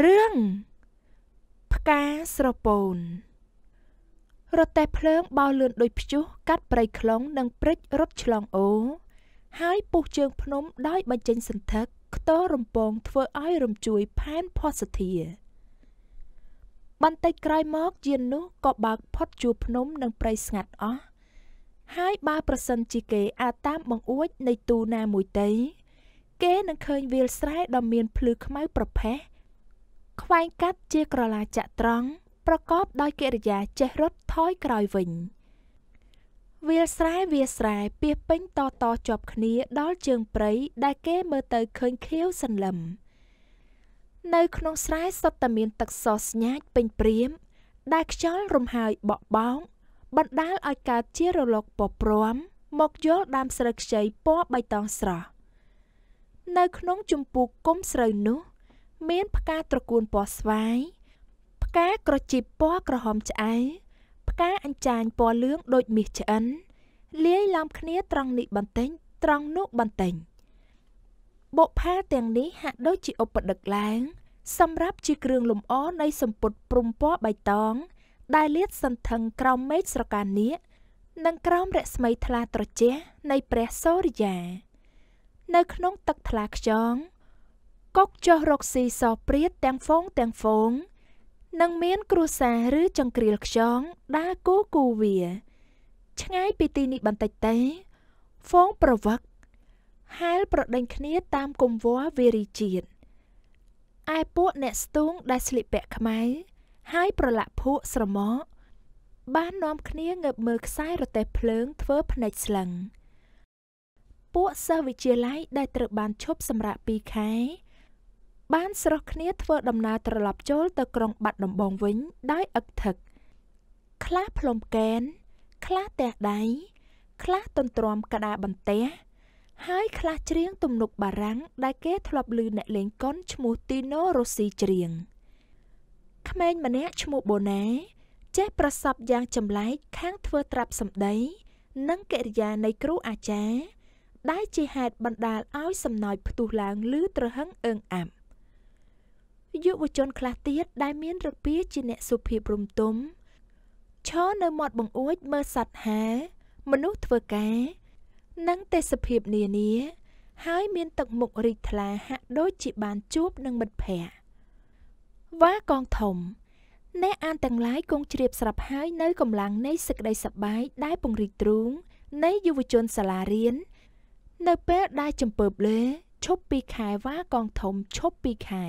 រឿងផ្កាស្រពោនរទេះភ្លើងបោលឿនដូចព្យុះកាត់ព្រៃខ្លងនិងព្រិចរត់ឆ្លងអូ ហើយពុះជើងភ្នំដោយបញ្ចេញសន្ធឹកខ្ទររំពងធ្វើឲ្យរំជួយផែនផស្សធា បន្តិចក្រោយមកយាននោះក៏បើកផុតជួរភ្នំនិងព្រៃស្ងាត់អស់ហើយបើប្រសិនជាគេអាចតាមបង្អួចនៃទូណាមួយទៅគេនឹងឃើញវាលស្រែដ៏មានភ្លឺខ្មៅប្រផេះខ្វែងកាត់ជាក្រឡាចត្រង្គប្រកបដោយកិរិយាចេះរត់ថយក្រោយវិញ វាលស្រែវាស្រែពីពេញតតជាប់គ្នាដល់ជើងព្រៃដែលគេមើលទៅឃើញខៀវសន្លឹមនៅ ក្នុងស្រែសុទ្ធតែមាន ទឹកសស្ញាចពេញព្រាមដែលខ្យល់រំហើយបក់បោកបណ្ដាលឲ្យកើតជារលកពព្រំមកយល់ដើមស្រូវខ្ចីពណ៌បៃតងស្រស់នៅក្នុងជំពូកគុំស្រូវនោះមានផ្កាត្រកួនពណ៌ស្វាយផ្កាក្រជីបពណ៌ក្រហមឆ្អែផ្កាអញ្ចាញពណ៌លឿងដូចមាសឆ្អិនលាយឡំគ្នាត្រង់នេះបន្តិចត្រង់នោះបន្តិចបុប្ផាទាំងនេះហាក់ដូចជាឧបដឹកឡើងសម្រាប់ជាគ្រឿងលម្អនៃសម្ពុតព្រំពណ៌បៃតង ដែលលាតសន្ធឹងក្រោមមេឃស្រកានាគនិងក្រោមរស្មីថ្លាត្រចះនៃព្រះសូរិយា នៅក្នុងទឹកថ្លាខ្យងកុកចុះរកស៊ីសោព្រាតទាំងហ្វងទាំងហ្វងនឹងមានគ្រួសារឬចង្គ្រាលខ្យងដើរគូគូវា ឆ្ងាយពីទីនេះបន្តិចទេហ្វងប្រវឹកហែលប្រដេញគ្នាតាមគំវរវេរីជាតិឯពួកអ្នកស្ទូងដែលស្លៀកពាក់ខ្មៅហើយប្រឡាក់ភក់ស្រមោកបាននាំគ្នាងើបមើលខ្សែរទេះភ្លើងធ្វើភ្នែកស្លឹងពួកសិស្សវិទ្យាល័យដែលត្រូវបានឈប់សម្រាក2ខែបានស្រស់គ្នាធ្វើដំណើរត្រឡប់ចូល ទៅក្រុងបាត់ដំបងវិញដោយអឹកធឹកខ្លះផ្លុំកែនខ្លះទះដៃខ្លះទន្ទ្រាំកដាបន្ទះហើយខ្លះច្រៀងទំនុក បារាំងដែលគេធ្លាប់ឮអ្នកលេងកុនឈ្មោះទីណូរ៉ូស៊ីច្រៀងក្មេងម្នាក់ឈ្មោះបូណែចេះប្រសពយ៉ាងចម្លែកខាងធ្វើត្រាប់សម្ដី និងកិរិយានៃគ្រូអាចារ្យដែលជាហេតុបណ្ដាលឲ្យសំណោយ ផ្ទុះឡើងឮត្រហឹងអើងអាប់យុវជនខ្លះទៀតដែលមានរពៀជាអ្នកសុភាពរំទុំឈរនៅមាត់បង្អួចមើលសត្វហាមនុស្សធ្វើការ និងទេសភាពនានា ហើយមានទឹកមុខរីកថ្លាហាក់ដូចជាបានជួបនឹងមិត្តភ័ក្តិវ៉ាកងធំអ្នកអានទាំងឡាយគង់ជ្រាបស្រាប់ហើយនៅកម្លាំងនៃសេចក្តីសប្បាយដែលពង្រីកទ្រូងនៃយុវជនសាលារៀន នៅពេលដែលចំពើបលើឈប់ពីខែវ៉ាកងធំឈប់ពីខែ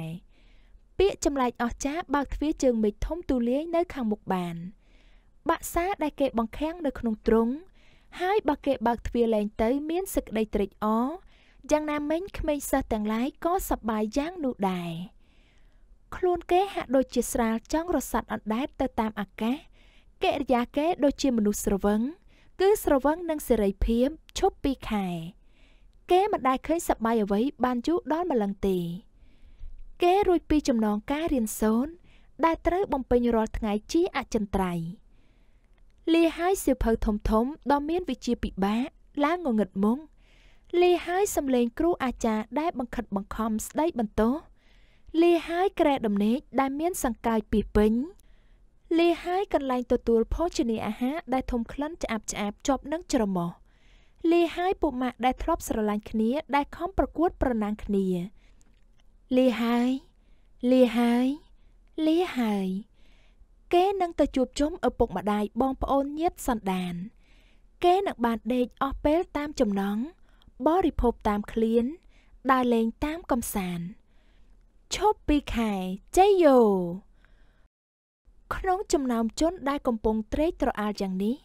ពាក្យចម្លែកអស្ចារ្យបើកទ្វារជើងមេឃធំទូលាយនៅខាងមុខបានបាក់សាដែលគេបង្ខាំងនៅក្នុងទ្រុងហើយបើគេបើកទ្វារលែងទៅ មានសេចក្តីត្រេកអរយ៉ាងណាមិញក្មេងសិស្សទាំងឡាយក៏សប្បាយយ៉ាងនោះដែរខ្លួនគេហាក់ដូចជាស្រាលចង់រសាត់អណ្ដែតទៅតាមអាកាសកិរិយាគេដូចជាមនុស្សស្រវឹងគឺស្រវឹងនឹងសេរីភាពឈប់ពីខែគេមិនដែលឃើញសប្បាយអ្វី បានយូរដល់ម្លឹងទេគេរួចពីចំណងការរៀនសូនដែលត្រូវបំពេញរាល់ថ្ងៃជាអចិន្ត្រៃយ៍លាហើយសៀវភៅធំធំដ៏មានវិជាពិបាកឡើងងងឹតមុងលាហើយសំឡេងគ្រូអាចារ្យដែលបង្ខិតបង្ខំស្ដីបន្ទោសលាហើយក្រែដំណេកដែលមាន សង្កាយពីពេញលាហើយកន្លែងទទួលភោជនាអាហារដែលធំក្លិនឆ្អាបឆ្អាបជាប់នឹងច្រមុះលាហើយពុកម៉ាក់ដែលធ្លាប់ស្រឡាញ់គ្នាដែលខំប្រកួតប្រណាំងគ្នាលាហើយលាហើយលាហើយគេនឹងទៅជួបជុំឪពុកម្ដាយបងប្អូនញាតិសន្តាន គេនឹងបានដេកអស់ពេលតាមចំណងបរិភោគតាមឃ្លានដើរលេងតាមកំសាន្តឈប់ពីខែចៃយោក្នុងចំណោមជនដែលកំពុងត្រេកត្រអាលយ៉ាងនេះ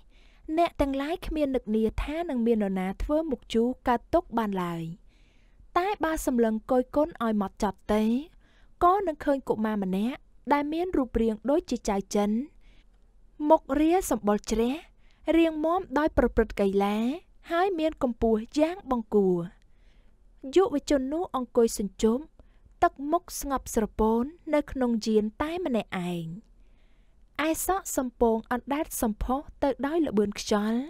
អ្នកទាំងឡាយគ្មាននឹកនាថានឹងមាននរណាធ្វើមុខជូរកាត់ទុកបានឡើយ។តែបើសម្លឹងគយគុណឲ្យម៉ត់ចត់ទេក៏នឹងឃើញកុមារម្នាក់ដែលមានរូបរាង ដូចជាចៅចិន មុខរាសម្បុរជ្រះរាងមមដោយប្រព្រឹត្តកីឡាហើយមានកម្ពស់យ៉ាងបង្គួរយុវជននោះអង្គុយសញ្ជុំទឹកមុខស្ងប់ស្រពោននៅ ក្នុងយានតែម្នាក់ឯងឯសក់សំពងអណ្ដែតសំផុសទៅដោយលបឿនខ្យល់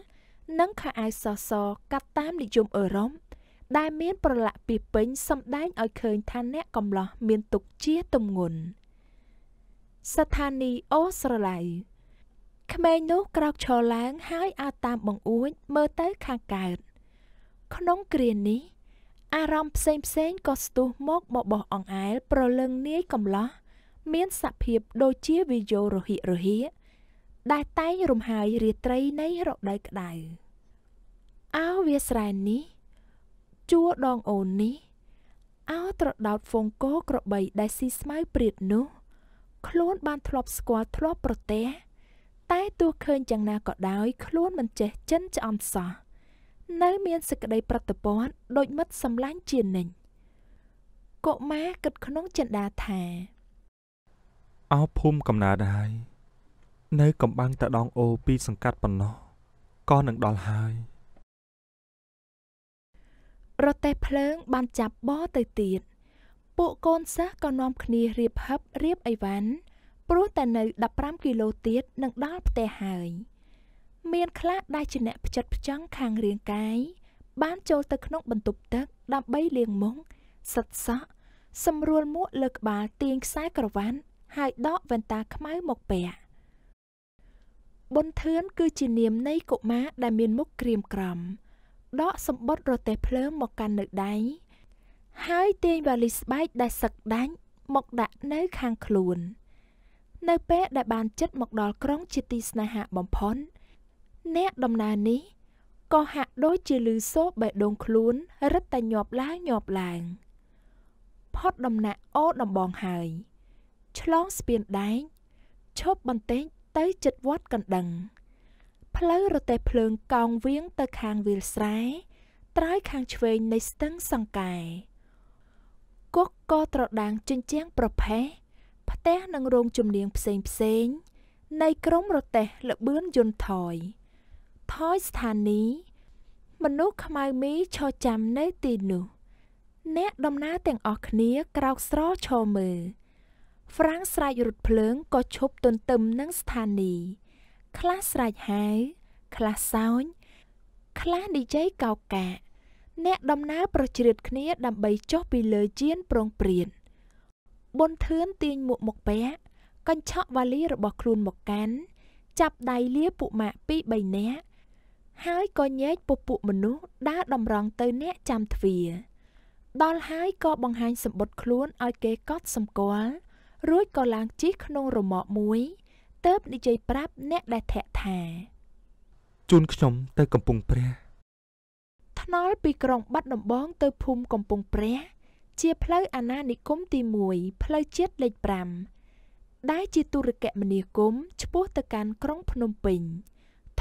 និងខោអាវសសកាត់តាមនិយមអឺរ៉ុបដែលមានប្រឡាក់ពីពេញសំដែងឲ្យឃើញថាអ្នកកំឡោះមានទុកជាទំងន់ស្ថានីយ៍អូស្រឡៃក្មេងនោះក្រោកឈរឡើងហើយអើតាមបង្អួចមើលទៅខាងកើតក្នុងគ្រានេះ អារម្មណ៍ផ្សេងផ្សេងក៏ស្ទុះមកបបោះអង្អែលប្រលឹងនាយកំឡោះមានសភាពដូចជាវិយោរហិរហិដែលតែងរំហាយរាត្រីនៃរដូវក្តៅអោវាស្រែនេះជួរដងអូននេះអោត្រដោតហ្វូងកោក្របីដែលស៊ីស្មៅព្រាតនោះខ្លួនបានធ្លាប់ស្គាល់ធ្លាប់ប្រទះតែទោះឃើញយ៉ាងណាក៏ដោយ ខ្លួនមិនចេះចិនឆ្អន់សោះនៅ មានសេចក្តីប្រតិព័ន្ធដូចមិត្តសម្លាញ់ជានិញកុមារគិតក្នុងចិន្តាថាអោភូមិកំណើតហើយនៅកំបាំងតដងអូពីសង្កាត់ប៉ុណ្ណោះក៏នឹងដល់ហើយរទេះភ្លើងបានចាប់បរទៅទៀតពួកកូនសិស្សក៏នាំគ្នារៀបហឹបរៀបអីវ៉ាន់ព្រោះតែនៅ15គីឡូទៀតនឹងដល់ផ្ទះហើយមានខ្លះដែលជាអ្នកផ្ចិតផ្ចង់ខាងរាងកាយបានចូលទៅក្នុងបន្ទប់ទឹកដើម្បីលាងមុខសិតសក់សម្រួលមួកលើក្បាលទាញខ្សែក្រវ៉ាត់ហើយដកវ៉ែនតាខ្មៅមកពាក់ប៊ុនធឿនគឺជានាមនៃកុមារដែលមានមុខក្រៀមក្រំដកសម្បត្តិរទេះភ្លើងមកកាន់នៅដៃហើយទាញវ៉ាលីស្បែកដែលសឹកដាច់មកដាក់នៅខាងខ្លួន នៅពេលដែលបានចិត្តមកដល់ក្រុងជាទីស្នេហាបំផុនអ្នកដំណើរនេះក៏ហាក់ដូចជាលឺសូរបេះដូងខ្លួនរឹតតែញាប់ឡើងញាប់ឡើងផុតដំណាក់អូដំបងហើយ ឆ្លងស្ពានដែកឈប់បន្តិចទៅចិត្តវត្តកណ្ដឹងផ្លូវរទេះភ្លើងកោងវៀងទៅខាងវាលស្រែត្រើយខាងឆ្វេងនៃស្ទឹងសង្កែគុកក៏ត្រដាងជញ្ជាំងប្រផេះផ្ទះនិងរោងជំនាញផ្សេងផ្សេងនៃក្រុមរទេះលបឿនយន្តថយ ថយស្ថានីយមនុស្សខ្មៅមីឈរចាំនៅទីនោះអ្នកដំណើរទាំងអស់គ្នាក្រោកស្រឈរមើលហ្វ្រាំងស្រែករត់ភ្លើងក៏ឈប់ទន្ទឹមនឹងស្ថានីយ៍ខ្លះស្រែកហៅខ្លះសោញខ្លះនិយាយកោកកាអ្នកដំណើរប្រជ្រៀតគ្នាដើម្បីចុះពីលើជានប្រងព្រានប៊ុនធឿនទាញមួកមកពាក់កញ្ឆក់វ៉ាលីរបស់ខ្លួនមកកាន់ចាប់ដៃលាពួកម៉ាក់ពីរបីនាក់ហើយក៏ញែកពពួកមនុស្សដើរតម្រង់ទៅអ្នកចាំទ្វារដល់ហើយក៏បង្ហាញសម្បុតខ្លួនឲ្យគេកត់សម្គាល់រួចក៏ឡើងជិះក្នុងរមាក់មួយទើបនិយាយប្រាប់អ្នកដែលធាក់ថាជូនខ្ញុំទៅកំពង់ព្រះ ថ្នល់ពីក្រុងបាត់ដំបងទៅភូមិកំពង់ព្រះ ជាផ្លូវអាណានិគមទី1ផ្លូវជាតិលេខ5ដែលជាទូរគមនាគមន៍ឆ្ពោះទៅកាន់ក្រុងភ្នំពេញ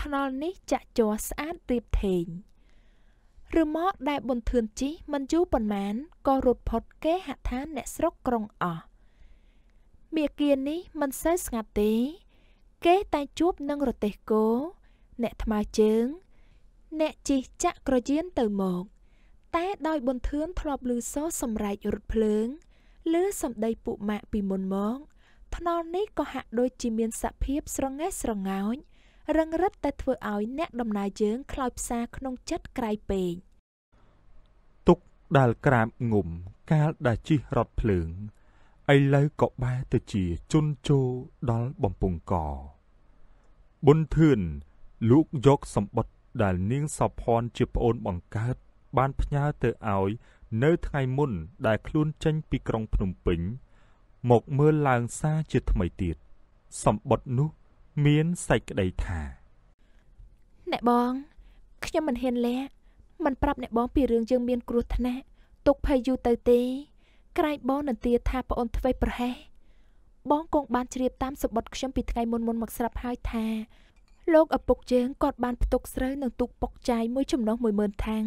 ថ្នល់នេះចាក់ជ័រស្អាតរៀបធេងរឺម៉កដែលប៊ុនធឿនជីមិនយូរប៉ុន្មានក៏រត់ផុតគេហដ្ឋានអ្នកស្រុកក្រុងអស់មាគានេះមិនសូវស្ងាត់ទេគេតែជួបនឹងរទេះគោអ្នកថ្មើរជើង អ្នកជិះចាក់ក្រយានទៅមកតែដោយបុនធឿនធ្លាប់លឺសូរសម្រែករត់ភ្លើងលឺសម្ដីពួកម៉ាក់ពីមុនមកថ្នល់នេះក៏ហាក់ដូចជាមានសភាពស្រងេះស្រងោចរឹងរិតតែធ្វើឲ្យអ្នកដំណើរយើងខ្លោចផ្សាក្នុងចិត្តក្រៃពេកទុកដែលក្រាបងុំកាលដែលជិះរត់ភ្លើងឥឡូវក៏បែរទៅជា ជន់ជោដល់បំពង់កប៊ុនធឿនលូកយកសម្បត្តិដែលនាងសោភ័ណ្ឌជាប្អូនបង្កើតបានផ្ញើទៅឲ្យ នៅថ្ងៃមុន ដែលខ្លួនចេញពីក្រុងភ្នំពេញមកមើលឡើងសាជាថ្មីទៀតសម្បត្តិនោះមានសេចក្តីថា អ្នកបងខ្ញុំមិនហ៊ានលាក់មិនប្រាប់អ្នកបងពីរឿងយើងមានគ្រោះថ្នាក់ទុកភ័យយូរទៅទេក្រែងបងនទាថាប្អូនធ្វេសប្រហែសបងគង់បានជ្រាបតាមសបុតខ្ញុំពីថ្ងៃមុនមុនមកស្រាប់ហើយថាលោកឪពុកយើងគាត់បានផ្ទុកស្រូវនឹងទូកពុកចាយមួយចំណុះ10000ថាំង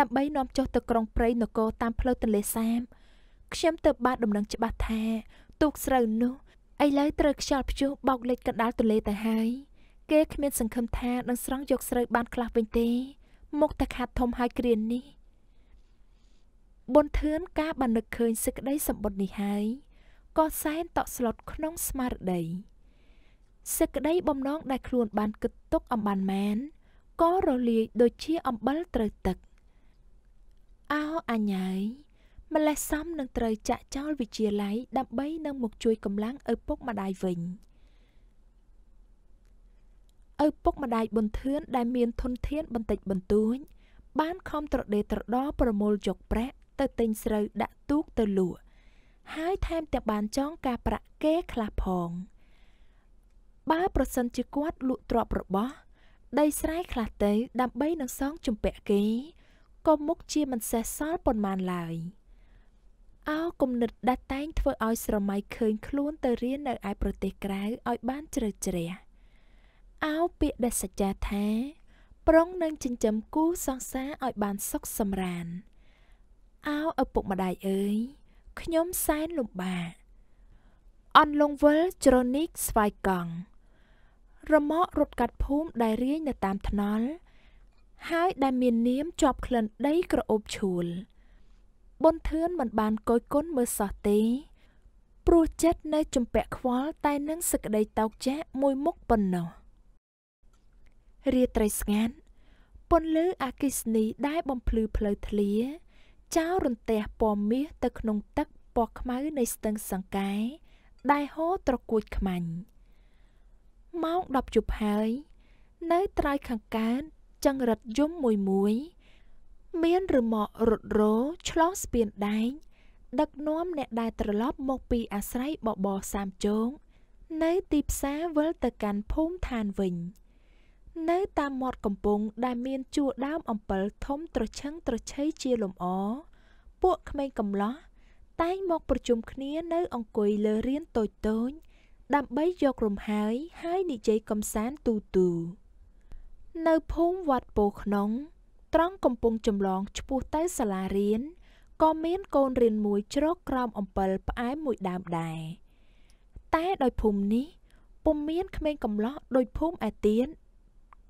ដើម្បីនាំចុះទៅក្រុងព្រៃនគរតាមផ្លូវទន្លេសាបខ្ញុំទៅបានដំណឹងច្បាស់ថាទូកស្រូវនោះឥឡូវត្រូវខ្យល់ព្យុះបោកលិចកណ្ដាលទន្លេទៅហើយគេគ្មានសង្ឃឹមថានឹងស្រង់យក ស្រូវបានខ្លះវិញទេមុខតែខាតធំហើយគ្រានេះបុនធឿនកាលបាននឹកឃើញសេចក្តីសម្បត្តិនេះហើយក៏សែនតក់ស្លុតក្នុងស្មារតីសេចក្តីបំណងដែលខ្លួនបានគិតទុកអំបានមែនក៏រលាយដូចជាអំបិលត្រូវទឹកអោអញ្ញៃម្លេះសំនឹងត្រូវចាក់ចោលវិជាល័យដើម្បីនឹងមកជួយកម្លាំងឪពុកម្ដាយវិញឪពុកម្ដាយប៊ុនធឿនដែលមានធនធានបន្តិចបន្តួចបានខំត្រដេកត្រដោប្រមូលយកប្រាក់ទៅទិញស្រូវដាក់ទូកទៅលក់ហើយថែមទាំងបានចងការប្រាក់គេខ្លះផងបើប្រសិនជាគាត់លក់ទ្រព្យរបស់ ដីស្រែខ្លះទៅ ដើម្បីនឹងសងជំពាក់គេក៏មុខជាមិនសេះសល់ប៉ុន្មានឡើយអោគំនិតដែលតែងធ្វើឲ្យស្រមៃឃើញ ខ្លួនទៅរៀននៅឯប្រទេសក្រៅឲ្យបានជ្រៅជ្រះអោពាក្យដែលសច្ចាថា ប្រុងនឹងចិញ្ចឹមគូសង្សារឲ្យបានសុខសម្រាន្តអោឪពុកម្ដាយអើយខ្ញុំសែនលំបាកអនលងវិលជ្រនីកស្វាយកង់រមាក់រត់កាត់ភូមិដែលរាយនៅតាមថ្នល់ហើយដែលមាននាមជាប់ក្លិនដីក្រអូបឈួលប៊ុនធឿនមិនបានកយគុណមើលសោះទេ ព្រោះចិត្តនៅជំពាក់ខ្វល់តែនឹងសក្តីតោកចាក់មួយមុខប៉ុណ្ណោះរាត្រីស្ងាត់ពន្លឺអាកិសនីដែលបំភ្លឺផ្លូវធ្លាចោលរន្ទះពណ៌មាសទៅក្នុងទឹកពណ៌ខ្មៅនៃស្ទឹងសង្កែដែលហូរត្រគួចខ្មាញ់ម៉ោង10យប់ហើយ នៅត្រើយខាងកើតចង្រិតយំមួយមួយ មានរមាក់រត់រោឆ្លងស្ពានដែងដឹកនាំអ្នកដែលត្រឡប់មកពីអាស្រ័យបបរសាមជោងនៅទីផ្សារវិលទៅកាន់ភូមិឋានវិញ។នៅតាមមាត់កំពង់ដែលមាន ជួរដើមអំពិលធំត្រឈឹងត្រឈៃជាលំអពួកក្មេងកំឡោះតែងមកប្រជុំគ្នានៅអង្គុយលើរានតូចតូចដើម្បីយករំហើយហើយនិយាយកំសាន្តទូទូ នៅភូមិវត្តពោក្នុងត្រង់កំពង់ចំឡងឆ្ពោះទៅសាលារៀនក៏មានកូនរៀនមួយជ្រកក្រោមអំពិលផ្អែមមួយដើមដែរតែដោយភូមិនេះពុំមានក្មេងកំឡោះដោយភូមិអាទៀន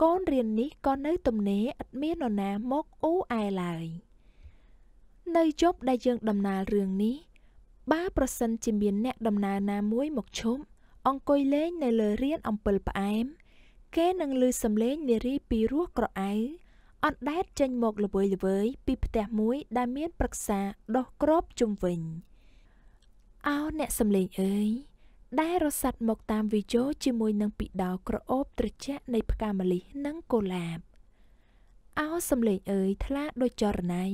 កូនរៀននេះក៏នៅទំនេរឥតមាននរណាមកអ៊ូអែឡើយនៅជប់ដែលយើងដំណើររឿងនេះបើប្រសិន ជាមានអ្នកដំណើរណាមួយមកឈប់អង្គុយលេង នៅលើរៀនអំពិលផ្អែម គេនឹងឮសំឡេងនារីពីរោះក្រអៅអណ្ដែតចេញមកល្វើយល្វើយពីផ្ទះមួយ ដែលមានប្រឹក្សាដោះក្របជុំវិញអោអ្នកសំលេងអើយដែលរសាត់មកតាមវីដេអូជាមួយនឹងពីដោក្រអូបត្រជាក់នៃផ្កាម្លិះនិងកុលាបអោសំលេងអើយថ្លាដូចចរណៃ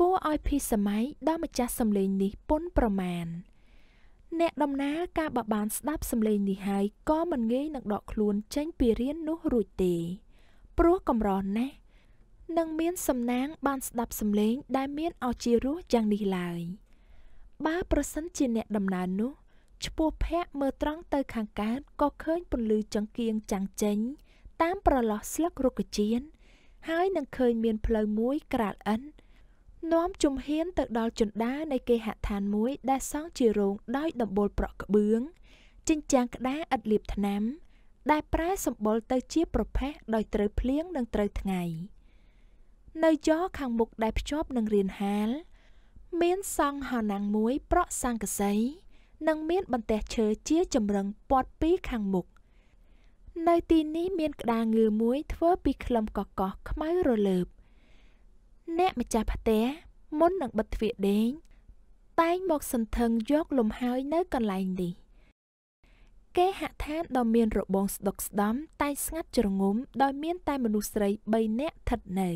គួរឲ្យភីសម័យដល់ម្ចាស់សំលេងនេះពុនប្រមាណអ្នកដំណើរការបបាន ស្ដាប់សំលេងនេះហើយក៏មិនងាយនឹងដកខ្លួនចេញពីរៀននោះរួចទេ ព្រោះកម្រណាស់នឹងមាន សំណាងបាន ស្ដាប់សំលេងដែលមានអជារសយ៉ាងនេះឡើយបើប្រសិនជាអ្នកដំណើរនោះឈ្មោះភ័ក្រមើលត្រង់ទៅខាងកើតក៏ឃើញពន្លឺចង្កៀងចាំងចេញ តាមប្រឡោះស្លឹករុក្ខជាតិហើយនឹងឃើញមានផ្លូវមួយក្រាលអិន នាំជំហានទៅដល់ជណ្ដារនៃគេហដ្ឋានមួយដែលសង់ជារោងដោយដំបូលប្រក់ក្បឿងជញ្ជាំងក្តារឥតលាបថ្នាំ ដែលប្រែសម្បុរទៅជាប្រភេទដោយត្រូវភ្លៀងនិងត្រូវថ្ងៃ នៅយ៉ខាងមុខដែលភ្ជាប់នឹងរានហាលមានសង់ហោណាំងមួយប្រក់សង្កសីនិងមានបន្ទះឈើជាចម្រឹងព័ទ្ធពីខាងមុខនៅទីនេះមាន ក្តារងើមួយធ្វើពីក្លឹមកកោះខ្មៅរលើបអ្នកម្ចាស់ផ្ទះមុននឹងបិទទ្វារដេញ តែងមកសន្ធឹងយកលំហើយនៅកន្លែងនេះគេហដ្ឋានដ៏មានរបងស្ដុកស្ដំតែស្ងាត់ជ្រងំដោយមាន តែមនុស្សស្រី3នាក់ស្ថិតនៅ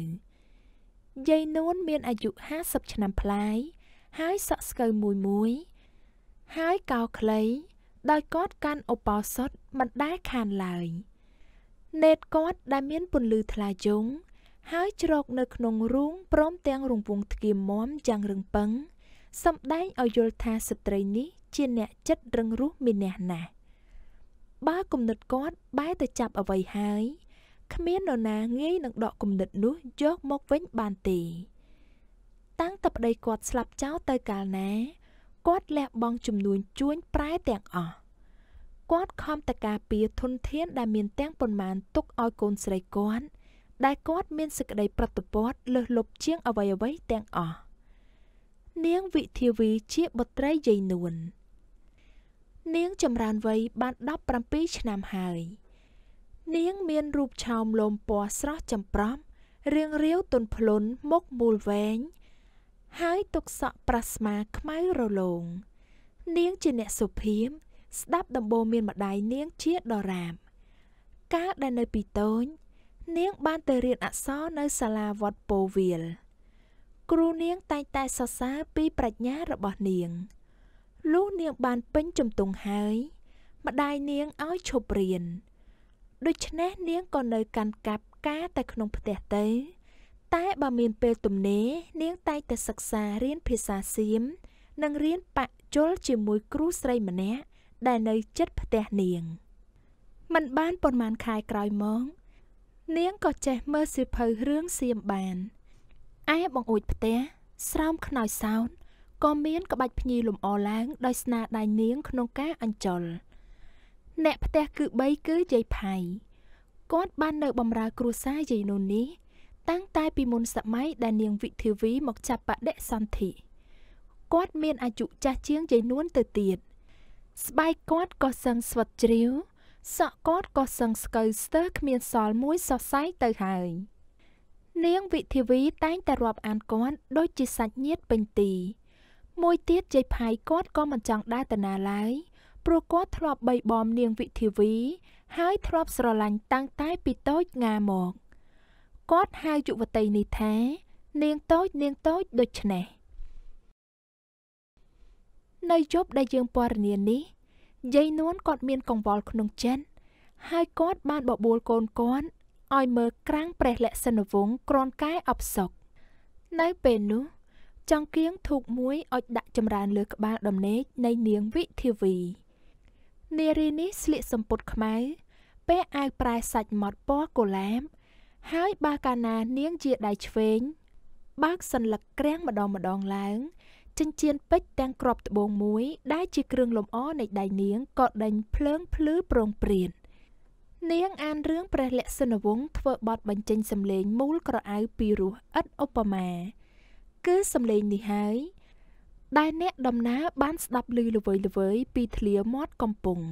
យាយនួនមានអាយុ50ឆ្នាំប្លាយហើយសក់ស្កូវមួយមួយហើយកោខ្លី ដោយគាត់កាន់ឧបោសថមិនដែលខានឡើយណេតគាត់ដែលមានពន្លឺថ្លាយង ហើយជ្រកនៅក្នុងរូងព្រមទាំងរង្វង់ធ្គាមមយ៉ាងរឹងពឹងសំដែងឲ្យយល់ថាស្ត្រីនេះជាអ្នកចិត្តរឹងរូសមានះណាស់បើគំនិតគាត់បែរទៅចាប់អ្វីហើយគ្មាននរណាងាយនឹងដកគំនិតនោះយកមកវិញបានទេតាំងតែប្តីគាត់ស្លាប់ចោលទៅកាលណាគាត់លះបង់ចំនួនជួញប្រែទាំងអស់គាត់ខំតការពារធនធានដែលមានទាំងប៉ុន្មានទុកឲ្យកូនស្រីគាត់ដែលគាត់មានសេចក្តីប្រតិបត្តិលើសលប់ជាងអ្វីអ្វីទាំងអស់នាងវិធាវីជាបុត្រីយាយនួននាងចម្រើនវ័យបាន17ឆ្នាំហើយនាងមានរូបឆោមលោមពណ៌ស្រស់ចំប្រំរាងរាវទន់ភ្លន់មុខមូលវែងហើយទុកសក់ប្រាស្មាខ្មៅរលោងនាងជាអ្នកសុភាមស្ដាប់ដំបូលមានម្ដាយនាងជាដរាមកាលដែលនៅពីតូច នាងបានទៅរៀនអក្សរនៅសាលាវត្តពោវៀលគ្រូនាងតែងតែសរសើរពីប្រាជ្ញារបស់នាងលុះនាងបានពេញជំទង់ហើយ ម្ដាយនាងឲ្យឈប់រៀនដូច្នេះនាងក៏នៅ កាន់កាប់ការតែក្នុងផ្ទះទៅតែបើមានពេលទំនេរនាងតែងតែសិក្សារៀនភាសាសៀមនិងរៀនបកជលជាមួយគ្រូស្រីម្នាក់ដែលនៅជិតផ្ទះនាងមិនបានប៉ុន្មានខែក្រោយមកនាងក៏ចេះមើលសៀវភៅរឿងសៀមបានឯបង្អួចផ្ទះស្រោមខ្នើយសោតក៏មានក្បាច់ភ្ញីលម្អឡើងដោយស្នាដៃនាងក្នុងការអញ្ចលអ្នកផ្ទះគឺ3គឺយាយផៃគាត់បាននៅបម្រើគ្រួសារយាយនោះនេះតាំងតែពីមុនសម័យដែលនាងវិធីវីមកចាប់បដិសន្ធិគាត់មានអាយុចាស់ជាងយាយនួនទៅទៀត ស្បែកគាត់ក៏សឹងស្វិតជ្រាវសក់គាត់ក៏សឹងស្កូវស្ទើរគ្មានសល់មួយសរសៃទៅហើយនាងវិធីវីតែងតែរាប់អានគាត់ដូចជាសាច់ញាតិពេញទី មួយទៀតយាយផៃគាត់ក៏មិនចង់ដែរតាណាឡើយព្រោះគាត់ធ្លាប់បីបមនាងវិធីវី ហើយធ្លាប់ស្រឡាញ់តាំងតែពីតូចងាមកគាត់ហៅយុវតីនេះថា នាងតូចនាងតូចដូច្នេះនៅយប់ដែលយើងពណ៌នានេះយាយនួនគាត់មានកង្វល់ក្នុងចិត្តហើយគាត់បានបបួលកូនគាត់ឲ្យមើលក្រាំងព្រះលក្ខណវង្សក្រនកែអបសុក នៅពេលនោះចង្គៀងធូកមួយឲ្យដាក់ចម្រើនលើក្បាលដំណេកនៃនាងវិធីវី នារីនេះស្លៀកសំពត់ខ្មៅពាក់អាវប្រែសាច់ម៉ត់ពណ៌កូឡាមហើយបើកាលណានាងជាដៃឆ្វេងបើកសន្លឹកក្រាំងម្ដងម្ដងឡើងចិញ្ចៀនពេជ្រទាំងក្របត្បូងមួយដែលជាគ្រឿងលម្អនៃដៃនាងក៏ដេញភ្លើងភ្លឺប្រងព្រាននាង អានរឿងព្រះលក្សណវង្សធ្វើបទបញ្ចេញសម្លេងមូលក្រអៅពីរោះឥតឧបមា គឺសម្លេងនេះហើយដែលអ្នកដំណើរបានស្ដាប់ឮល្វើយល្វើយពីធ្លាមាត់កំពង់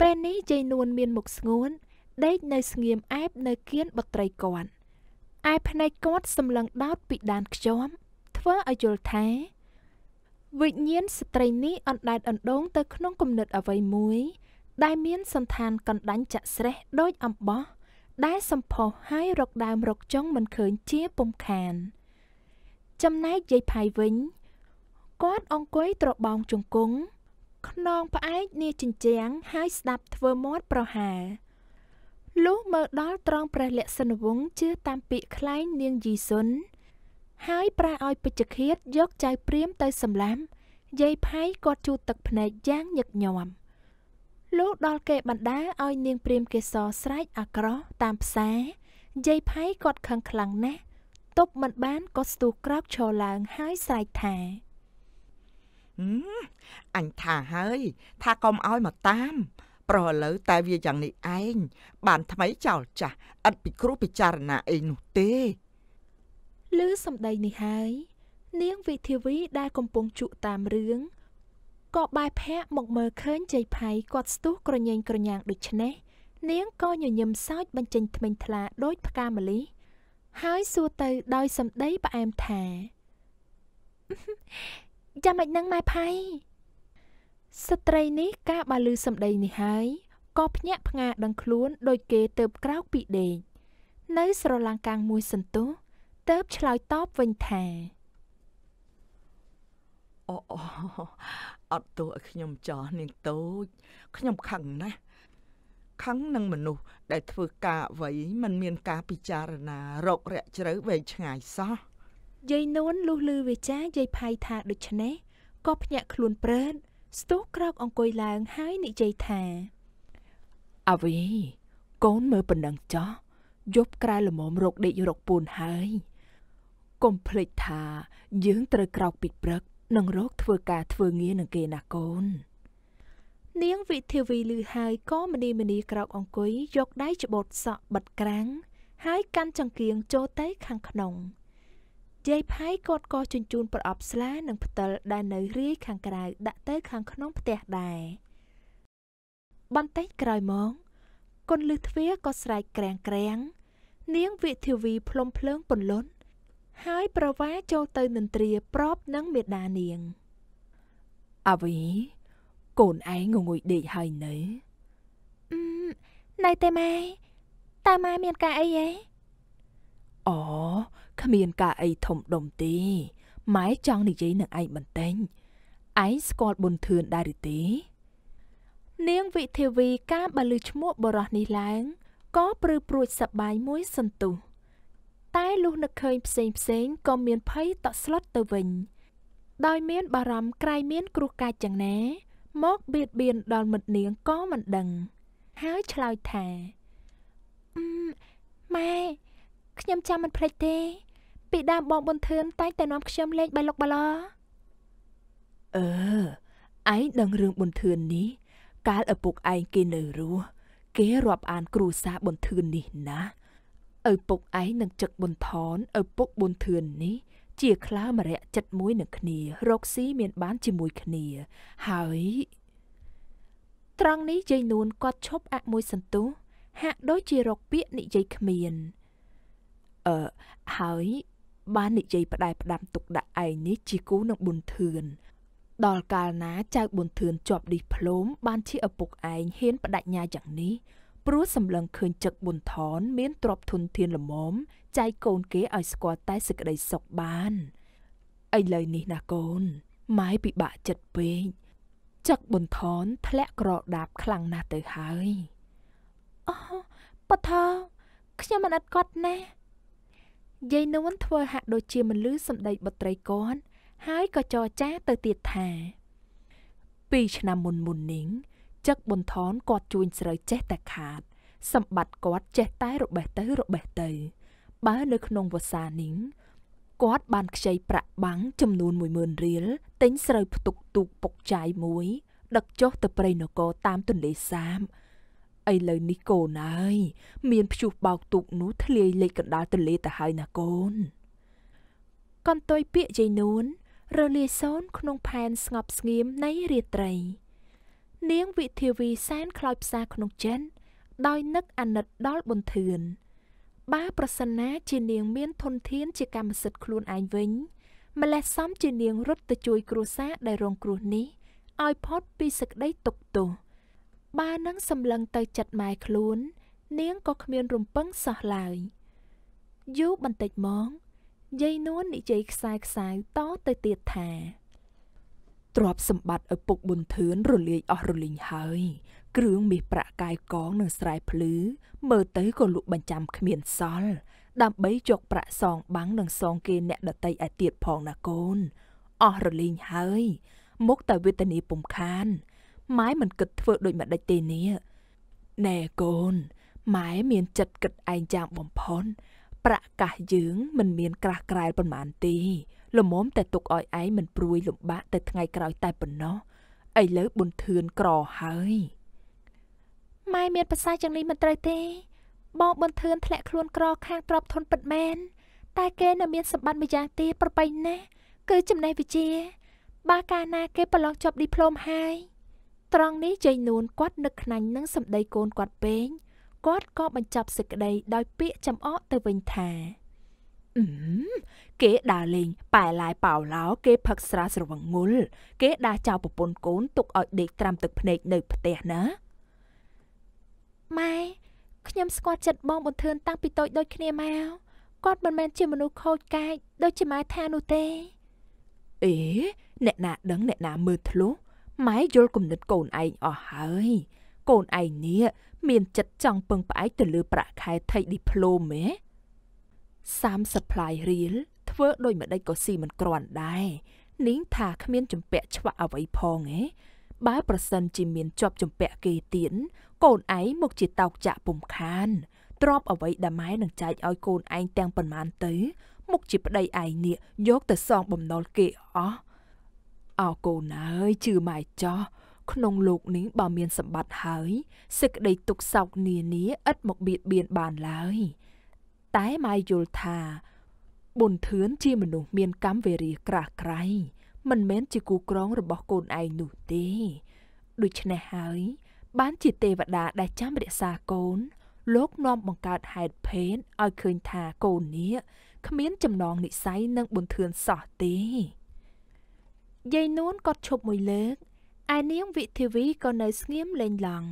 ពេលនេះជ័យនួនមានមុខស្ងួនដេកនៅស្ងៀមអែបនៅគៀនបត្រីគាត់ឯភ្នែកគាត់សម្លឹងដោតពីដានខ្យំធ្វើឲ្យយល់ថា វិញ្ញាណស្ត្រីនេះអណ្ដែតអណ្ដូងទៅក្នុងគំនិតអ្វីមួយ ដែលមានសន្តានកណ្ដាញ់ចាក់ស្រេះដោយអំបោះដែលសំផុសហើយរកដើមរកចុងមិនឃើញជាពុំខាន ចំណែកយាយផៃវិញគាត់អង្គុយត្របងជង្គង់ខ្នងផ្អែកនាជញ្ជាំងហើយស្ដាប់ធ្វើមាត់ប្រហែលលុះមើលដល់ត្រង់ព្រះលក្សណវង្សជឿតាមពាក្យខ្លែងនាងយីសុនហើយប្រែឲ្យពេជ្ឈឃាតយកចៅព្រាមទៅសម្លាប់យាយផៃគាត់ជូតទឹកភ្នែកយ៉ាងញឹកញាប់លុះដល់គេបណ្ដាឲ្យនាងព្រាមកេសរស្រែកអាក្រោះតាមផ្សារយាយផៃគាត់ខឹងខ្លាំងណាស់ទប់មិនបានក៏ស្ទុះក្រោកឈរឡើងហើយស្រែកថាអញថាហើយ ថាកុំឲ្យមកតាមប្រុសឥឡូវតែវាយ៉ាងនេះឯងបានថ្មីចោលចាស់ឥតពិគ្រោះពិចារណាអីនោះទេឮសម្ដីនេះហើយ នាងវិធីវីដែលកំពុងជក់តាមរឿងក៏បែរភ័ក្រមកមើលឃើញជ័យផៃគាត់ស្ទុះក្រញែងក្រញាងដូចនេះនាងក៏ញញឹមសើចបញ្ចេញថ្មិញថ្លាដោយផ្កាម្លិះហើយសួរទៅដោយសម្ដីផ្អែមថា ចាំមិននឹងម៉ែផៃស្ត្រីនេះកាលបើឮសម្ដីនេះហើយក៏ភ្ញាក់ផ្ងាដឹងខ្លួនដោយគេទៅក្រោកពីដេកនៅស្រឡាំងកាំងមួយសន្ទុះទៅឆ្លើយតបវិញថាអូអូអត់ទោះឲ្យខ្ញុំចោះនាងតូចខ្ញុំខឹងណាស់ខឹងនឹងមនុស្សដែលធ្វើការអ្វីមិនមាន ការពិចារណារករាក់ជ្រៅវែងឆ្ងាយសោះយាយនួនលុះលឺវាចាយាយផៃថាដូច្នេះក៏ភ្ញាក់ខ្លួនព្រើតស្ទុះក្រោកអង្គុយឡើងហើយនិយាយថាអវី កូនមើលប៉ុណ្ណឹងចោះយប់ក្រែល្មមរកដេករកពូនហើយកុំភ្លេចថា យើងត្រូវក្រោកពីព្រឹកនឹងរកធ្វើការធ្វើងារនឹងគេណាកូន នាងវិធីវីលឺហើយក៏មនីមនីក្រោកអង្គុយយកដៃច្បូតសក់បិទក្រាំងហើយកាន់ចង្គៀងចូលទៅខាងក្នុងយាយផៃគាត់ក៏ជញ្ជូនប្រអប់ស្លានិងផ្តិលដែលនៅរាយខាងក្រៅដាក់ទៅ ខាងក្នុងផ្ទះដែរបន្តិចក្រោយមកគន្លឹះទ្វារក៏ស្រែកក្រាំងក្រាំងនាងវិធាវី ភ្លុំភ្លើងពន្លន់ហើយប្រវាចូលទៅនន្ទ្រាប្របនឹងមេដានាងអវី កូនឯងងងុយដេកហើយនៅនៅទេម៉ែតាម៉ែមានការអីហ៎អូគ្មានការអីធំដុំទេម៉ែចង់និយាយនឹងឯងបន្តិចឯងស្គាល់ប៊ុនធឿនដែរឬទេនាងវិធាវីកាលបើលឺឈ្មោះបរោះនេះឡើងក៏ព្រឺព្រួចសប្បាយមួយសន្ទុះតែលុះនឹកឃើញផ្សេងផ្សេងក៏មានភ័យតក់ស្លុតទៅវិញ ដោយមានបារម្ភក្រៃមានគ្រោះកាចយ៉ាងណា មកបៀតបៀនដល់មិត្តនាងក៏មិនដឹង ហើយឆ្លើយថាម៉ែខ្ញុំចាំមិនភ្លេចទេពីដើមបងប៊ុនធឿនតែងតែនាំខ្ញុំលេងបៃលុកបឡអឺឯងដឹងរឿងប៊ុនធឿននេះកាលឪពុកឯងគេនៅរស់គេរាប់ អាន គ្រួសារប៊ុនធឿននេះណាឪពុកឯងនឹងចឹកប៊ុនថនឪពុកប៊ុនធឿននេះជាខ្លាមរៈចិត្តមួយនឹងគ្នា រកស៊ីមាន បាន ជាមួយគ្នាហើយត្រង់នេះយាយនួនគាត់ឈប់អាក់មួយសន្ទុះហាក់ដូចជារកពាក្យនិយាយគ្មានអឺហើយបាននិយាយផ្ដែផ្ដាំទុកដាក់ឯងនេះជាគូនឹងប៊ុនធឿនដល់កាលណាចៅប៊ុនធឿនជាប់ឌីប្លូមបានជាឪពុកឯងហ៊ានបដិញ្ញាយ៉ាងនេះព្រោះសម្លឹងឃើញចឹកប៊ុនថនមានទ្រពធនធានល្មមចែកកូនគេឲ្យស្គាល់តែសេចក្តីសុខបានឥឡូវនេះណាកូនម៉ែពិបាកចិត្តពេកចឹកប៊ុនថនធ្លាក់ក្រដាបខ្លាំងណាស់ទៅហើយអូបថាខ្ញុំមិនអត់គាត់ណាស់យាយនួនធ្វើហាក់ដូចជាមិនលឺសម្ដីបុត្រីគាត់ហើយក៏ចរចាទៅទៀតថាពីឆ្នាំមុនមុននេះចឹកបន្ថនគាត់ជួញស្រូវចេះ តែខាត សម្បត្តិគាត់ចេះតែរបេះទៅរបេះទៅបើនៅក្នុងវសានេះគាត់ បានខ្ចីប្រាក់បាំងចំនួន10000រៀលទិញស្រូវផ្ទុកទូកពុកចាយមួយដឹកចុះទៅព្រៃនគរតាមទន្លេសាបឥឡូវនេះកូនហើយមានព្យុះបោកទូកនោះធ្លាយលិចកណ្ដាលទន្លេទៅហើយណាកូនកន្ទុយពាកយាយនួន រលាយសូនក្នុងផែនស្ងប់ស្ងៀមនៃរាត្រី នាងវិធាវីសែនខ្លោចផ្សាក្នុងចិនដោយនឹកអាណិតដល់ប៊ុនធឿនបើប្រសិនណាជានាងមានធនធានជាកម្មសិទ្ធិខ្លួនឯងវិញម្លេះសំជានាងរត់ទៅជួយគ្រួសារដែលរងគ្រោះនេះឲ្យផុតពីសក្តីទុកទោសបើនឹងសម្លឹងទៅចិត្តម៉ែខ្លួន នាងក៏គ្មានរំពឹងសោះឡើយ យូរបន្តិចមកយាយនួននិយាយខ្សែខ្សៅតទៅទៀតថាទ្រព្យសម្បត្តិឪពុកប៊ុនធឿនរលាយអស់រលីងហើយ គ្រឿងមាសប្រាក់កាយកងនិងស្រែភ្លឺមើលទៅក៏លក់បញ្ចាំគ្មានសល់ដើម្បីជកប្រាក់សងបាំងនិងសងគេអ្នកដតីឯទៀតផងណាកូនអស់រលីងហើយមុខតែវេទនីពំខានម៉ែមិនគិតធ្វើដូចម្ដេចទេនេះណែកូនម៉ែមានចិត្តគិតឯងចាំបំផុនប្រាក់កាសយើងមិនមានក្រាស់ក្រែលប៉ុន្មានទេលំមតែទុកឲ្យឯងមិនព្រួយលំបាកតែថ្ងៃក្រោយតែប៉ុណ្ណោះឥឡូវប៊ុនធឿនក្រហើយម៉ែមានប្រសាយ៉ាងនេះមិនត្រូវទេបងប៊ុនធឿនធ្លាក់ខ្លួនក្រខាងទ្របធនពិតមែនតែគេនៅមានសម្បត្តិម្យ៉ាងទៀតប្របីណាស់គឺចំណេះវិជ្ជាបើកាលណាគេប្រឡងជាប់ឌីប្លូមហើយត្រង់នេះជ័យនួនគាត់នឹកខ្នាញ់នឹងសម្ដីកូនគាត់ពេងគាត់ក៏បញ្ចប់សេចក្តីដោយ ពាក្យចំអកទៅវិញថាអឺគេដើរលេងប៉ែឡាយប៉ោឡោគេផឹកស្រាស្រវងងុលគេដាស់ចោលប្រពន្ធកូនទុកឲ្យដេកត្រាំទឹកភ្នែកនៅផ្ទះណាម៉ែខ្ញុំស្គាល់ចិត្តបងបុធឿនតាំងពីតូចដូចគ្នាមកគាត់មិនមែនជាមនុស្សខូចកាចដូចជាម៉ែថានោះទេអេអ្នកណាដឹងអ្នកណាមើលធ្លុះម៉ែយល់គំនិតកូនឯងអស់ហើយ កូនឯងនេះមានចិត្តចង់ពឹងផ្អែកទៅលើប្រាក់ខែថៃឌីប្លូមហ៎30ផ្លាយរៀលធ្វើដោយម្ដេចក៏ស៊ីមិនក្រាន់ដែរនាងថាគ្មានចម្ពាក់ឆ្វាក់អ្វីផងហ៎បើ ប្រសិនជាមានជាប់ចម្ពាក់គេទៀតកូនឯងមកជាតោកចាក់ពុំខានទ្របអ្វីដែលម៉ែនឹងចែកឲ្យកូនឯងទាំងប៉ុន្មានទៅមុខជាប្តីឯងនេះយកទៅសងបំណុលគេអស់អោកូនអើយជឿម៉ែចោះក្នុងលោកនេះបើមានសម្បត្តិហើយសេចក្តីទុកសោកនានាឥតមកបៀតបៀនបានឡើយតែម៉ែយល់ថា បុនធឿនជាមនុស្សមានកម្មវេរាក្រាស់ក្រៃមិនមែនជាគូក្រងរបស់កូនឯងនោះទេដូច្នេះហើយ បានជាទេវតាដែលចាំរក្សាកូន លោកនាំបង្កើតហេតុភេទឲ្យឃើញថាកូននេះគ្មានចំណងនិស័យនឹងបុនធឿនសោះទេយាយនួនក៏ឈប់មួយលើកឯនាងវិធីវីក៏នៅស្ងៀមលេងឡង់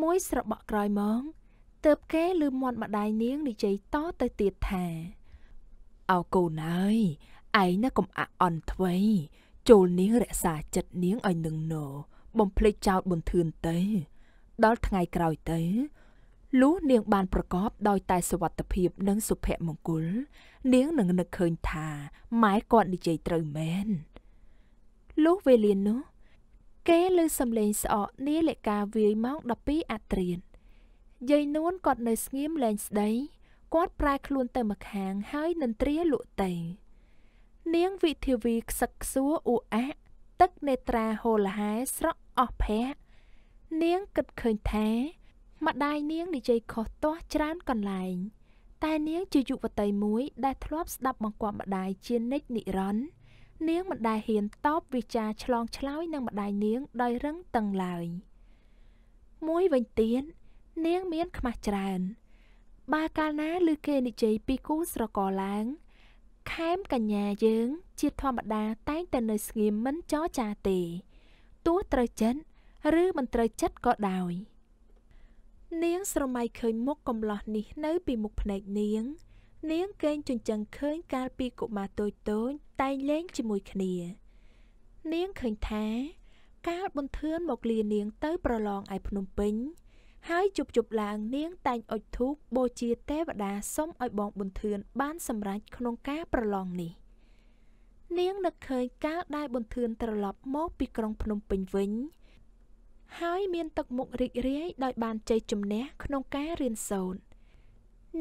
មួយស្របក់ក្រោយមកទៅបគេលឺមាត់ម្ដាយនាងនិយាយតទៅទៀតថាអោកូនអើយឯងណាកុំអាក់អន់ថ្វីចូលនាងរក្សាចិត្តនាងឲ្យនឹងណោបំភ្លេចចោតបន្ទឿនទៅ ដល់ថ្ងៃក្រោយទៅលុះនាងបានប្រកបដោយតែសวัสดิភាពនិងសុភមង្គលនាងនឹងនឹកឃើញថាម៉ែគាត់និយាយត្រូវមែន។លុះវេលានោះគេឮសំឡេងស្អកនាលេខាវាយម៉ោង12អត្រានយាយនួនគាត់នៅស្ងៀមលែងស្ដីគាត់ប្រែខ្លួនទៅម្ខាងហើយនឹងត្រាលក់ទៅនាងវិធីវីខ្សឹកខ្សួរអ៊ូអាក់ទឹកនេត្រាហូលហែស្រក់អស់ភ័ក្រនាងគិតឃើញថាម្ដាយនាងនិយាយខុសទាស់ច្រើនកន្លែង តែនាងជាយុវតីមួយដែលធ្លាប់ស្ដាប់បង្គាប់ម្ដាយជានិច្ចនិរន្តរ៍នាងមិនដែលហ៊ានតបវិចារឆ្លងឆ្លើយនឹងម្ដាយនាងដោយរឹងតឹងឡើយមួយវិញទៀតនាងមានខ្មាស់ច្រើនបើកាលណាឬគេនិយាយពីគូស្រករឡើងខែមកញ្ញាយើងជាធម្មតាតែងតែនៅស្ងៀមមិនចរចាទេទោះត្រូវចិត្តឬមិនត្រូវចិត្តក៏ដោយ នាងស្រមៃឃើញមុខកំឡោះនេះនៅពីមុខភ្នែកនាងនាងកេងជញ្ជឹងឃើញកាលពីកុមារតូចតូចតែងលេងជាមួយគ្នា នាងឃើញថាកាលបន្ទឿនមកលានាងទៅ ប្រឡងឯភ្នំពេញហើយជប់ជប់ឡើង នាង តែងអុជធូបបូជាទេវតាសុំឲ្យបងបន្ទឿនបានសម្រេចក្នុងការប្រឡងនេះនាងនឹកឃើញកាលដែលបន្ទឿនត្រឡប់មកពីក្រុងភ្នំពេញវិញ ហើយមានទឹកមុខរីករាយដោយបានជ័យជំនះក្នុងការរៀនសូត្រ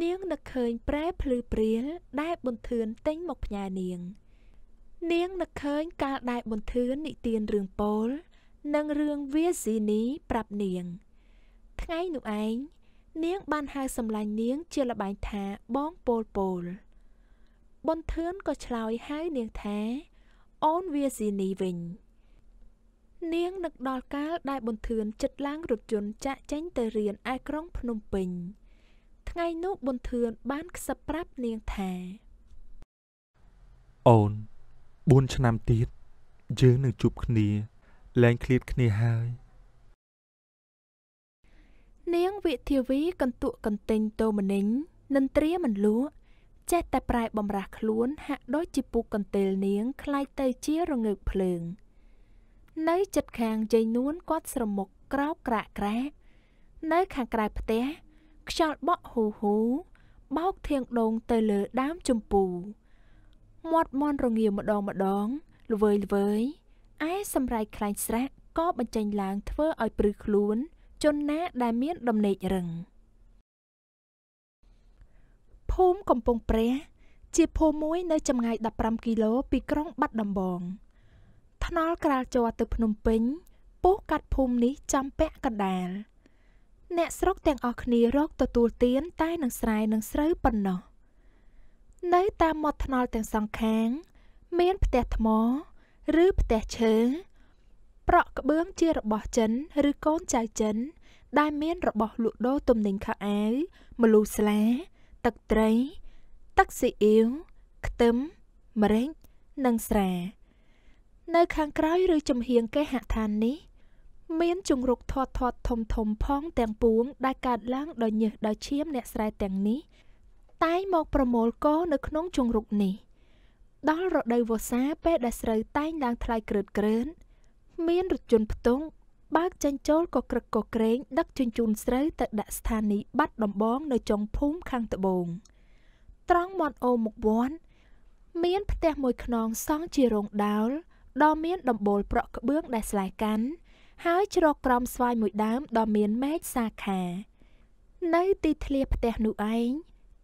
នាងនឹកឃើញព្រែភ្លឺព្រាលដែលប៊ុនធឿនទិញមកផ្ញើនាង នាងនឹកឃើញកាលដែលប៊ុនធឿននិទានរឿងពោលនិងរឿងវាស៊ីនីប្រាប់នាង ថ្ងៃនោះឯងនាងបានហៅសម្លាញ់នាងជាល្បែងថាបងពោលពោលប៊ុនធឿនក៏ឆ្លើយហៅនាងថាអូនវាស៊ីនីវិញនាងនឹកដល់កាលដែលប៊ុនធឿនចិត្តឡើងរថយន្តចាក់ចេញទៅរៀនឯក្រុងភ្នំពេញ។ថ្ងៃនោះប៊ុនធឿនបានខ្សឹបប្រាប់នាងថាអូន4ឆ្នាំទៀតយើងនឹងជួបគ្នា លែងឃ្លាតគ្នាហើយ នាងវិធាវី កន្ទក់កន្ទិញតូមនិញនិន្ទ្រាមិនលក់ចេះតែប្រែបំរាស់ខ្លួន ហាក់ដូចជាពុកកន្ទេលនាងคล้ายទៅ ជារងើកភ្លើង នៅ ចិត្តខាងជ័យនួនគាត់ ស្រមុកក្រោកក្រាក់ក្រានៅ ខាងក្រៅផ្ទះខ្យល់បក់ហ៊ូហ៊ូបោកធាងដូងទៅលើដើមចម្ពូមាត់មន់រងាម្ដងម្ដងល្វើយល្វើយឯសម្រែកខ្លាញ់ស្រាក់ក៏បញ្ចេញឡើងធ្វើឲ្យព្រឺខ្លួន ជន់ណាដែលមានដំណេករឹងភូមិកំពង់ព្រះ ជាភូមិមួយនៅចម្ងាយ15គីឡូពីក្រុងបាត់ដំបងថ្នល់ក្រាលជ័រទៅភ្នំពេញពុះកាត់ភូមិនេះចំពាក់កណ្ដាលអ្នកស្រុកទាំងអស់គ្នារកទទួលទានតែនឹងស្រែនឹងស្រូវប៉ុណ្ណោះនៅតាមមាត់ថ្នល់ទាំងសងខាង មានផ្ទះថ្ម ឬផ្ទះឈើប្រក់ក្បឿងជារបស់ចិន ឬកូនចៅចិនដែលមានរបស់លក់ដូរទំនិញខោអាវម្លូស្លាទឹកត្រីទឹកស៊ីអ៊ីវខ្ទឹមម្រេចនិងស្រា នៅខាងក្រោយឬចំហៀងគេហដ្ឋាននេះមានជំងឺធាត់ធាត់ធំធំផងទាំងពួងដែលកើតឡើងដោយញើសដោយឈាមអ្នកស្រែទាំងនេះ តែងមកប្រមូលកនៅក្នុងជង្រុកនេះដល់រដូវវស្សាពេលដែលស្រូវតែងឡើងថ្លៃក្រឺតក្រឺនមានរថយន្តផ្ទុងបើកចេញចូលក៏ក្រឹកក៏ក្រែងដឹកជញ្ជូនស្រូវទៅដាក់ស្ថានីយ៍បាត់ដំបងនៅចុងភូមិខាងត្បូងត្រង់មាត់អូមុខវ័នមានផ្ទះមួយខ្នងសង់ជារោងដោលដ៏មាន ដំបូលប្រក់ក្បឿងដែលស្លែកាន់ហើយជ្រកក្រោមស្វាយមួយដើមដ៏មានមែកសាខា នៅទីធ្លាផ្ទះនោះឯង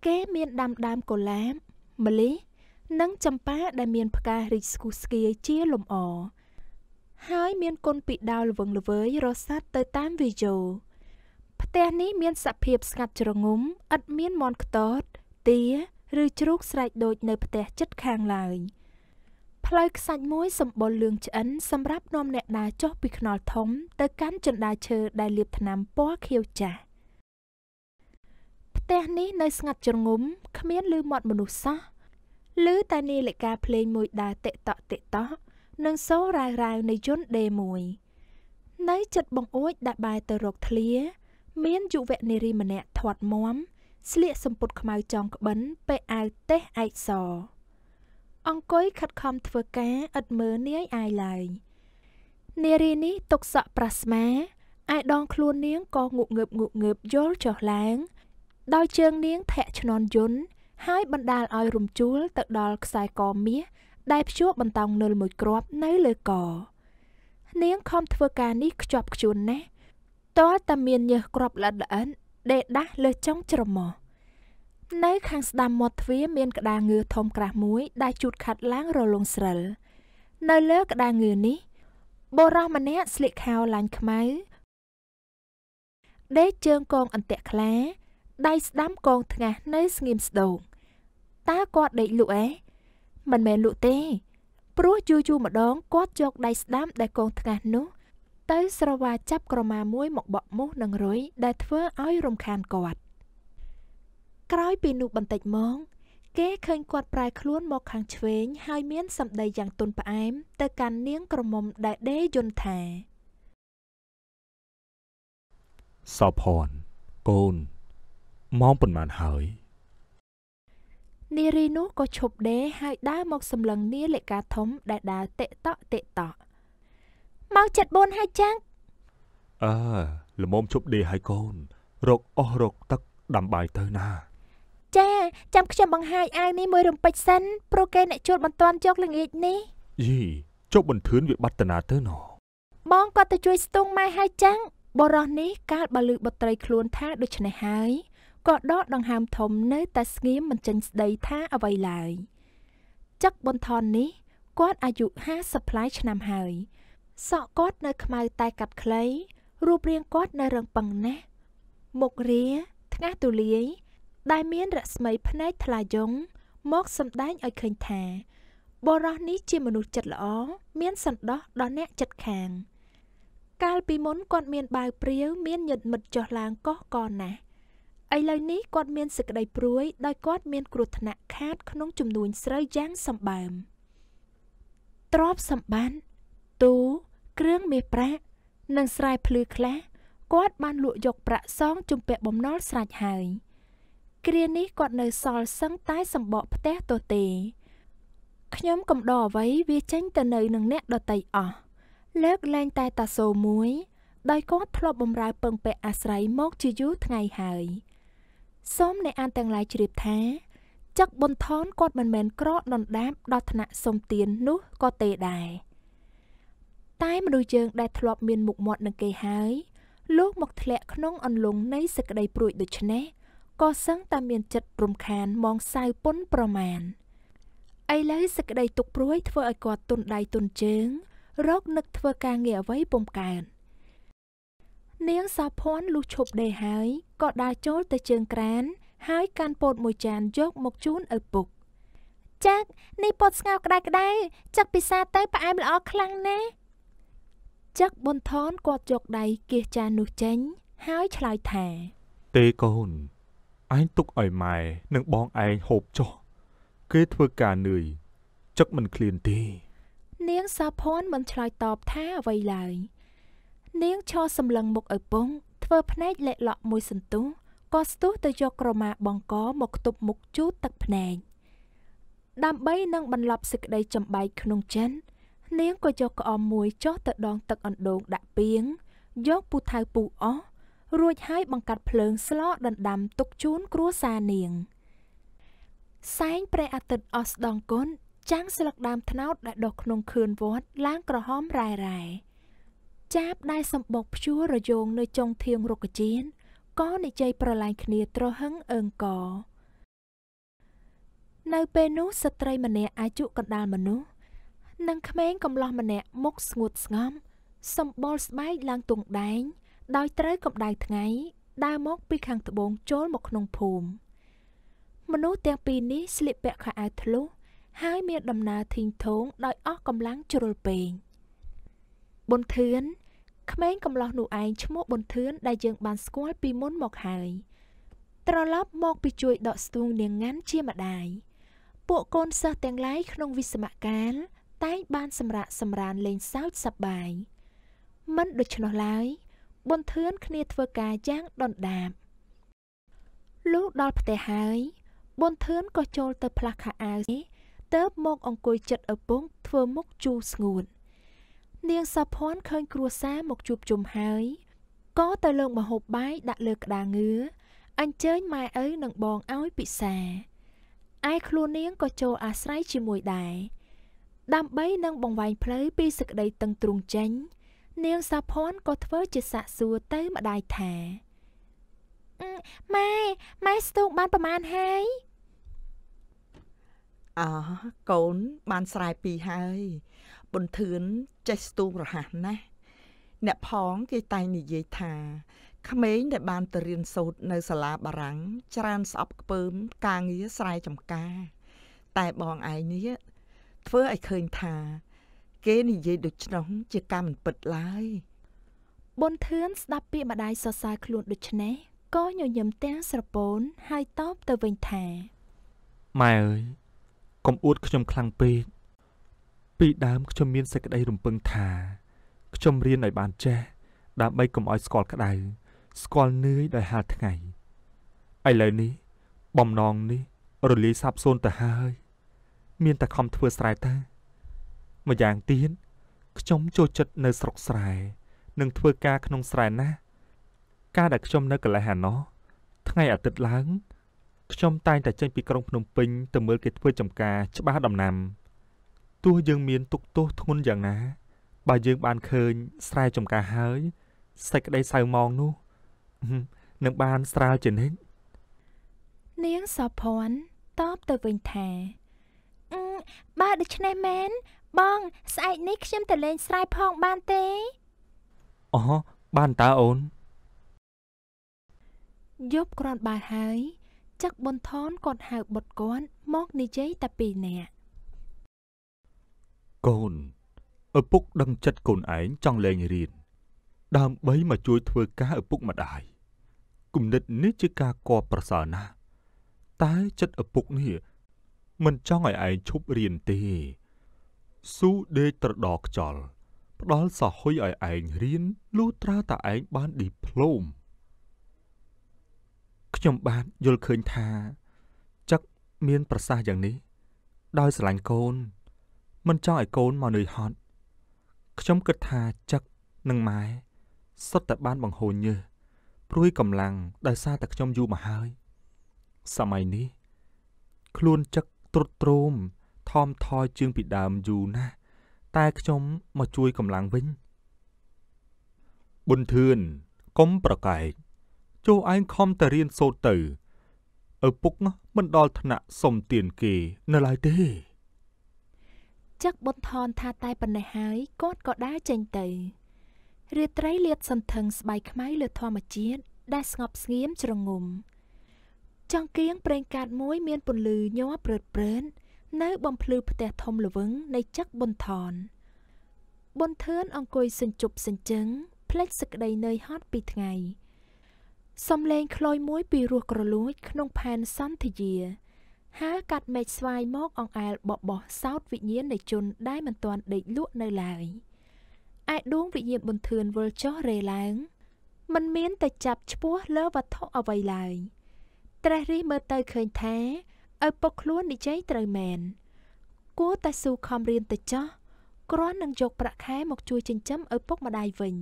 គេមានដាំដើមកុលាបម្លិះនិងចម្ប៉ាដែលមានផ្ការីកស្គុះស្គាយជាលំអហើយមានគុណពីដាវល្វឹងល្វើយរសាត់ទៅតាមវីយោផ្ទះនេះមានសភាពស្ងាត់ជ្រងំឥតមានមន់ខ្តតទាឬជ្រូកស្រែកដូចនៅផ្ទះចិត្តខាងឡើយ។ផ្លូវខ្សាច់មួយសម្បូរលឿងឆ្អិនសម្រាប់នាំអ្នកដើរចុះពីខ្នល់ធំទៅកាន់ជណ្ដារឈើដែលលាបថ្នាំពណ៌ខៀវចាស់ផ្ទះនេះនៅស្ងាត់ជ្រងំគ្មានឮមាត់មនុស្សសោះឬតែនាឡិកាភ្លេងមួយដើរតិកតក់តិកតក់និងសូរ៉ាវរ៉ាវនៃយន្តដេមួយ នៅចិត្តបងអួចដែលបែរទៅរកធ្លាមានយុវនារីម្នាក់ធាត់មមស្លៀកសំពត់ខ្មៅចងក្បិនពេអាវទេសឯកសរអង្គុយខិតខំធ្វើការឥតមើលនាយអាយឡើយនារីនេះទុកសក់ប្រាស្មាឯដងខ្លួននាងក៏ងក់ងើបងក់ងើបយល់ចុះឡើងដោយជើងនាងធាក់ឈ្នន់យន្តហើយបណ្ដាលឲ្យរំជួលទៅដល់ខ្សែកមាសដែលព្យួរបន្តោងនិលមួយគ្រាប់នៅលើក នាងខំធ្វើការនេះខ្ជាប់ខ្ជួនណាស់តលតែមានញើសគ្រាប់ល្អិតល្អិនដេដាស់លើចុងច្រមុះនៅខាងស្ដាំមាត់ទ្វារមានក្តារងឿធំក្រាស់មួយដែលជូតខាត់ឡើងរលងស្រិលនៅលើក្តារងឿនេះបុរសម្នាក់ស្លៀកខោឡាញខ្មៅដេកជើងកងអន្ទាក់ខ្លាដៃស្ដាំកងថ្ងាសនៅស្ងៀមស្ដោងតើគាត់ដេកលក់អេមិនមែនលក់ទេ ព្រោះយូរយូរម្ដងគាត់យកដៃស្ដាំដែលកងថ្ងាសនោះទៅស្រវាចាប់ក្រមាមួយមកបក់មូសនឹងរុយដែលធ្វើឲ្យរំខានគាត់ក្រោយពីនោះបន្តិចមកគេឃើញគាត់ប្រែខ្លួនមកខាងឆ្វេងហើយមានសម្ដីយ៉ាងទន់ផ្អែម ទៅកាន់នាងក្រមុំដែលដេយន្តថាសោផនកូនមកប៉ុន្មានហើយនារីនោះក៏ឈប់ដេហើយដើរមកសម្លឹងនាលេខាធំដែលដើរតេតក់តេតក់មក74ហើយចាំងអើលមុំឈប់ដេហើយកូន រក អស់រក ទឹកដាំបាយទៅណាចាចាំខ្ញុំបង្ហាញអាវនេះមួយរំពេចសិនព្រោះគេអ្នកជួលមិនទាន់យកល្ងាចនេះយីចុះបន្ទឿនវាបាត់តាទៅណោះបងគាត់ទៅជួយស្ទង់ម៉ែហើយចឹងបរោះនេះកាលបើលឺបត្រីខ្លួនថាដូច្នេះហើយក៏ដកដង្ហើមធំនៅតែស្ងៀមមិនចេញស្ដីថាអ្វីឡើយចឹកបន្ថននេះគាត់អាយុ50ប្លាយឆ្នាំហើយសក់គាត់នៅខ្មៅតែកាត់ខ្លី រូបរាងគាត់នៅរឹងប៉ឹងណាស់មុខរាថ្ងាសទូលាយដែលមានរស្មីភ្នែកថ្លាយងមកសម្ដែងឲ្យឃើញថា បរិះនេះជាមនុស្សចិត្តល្អមានសន្តោសដល់អ្នកចិត្តខាងកាលពីមុនគាត់មានបាវព្រាវមានញិតមិត្តចុះឡើងកោះកណាស់ឥឡូវនេះគាត់មានសេចក្តីព្រួយដោយគាត់មានគ្រោះថ្នាក់ខាត ក្នុងចំនួនស្រូវយ៉ាងសម្បើមទ្រពសម្បត្តិទូគ្រឿងមាសប្រាក់និងស្រែភ្លឺខ្លះគាត់បានលក់យក ប្រាក់សងជំពាក់បំណុលស្រេចហើយ។គ្រានេះគាត់នៅសល់សឹងតែសម្បកផ្ទះទទេខ្ញុំកំដរអ្វីវាចេញទៅនៅនឹងអ្នកដតីអស់លើកលែងតែតាសូមួយដោយគាត់ធ្លាប់បំរើពឹងពាក់អាស្រ័យមកជាយូរថ្ងៃហើយសូមអ្នកអានទាំងឡាយជ្រាបថាចឹកប៊ុនថនគាត់មិនមែនក្រដណ្ដាបដល់ឋានៈសុំទាននោះក៏ទេដែរតែមនុស្សយើងដែលធ្លាប់មានមុខមាត់នឹងគេហើយលោកមកធ្លាក់ក្នុងអន្លង់នៃសក្តីព្រួយដូច្នេះក៏សឹងតែមានចិត្តរំខានមកសៅពុនប្រមាណឥឡូវសក្តីទុកព្រួយធ្វើឲ្យគាត់ទុនដៃទុនជើង រកនឹកធ្វើការងារអ្វីពុំកើននាងសាភ័ណ្ឌលុះឈប់ដេកហើយក៏ដើរចូល ទៅជើងក្រាន ហើយកាន់ពោតមួយចានយកមកជូនឪពុក ចាក់នេះពតស្ងោក្តៅក្តៅចាក់ពិសាទៅផ្អែមល្អខ្លាំងណាស់ចាក់ប៊ុនថនគាត់យកដៃគៀសចាននោះចេញហើយឆ្លើយថា ទេកូនឯងទុកឲ្យម៉ែនិងបងឯងហូបចុះគេធ្វើការនឿយចឹកមិនឃ្លានទេ នាងសាភ័ណ្ឌមិនឆ្លើយតបថាអ្វីឡើយ នាងឈរសម្លឹងមុខឪពុកធ្វើភ្នែកលាក់លក់មួយសន្ទុះក៏ស្ទុះទៅយកក្រមាបង្កមកទប់មុខជូតទឹកភ្នែកដើម្បីនឹងបន្លប់សេចក្តីចំបែកក្នុងចិត្តនាងក៏យកក្អមមួយចោះទៅដងទឹកអណ្ដូងដាក់ពីងយកពូថៅពូអស់រួចហើយបង្កាត់ភ្លើងស្លដណ្ដាំទុកជូនគ្រួសារនាងសែងព្រះអាទិត្យអស្ដងគុណចាំងស្លឹកដើមត្នោតដែលដុះក្នុងខឿនវត្តឡើងក្រហមរ៉ែរ៉ែចាបដែលសម្បុកព្យួររយោងនៅចុងធៀងរុក្ខជានក៏និយាយប្រឡែងគ្នាត្រហឹងអើងក នៅពេលនោះស្ត្រីម្នាក់អាយុកណ្ដាលមនុស្សនិងក្មេងកំឡោះម្នាក់មុខស្ងួតស្ងំសម្បល់ស្បែកឡើងទង់ដែងដោយត្រូវកម្ដៅថ្ងៃដើរមកពីខាងត្បូងចូលមកក្នុងភូមិមនុស្សទាំងពីរនេះស្លៀកពាក់ខោអាវធ្លុះហើយមានដំណើរធីងធងដោយអស់កម្លាំងជ្រុលពេងប៊ុនធឿនក្មេងកំឡោះនោះឯងឈ្មោះប៊ុនធឿនដែលយើងបានស្គាល់ពីមុនមកហើយត្រឡប់មកពីជួយដកស្ទូងនាងងាន់ជាម្ដាយពួកកូនសិស្សទាំងឡាយក្នុងវិសមកាល តែងបានសម្រាកសម្រានលេងសើចសប្បាយមិនដូច្នោះឡើយបុនធឿនគ្នាធ្វើការយ៉ាងដុនដាបលុះដល់ផ្ទះហើយបុនធឿនក៏ចូលទៅផ្លាស់ខោអាវនេះទៅមកអង្គុយចិត្តឪពុកធ្វើមុខជូរស្ងួននាងសាភ័ណ្ឌឃើញគ្រួសារមកជួបជុំហើយក៏ទៅលើកមហូបបាយដាក់លើក្តារងឿអញ្ជើញម៉ែឪនិងបងឲ្យពិសាឯខ្លួននាងក៏ចូលអាស្រ័យជាមួយដែរដើម្បីនឹងបង្វែងផ្លូវពីសេចក្តីតឹងទ្រង់ចេញនាងសាផាន់ក៏ធ្វើជាសាក់សួរទៅម្ដាយថាម៉ែម៉ែស្ទូកបានប្រមាណហើយអោកូនបានស្រែពីរហើយប៊ុនធឿនចេះស្ទូករហ័សណាស់អ្នកផងគេតែងនិយាយថាក្មេងដែលបានទៅរៀនសូត្រនៅសាលាបារាំងច្រើនស្អប់ខ្ពើមការងារស្រែចម្ការ តែបងឯងនេះធ្វើឲ្យឃើញថាគេនិយាយដូច្នោះជាការមិនពិតឡើយប៊ុនធឿនស្ដាប់ពាក្យម្ដាយសរសើរខ្លួនដូច្នេះក៏ញញឹមទាំងស្រពោនហើយតបទៅវិញថាម៉ែអើយកុំអួតខ្ញុំខ្លាំងពេកពីដើមខ្ញុំមានសេចក្តីរំពឹងថាខ្ញុំរៀនឲ្យបានចេះដើម្បីកុំឲ្យស្គាល់ក្តៅស្គាល់នឿយដោយហាលថ្ងៃឥឡូវនេះ បំណងនេះរលាយសាបសូន្យទៅហើយ មានតែខំធ្វើស្រែតាម្យ៉ាងទៀតខ្ញុំចូលចិត្តនៅស្រុកស្រែនិងធ្វើការក្នុងស្រែណាស់ការដែលខ្ញុំនៅកន្លែងអាណោះថ្ងៃ អាទិត្យឡើងខ្ញុំតែងតែចេញពីក្រុងភ្នំពេញទៅមើលគេធ្វើចំការច្បាស់ដំណាំទោះយើងមានទុកទោសធ្ងន់យ៉ាងណាបើយើងបានឃើញស្រែចំការហើយសេចក្តីសៅមងនោះនឹងបានស្រាលជានិច្ចនាងសោភ័ណ្ឌតបទៅវិញថាបើដូច្នេះមែនបងស្អែកនេះខ្ញុំទៅលេងស្រែផងបានទេអូបានតើអូនយប់គ្រាន់បានហើយចឹកប៊ុនថនគាត់ហៅបុតគាត់មកនិយាយតែពីរនាក់កូនឪពុកដឹងចិត្តកូនឯងចង់លែងរៀនដើម្បីមកជួយធ្វើការឪពុកម្ដាយគំនិតនេះជាការគបប្រសើរណាស់តែចិត្តឪពុកនេះមិនចង់ឲ្យឯងឈប់រៀនទេស៊ូដេកត្រដរខ្ចល់ផ្ដាល់សោះហុយឲ្យឯងរៀនលុះត្រាតែឯងបានឌីប្លូមខ្ញុំបាទយល់ឃើញថាចឹកមានប្រសាសន៍យ៉ាងនេះ ដោយស្រឡាញ់កូន មិនចង់ឲ្យកូនមកនឿយហត់ខ្ញុំគិតថាចឹកនិងម៉ែសុទ្ធតែបានបង្ហូរញើសព្រួយកម្លាំងដោយសារតែខ្ញុំយូរមកហើយ សម័យនេះ ខ្លួនចឹកទ្រុឌទ្រោមថមថយជាងពីដើមយូរណាស់តែខ្ញុំមកជួយកម្លាំងវិញប៊ុនធឿនកុំប្រកែកចូលឯងខំតែរៀនសូត្រទៅឪពុកនោះមិនដល់ឋានៈសុំទានគេនៅឡើយទេចឹកប៊ុនថនថាតែប៉ុណ្ណេះហើយគាត់ក៏ដើរចេញទៅរាត្រីលាតសន្ធឹងស្បៃខ្មៅលើធម្មជាតិដែលស្ងប់ស្ងៀមជ្រងំចង្គៀងប្រេងកាតមួយមានពន្លឺញ័រព្រឺតព្រឿននៅបំភ្លឺផ្ទះធំល្វឹងនៃចឹកប៊ុនថនប៊ុនធឿនអង្គុយសញ្ជប់សញ្ជឹងភ្លេចសក្តីនឿយហត់ពីថ្ងៃសំឡេងខ្លយមួយ ពីរោះក្រលួចក្នុងផែនសន្ធយាហើកាត់មេឃស្វាយមកអង្អែលបបោះសោតវិញ្ញាណនៃជនដែលមិនទាន់ដេកលក់នៅឡើយឯដួងវិញ្ញាណប៊ុនធឿនវល់ចុះរេឡើងមិនមានតែចាប់ឈ្មោះលើវត្ថុអ្វីឡើយ ត្រេះរិះមើលទៅឃើញថាឪពុកខ្លួននិយាយត្រូវមែនគួរតែស៊ូខំរៀនទៅចោះគ្រាន់នឹងយកប្រាក់ខែមកជួយចិញ្ចឹមឪពុកម្ដាយវិញ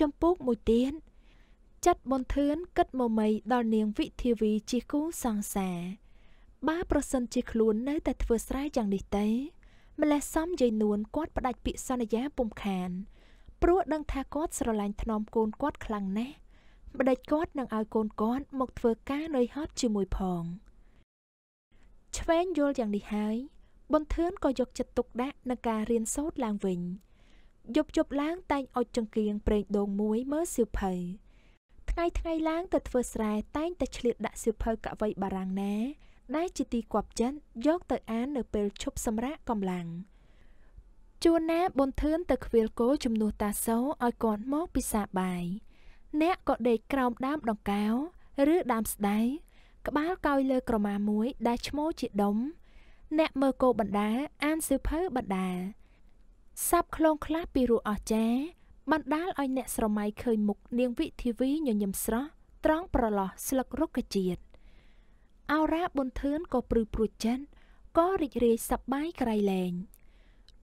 ចំពោះមួយទៀតចិត្តបនធឿនគិតមមីដល់នាងវិធីវីជាគូសង្សារបើប្រសិនជាខ្លួននៅតែធ្វើស្រែយ៉ាងនេះទេម្លេះសំយាយនួនគាត់ផ្ដាច់ពាក្យសន្យាពុំខានព្រោះដឹងថាគាត់ស្រឡាញ់ថ្នមកូនគាត់ខ្លាំងណាស់ម្ដេចគាត់នឹងឲ្យកូនគាត់មកធ្វើការនៅហត់ជាមួយផង។ឆ្វេងយល់យ៉ាងនេះហើយប៊ុនធឿនក៏យក ចិត្តទុកដាក់នឹងការរៀនសូត្រឡើងវិញ យប់យប់ឡើងតែងអុចចង្គៀងប្រេងដូងមួយមើលសៀវភៅថ្ងៃថ្ងៃឡើង ទៅធ្វើស្រែតែងតែឆ្លៀតដាក់សៀវភៅកវីបារាំងណាដែលជាទីគាប់ចិត្តយកទៅអាននៅពេលឈប់សម្រាកកម្លាំងជួនណាប៊ុនធឿនទៅខ្វៀលគោជំនួសតាសូឲ្យគាត់មកពិសាបាយអ្នកក៏ដេកក្រោមដើមដង្កោឬដើមស្ដៅក្បាលកោយលើក្រមាមួយ ដែលឈ្មោះជាដុំអ្នកមើលគោបណ្ដាអានសៀវភៅបណ្ដាសាប់ខ្លងខ្លះពីរੂអស្ចារ្យបណ្ដាលឲ្យអ្នកស្រមៃឃើញមុខនាងវិធីវីញញឹមស្រស់ត្រង់ប្រឡោះស្លឹករុក្ខជាតិអោរ៉ាប៊ុនធឿនក៏ព្រឺព្រួចចិនក៏រីករាយសប្បាយក្រៃលែង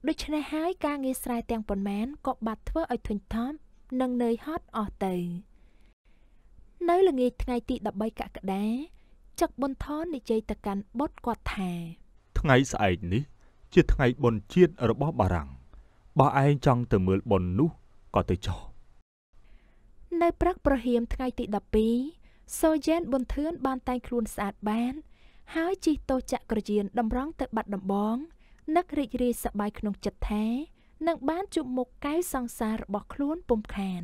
ដូច្នេះហើយការងារស្រែទាំងប៉ុន្មានក៏បាត់ធ្វើឲ្យធុញថប់និងនឿយហត់អស់ទៅ នៅល្ងាចថ្ងៃទី13កក្កដាចឹកប៊ុនថននិយាយទៅកាន់បុតគាត់ថា ថ្ងៃស្អែកនេះ ជាថ្ងៃបុណ្យជាតិរបស់បារាំងបើឯងចង់ទៅមើលបុណ្យនោះក៏ទៅចុះនៅព្រឹកប្រហៀមថ្ងៃទី12សូយ៉ែនប៊ុនធឿនបានតែងខ្លួនស្អាតបានហើយជិះតូចចក្រយានតម្រង់ទៅបាត់ដំបងនឹករីករាយសប្បាយក្នុងចិត្តថានឹងបានជួបមុខកែវសង្សាររបស់ខ្លួនពុំខាន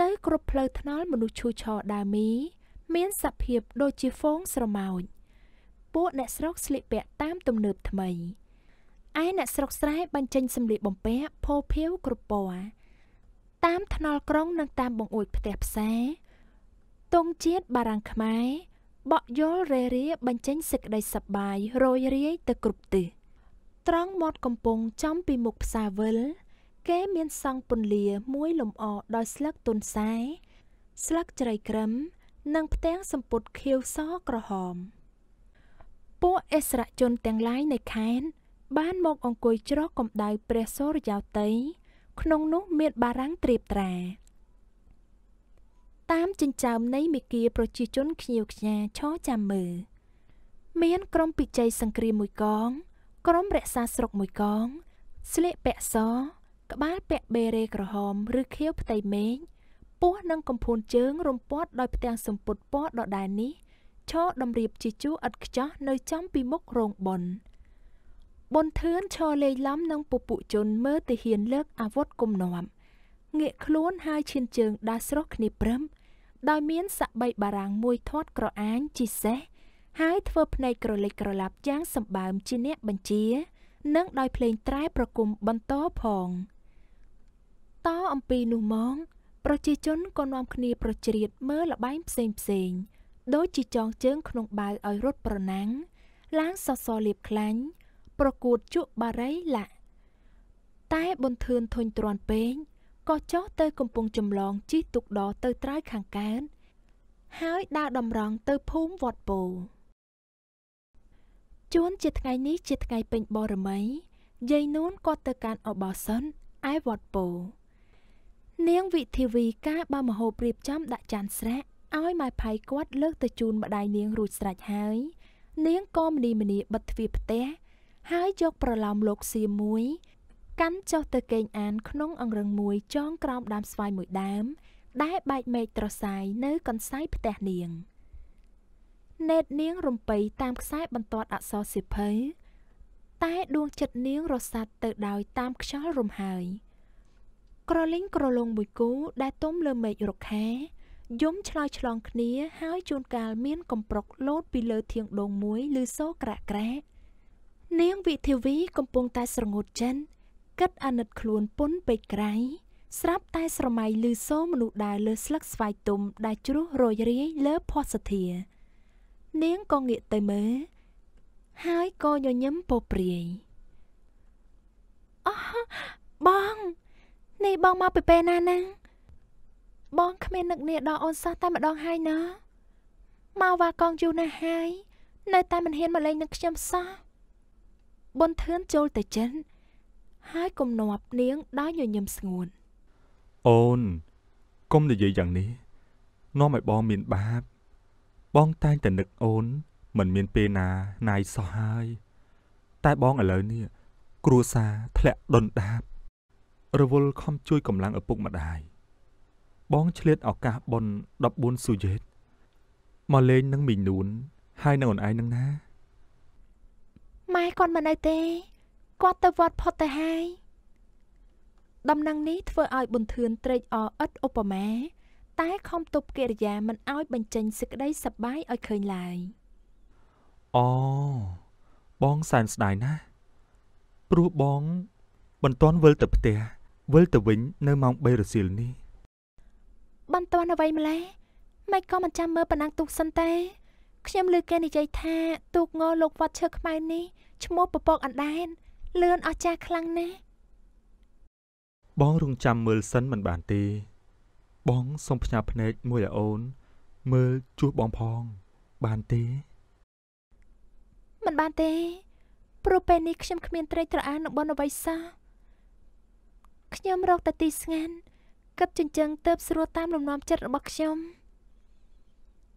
នៅគ្រប់ផ្លូវថ្នល់មនុស្សឈូឆរដាមីមានសភាពដូចជាហ្វូងស្រមោចពួកអ្នកស្រុកស្លៀកពាក់តាមទំនើបថ្មីឯអ្នកស្រុកស្រែបញ្ចេញសម្លៀកបំពាក់ផូភៀវគ្រប់ពណ៌តាមថ្នល់ក្រុងនិងតាមបង្អួចផ្ទះផ្សារទងជាតិបារាំងខ្មែរបក់យល់រេរាបញ្ចេញសេចក្តីសប្បាយរយរាយទៅគ្រប់ទិសត្រង់មាត់កំពង់ចំពីមុខផ្សារវិលគេមានសង់ពន្លាមួយលំអដោយស្លឹកទុនខ្សែស្លឹកជ្រៃក្រឹមនិងផ្ទាំងសំពត់ខៀវសក្រហម ពួកអិសរជនទាំងឡាយនៅខេនបានមកអង្គុយច្រកកម្ដៅព្រះសូរយោទ័យក្នុងនោះមានបារាំងត្រៀបត្រា តាមចិញ្ចើមនៃ មេគាប្រជាជនខ្ញៀវខ្ញាឈរចាំមើលមាន ក្រុមពិជ័យសង្គ្រាមមួយកងក្រុមរក្សាស្រុកមួយកង ស្លៀកពាក់សក្បាលពាក់បេរេក្រហម ឬខៀវផ្ទៃមេឃពោះនិងកំភួនជើងរំពាត់ដោយផ្ទាំងសំពត់ពណ៌ដដែលនេះឈរតម្រៀបជាជួរឥតខ្ចោះនៅចំពីមុខរោងបុនបុនធឿនឈរលេងឡំនឹងពពួកជនមើលទៅហ៊ានលើកអាវុធគំនាំងាកខ្លួនហើយឈានជើងដាស់ស្រោះគ្នាព្រឹម ដោយមានសបីបារាំងមួយធាត់ក្រអាញជីសេះហើយធ្វើភ្នែកក្រលិចក្រឡាប់យ៉ាងសម្បើមជាអ្នកបញ្ជានិងដោយភ្លេងត្រែប្រគំបន្តផង តអំពីនោះមកប្រជាជនក៏នាំគ្នាប្រជ្រៀតមើលលបែងផ្សេងផ្សេងដូចជាចងជើងក្នុងបាវឲ្យរត់ប្រណាំង ឡើងសសរលៀបខ្លាញ់ប្រកួតជក់បារីឡាក់តែប៊ុនធឿនធុញទ្រាន់ពេកក៏ចុះទៅកំពង់ចំឡងជិះទុកដទៅត្រើយខាងកើតហើយដើរតម្រង់ទៅភូមិវត្តពោជួនជាថ្ងៃនេះជាថ្ងៃពេញបរមីយាយនូនគាត់ទៅកាន់អបោសិនឯវត្តពោនាងវិធីវីកាបើមហូបរៀបចំដាក់ចានស្រាក់ឲ្យម៉ែផៃគាត់លើកទៅជូនម្ដាយនាងរួចស្រេចហើយ នាងក៏មនីមនីបិទទ្វារផ្ទះហើយយកប្រឡោមលោកសៀមមួយ កាន់ចុះទៅកេងអានក្នុងអង្រឹងមួយចងក្រោមដើមស្វាយមួយដើមដែលបែកមែកត្រសាយនៅកន្សែងផ្ទះនាងណេតនាងរំពេយតាមខ្សែបន្ទាត់អក្សរសិភ័យតែដួងចិត្តនាងរសាត់ទៅដោយតាមខ្យល់រំហើយ។ក្រលិញក្រលងមួយគូដែលទុំលើមេឃរុក្ខា យំឆ្លើយឆ្លងគ្នាហើយជួនកាលមានកំប្រុកលោតពីលើធាងដូងមួយឬសូក្រាក់ក្រាក់នាងវិធីវីកំពុងតែស្រងូតចិនគិតអាណិតខ្លួនពុនពេកក្រៃស្រាប់តែស្រមៃឮសូរមនុស្សដើរលើស្លឹកស្វាយទុំដែលជ្រុះរយរាយលើភ័ស្តុធា នាងក៏ងាកទៅមើលហើយក៏ញញឹមពោព្រាយអោះបងនេះបងមកពីពេលណាណាបងគ្មាននឹកនាដល់អូនសោះតែម្ដងហើយណាមកវ៉ាកងយូរណាស់ហើយ នៅតែមិនហ៊ានមកលេងនឹងខ្ញុំសោះប៊ុនធឿនចូលទៅចិនហើយគំនប់នាងដោយញញឹមស្ងួនអូនកុំនិយាយយ៉ាងនេះនាំឲ្យបងមានបាប បងតែងតែនឹកអូន មិនមានពេលណាណាយសោះហើយ តែបងឥឡូវនេះគ្រួសារធ្លាក់ដុនដាបរវល់ខំជួយកម្លាំងឪពុកម្ដាយបងឆ្លៀតឱកាសប៉ុន14ស៊ូយេតមកលេងនឹងមីនូនហើយនឹងអូនឯងនឹងណាម៉ែគាត់មិននៅទេគាត់ទៅវត្តផុតទៅហើយដំណឹងនេះធ្វើឲ្យប៊ុនធឿនត្រេកអរឥតឧបមា តែខំទប់កិរិយាមិនឲ្យ បញ្ចេញសេចក្តីសប្បាយឲ្យឃើញឡើយអូបងសែនស្ដាយណាស់ព្រោះបងមិនទាន់វិលទៅផ្ទះវិលទៅវិញនៅម៉ោង3រសៀលនេះបន្តអ្វីម្លេះមិនក៏មិនចាំមើលប៉ុណ្ណឹងទូកសិនទេខ្ញុំឮគេនិយាយថាទូកងលោកវត្តឈើខ្មៅនេះឈ្មោះពពកអណ្ដែនលឿនអស្ចារ្យខ្លាំងណាស់បងរងចាំមើលសិនមិនបានទេបងសូមផ្ញើភ្នែកមួយឲ្យអូនមើលជួសបងផង បានទេមិនបានទេ ព្រោះពេលនេះខ្ញុំគ្មានត្រេកត្រអាលនឹងបនអ្វីសោះខ្ញុំរកតែទីស្ងាត់គិតចិញ្ចឹងទៅស្រួលតាមលំនាំចិត្តរបស់ខ្ញុំ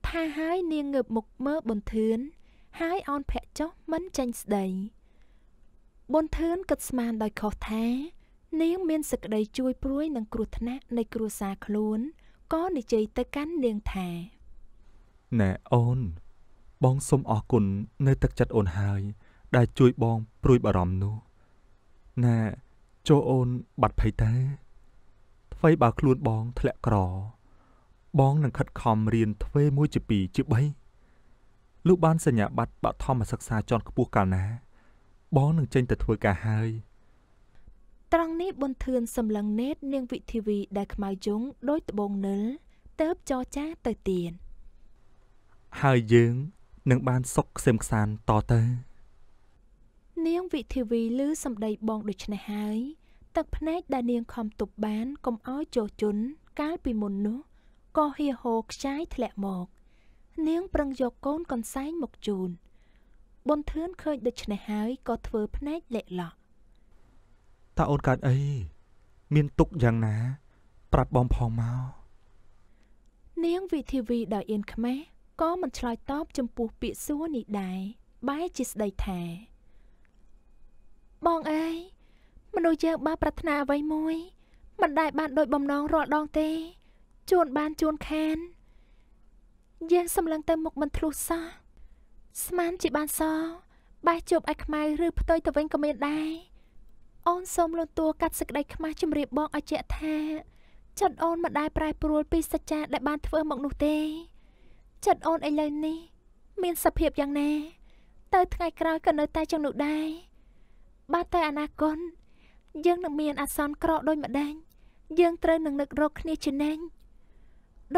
ថាហើយនាងងើបមុខមើលប៊ុនធឿនហើយអោនភ័ក្រចុះមិនចាញ់ស្ដីប៊ុនធឿនគិតស្មានដោយខុសថា នាងមានសក្តីជួយព្រួយនឹងគ្រោះថ្នាក់នៃគ្រួសារខ្លួនក៏និយាយទៅកាន់នាងថាណែអូន បងសូមអរគុណនៅទឹកចិត្តអូនហើយដែលជួយបងព្រួយបារម្ភនោះណែចុះអូនបាត់ភ័យតា្វីបើខ្លួនបងធ្លាក់ក្របង នឹង ខិតខំរៀនទ្វេមួយជាពីរជាបីលោកបានសញ្ញាបត្របឋមសិក្សាជាន់ខ្ពស់កាលណា បងនឹងចេញទៅធ្វើការហើយត្រង់នេះប៊ុនធឿនសម្លឹងនេតនាងវិធីវីដែលខ្មៅជុងដោយត្បូងនិលទៅបចរចាទៅទៀតហើយយើងនឹងបានសុខខ្សឹមខ្សានតទៅនាងវិធីវីឮសម្ដីបងដូច្នេះហើយ ទឹកភ្នែកដែលនាងខំទប់បានកុំឲ្យចោះជន់កាលពីមុននោះក៏ហៀហូខ្ចាយធ្លាក់មកនាងប្រឹងយកកូនកន្សែងមកជូនប៊ុនធឿនឃើញដូច្នេះហើយក៏ធ្វើភ្នែកលាក់ឡោះតើអូនកើតអីមានទុកយ៉ាងណា ប្រាប់បងផងមកនាងវិធីវីដោយអៀនខ្មេះក៏មិនឆ្លើយតបចំពោះពាក្យសួរនេះដែរបែរជាស្ដីថាបងអើយមនុស្សយើងបានប្រាថ្នាអ្វីមួយ មិនដែលបានដូចបំណងរាល់ដងទេ ជួនបានជួនខានយើងសម្លឹងទៅមុខមិនធ្លុះសោះស្មានជាបានសបេះជប់ឲ្យខ្មៅឬផ្ទុយទៅវិញក៏មានដែរអូនសូមលន់តួកាត់សេចក្តីខ្មាស់ជំរាបបងឲ្យជាក់ថា ចិត្តអូនមិនដែលប្រែប្រួលពីសច្ចាដែលបានធ្វើមកនោះទេ ចិត្តអូនឥឡូវនេះ មានសភាពយ៉ាងណាទៅថ្ងៃក្រោយក៏នៅតែជាងនោះដែរបាទតែអនាគតយើងនឹងមានអសន្នក្រដោយម្ដេចយើងត្រូវនឹងនឹករកគ្នាជាណែង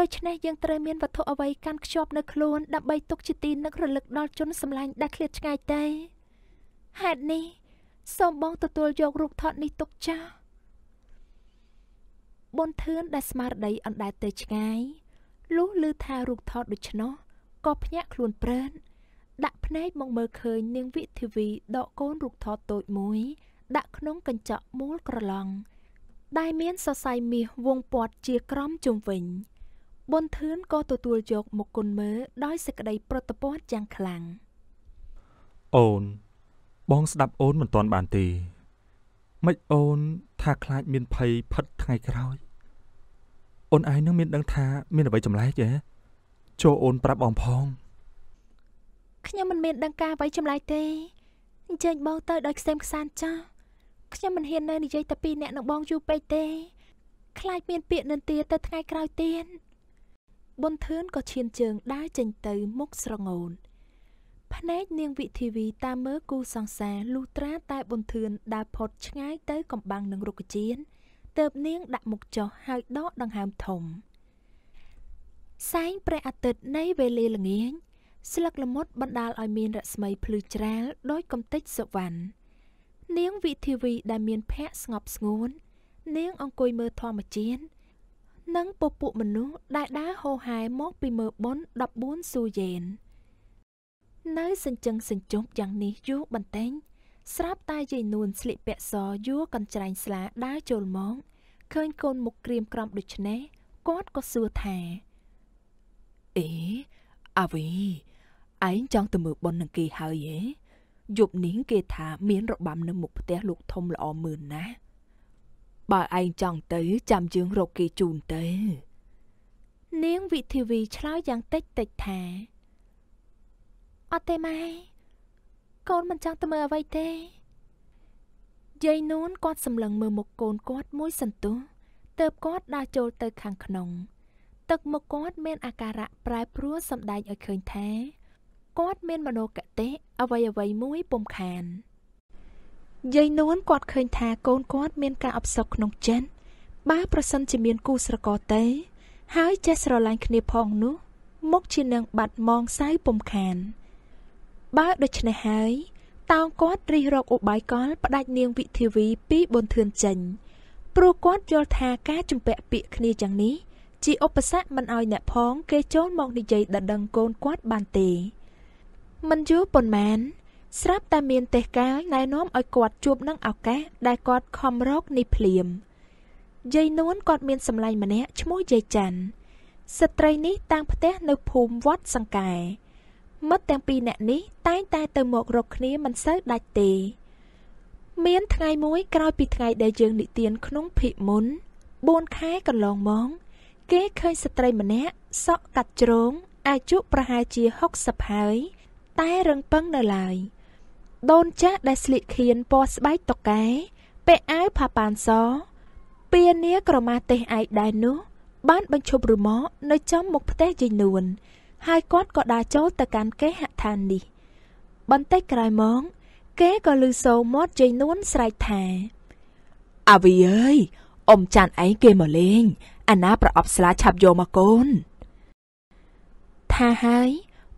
ដូច្នេះយើងត្រូវមានវត្ថុអ្វីកាន់ខ្ជាប់នៅខ្លួនដើម្បីទុកជាទីនឹករលឹកដល់ជនសម្លាញ់ដែលឃ្លាតឆ្ងាយទៅហេតុនេះសូមបងទទួលយករូបថតនេះទុកចាស់ប៊ុនធឿនដែលស្មារតីអណ្ដែតទៅឆ្ងាយលុះឮថារូបថតដូច្នោះក៏ភ្ញាក់ខ្លួនព្រើនដាក់ភ្នែកមកមើលឃើញនាងវិធីវីដកកូនរូបថតតូចមួយ ដាក់ក្នុងកញ្ចក់មូលក្រឡង់ដែលមានសរសៃមាសវងព័ទ្ធជាក្រំជុំវិញប៊ុនធឿនក៏ទទួលយក មកគុណមើលដោយសេចក្តីប្រតិពន្ធយ៉ាងខ្លាំងអូន បងស្ដាប់អូនមិនទាន់បានទេមិនអូនថាខ្លាចមានភ័យផិតថ្ងៃក្រោយអូនឯងនឹងមានដឹងថាមានអ្វីចម្លែកទេចូលអូនប្រាប់បងផងខ្ញុំមិនមានដឹងការអ្វីចម្លែកទេអញ្ជើញបងទៅដោយខ្សែមខ្សានចាស់ខ្ញុំមិនហ៊ាននៅនិយាយតែពីអ្នកនឹងបងយូរពេកទេខ្លាចមានពាក្យនិន្ទាទៅថ្ងៃក្រោយទៀតប៊ុនធឿនក៏ឈានជើងដើរចេញទៅមុខស្រងូនភ្នែកនាងវិធីវីតាមមើលគូសង្សារលុះត្រាតែប៊ុនធឿនដើរផុតឆ្ងាយទៅកំបាំងនឹងរុក្ខជាតិទៅបនាងដាក់មុខចុះហើយដកដង្ហើមធំសែងព្រះអាទិត្យនៃវេលាល្ងាចស្លឹកល្មុតបណ្ដាលឲ្យមានរស្មីភ្លឺច្រាលដោយកំទេចសុវណ្ណនាងវិធីវីដែលមានភ័ក្រស្ងប់ស្ងួន នាងអង្គុយមើលធម្មជាតិនិងពពួកមនុស្សដែលដើរហោហែមកពីមើលបុន14ស៊ូយេននៅសញ្ជឹងសញ្ជប់យ៉ាងនេះយូរបន្តែងស្រាប់តែយាយនួនស្លៀកពាក់សយួរកញ្ច្រែងស្លាដើរចូលមកឃើញកូនមុខក្រៀមក្រំដូច្នេះគាត់ក៏សួរថាអេអាវីឯងចង់ទៅមើលប៉ុននឹងគេហើយហេយប់នេះគេថាមានរបាំនៅមុខផ្ទះលោកធំល្អមើលណាស់បើឯងចង់ទៅចាំយើងរកគេជូនទៅ នាងវិធីវីឆ្លើយយ៉ាងតិចតិចថាអត់ទេម៉ែកូនមិនចង់ទៅមើលអ្វីទេយាយនួនគាត់សម្លឹងមើលមុខកូនគាត់មួយសន្ទុះទៅគាត់ដើរចូលទៅខាងក្នុង ទឹកមុខគាត់មានអាការៈប្រែប្រួលសម្ដែងឲ្យឃើញថាគាត់មានមโนគតិអ្វីអ្វីមួយពុំខានយាយនួនគាត់ឃើញថាកូនគាត់មាន ការអបសុកក្នុងចិត្តបើប្រសិនជាមានគូស្រករទេហើយចេះស្រឡាញ់គ្នាផងនោះមុខជានឹងបាត់មងសៅពុំខាន បើដូច្នេះហើយតោងគាត់រិះរកឧបាយកលផ្ដាច់នាងវិធីវីពីបុនធឿនចេញ ព្រោះគាត់យល់ថាការជំពាក់ពាក្យគ្នាយ៉ាងនេះជាឧបសគ្គមិនឲ្យអ្នកផងគេចូលមកនិយាយដណ្ដឹងកូនគាត់បានទេមិនយូរប៉ុន្មាន ស្រាប់តែមានទេកាយណែនាំឲ្យគាត់ជួបនឹងឱកាសដែលគាត់ខំរកនេះភ្លាមយាយនួនគាត់មានសម្លាញ់ម្នាក់ឈ្មោះយាយច័ន្ទស្ត្រីនេះតាំងផ្ទះនៅភូមិវត្តសង្កែមិត្តទាំងពីរនាក់នេះតែងតែទៅមករកគ្នាមិនសូវដាច់ទេ មានថ្ងៃមួយក្រោយពីថ្ងៃដែលយើងនិទានក្នុងភិកមុន4ខែកន្លងមកគេឃើញស្ត្រីម្នាក់សក់កាត់ជ្រងអាយុប្រហែលជា60ហើយតែរឹងពឹងនៅឡើយដូនចាស់ដែលស្លៀកខៀនពណ៌ស្បែកតុកែពាក់អាវផាប៉ានសពៀនាក្រមាទេសឯកដែរនោះ បានបញ្ឈប់រមាក់នៅចំមុខផ្ទះយាយនួន ហើយគាត់ក៏ដើរចូលទៅកាន់គេហដ្ឋាននេះបន្តិចក្រោយមកគេក៏ឮសូរមាត់យាយនួនស្រែកថាអាវីអើយអ៊ំចាន់ឯងគេមកលេងអាណាប្រអប់ស្លាឆាប់យកមកកូន ថាហើយ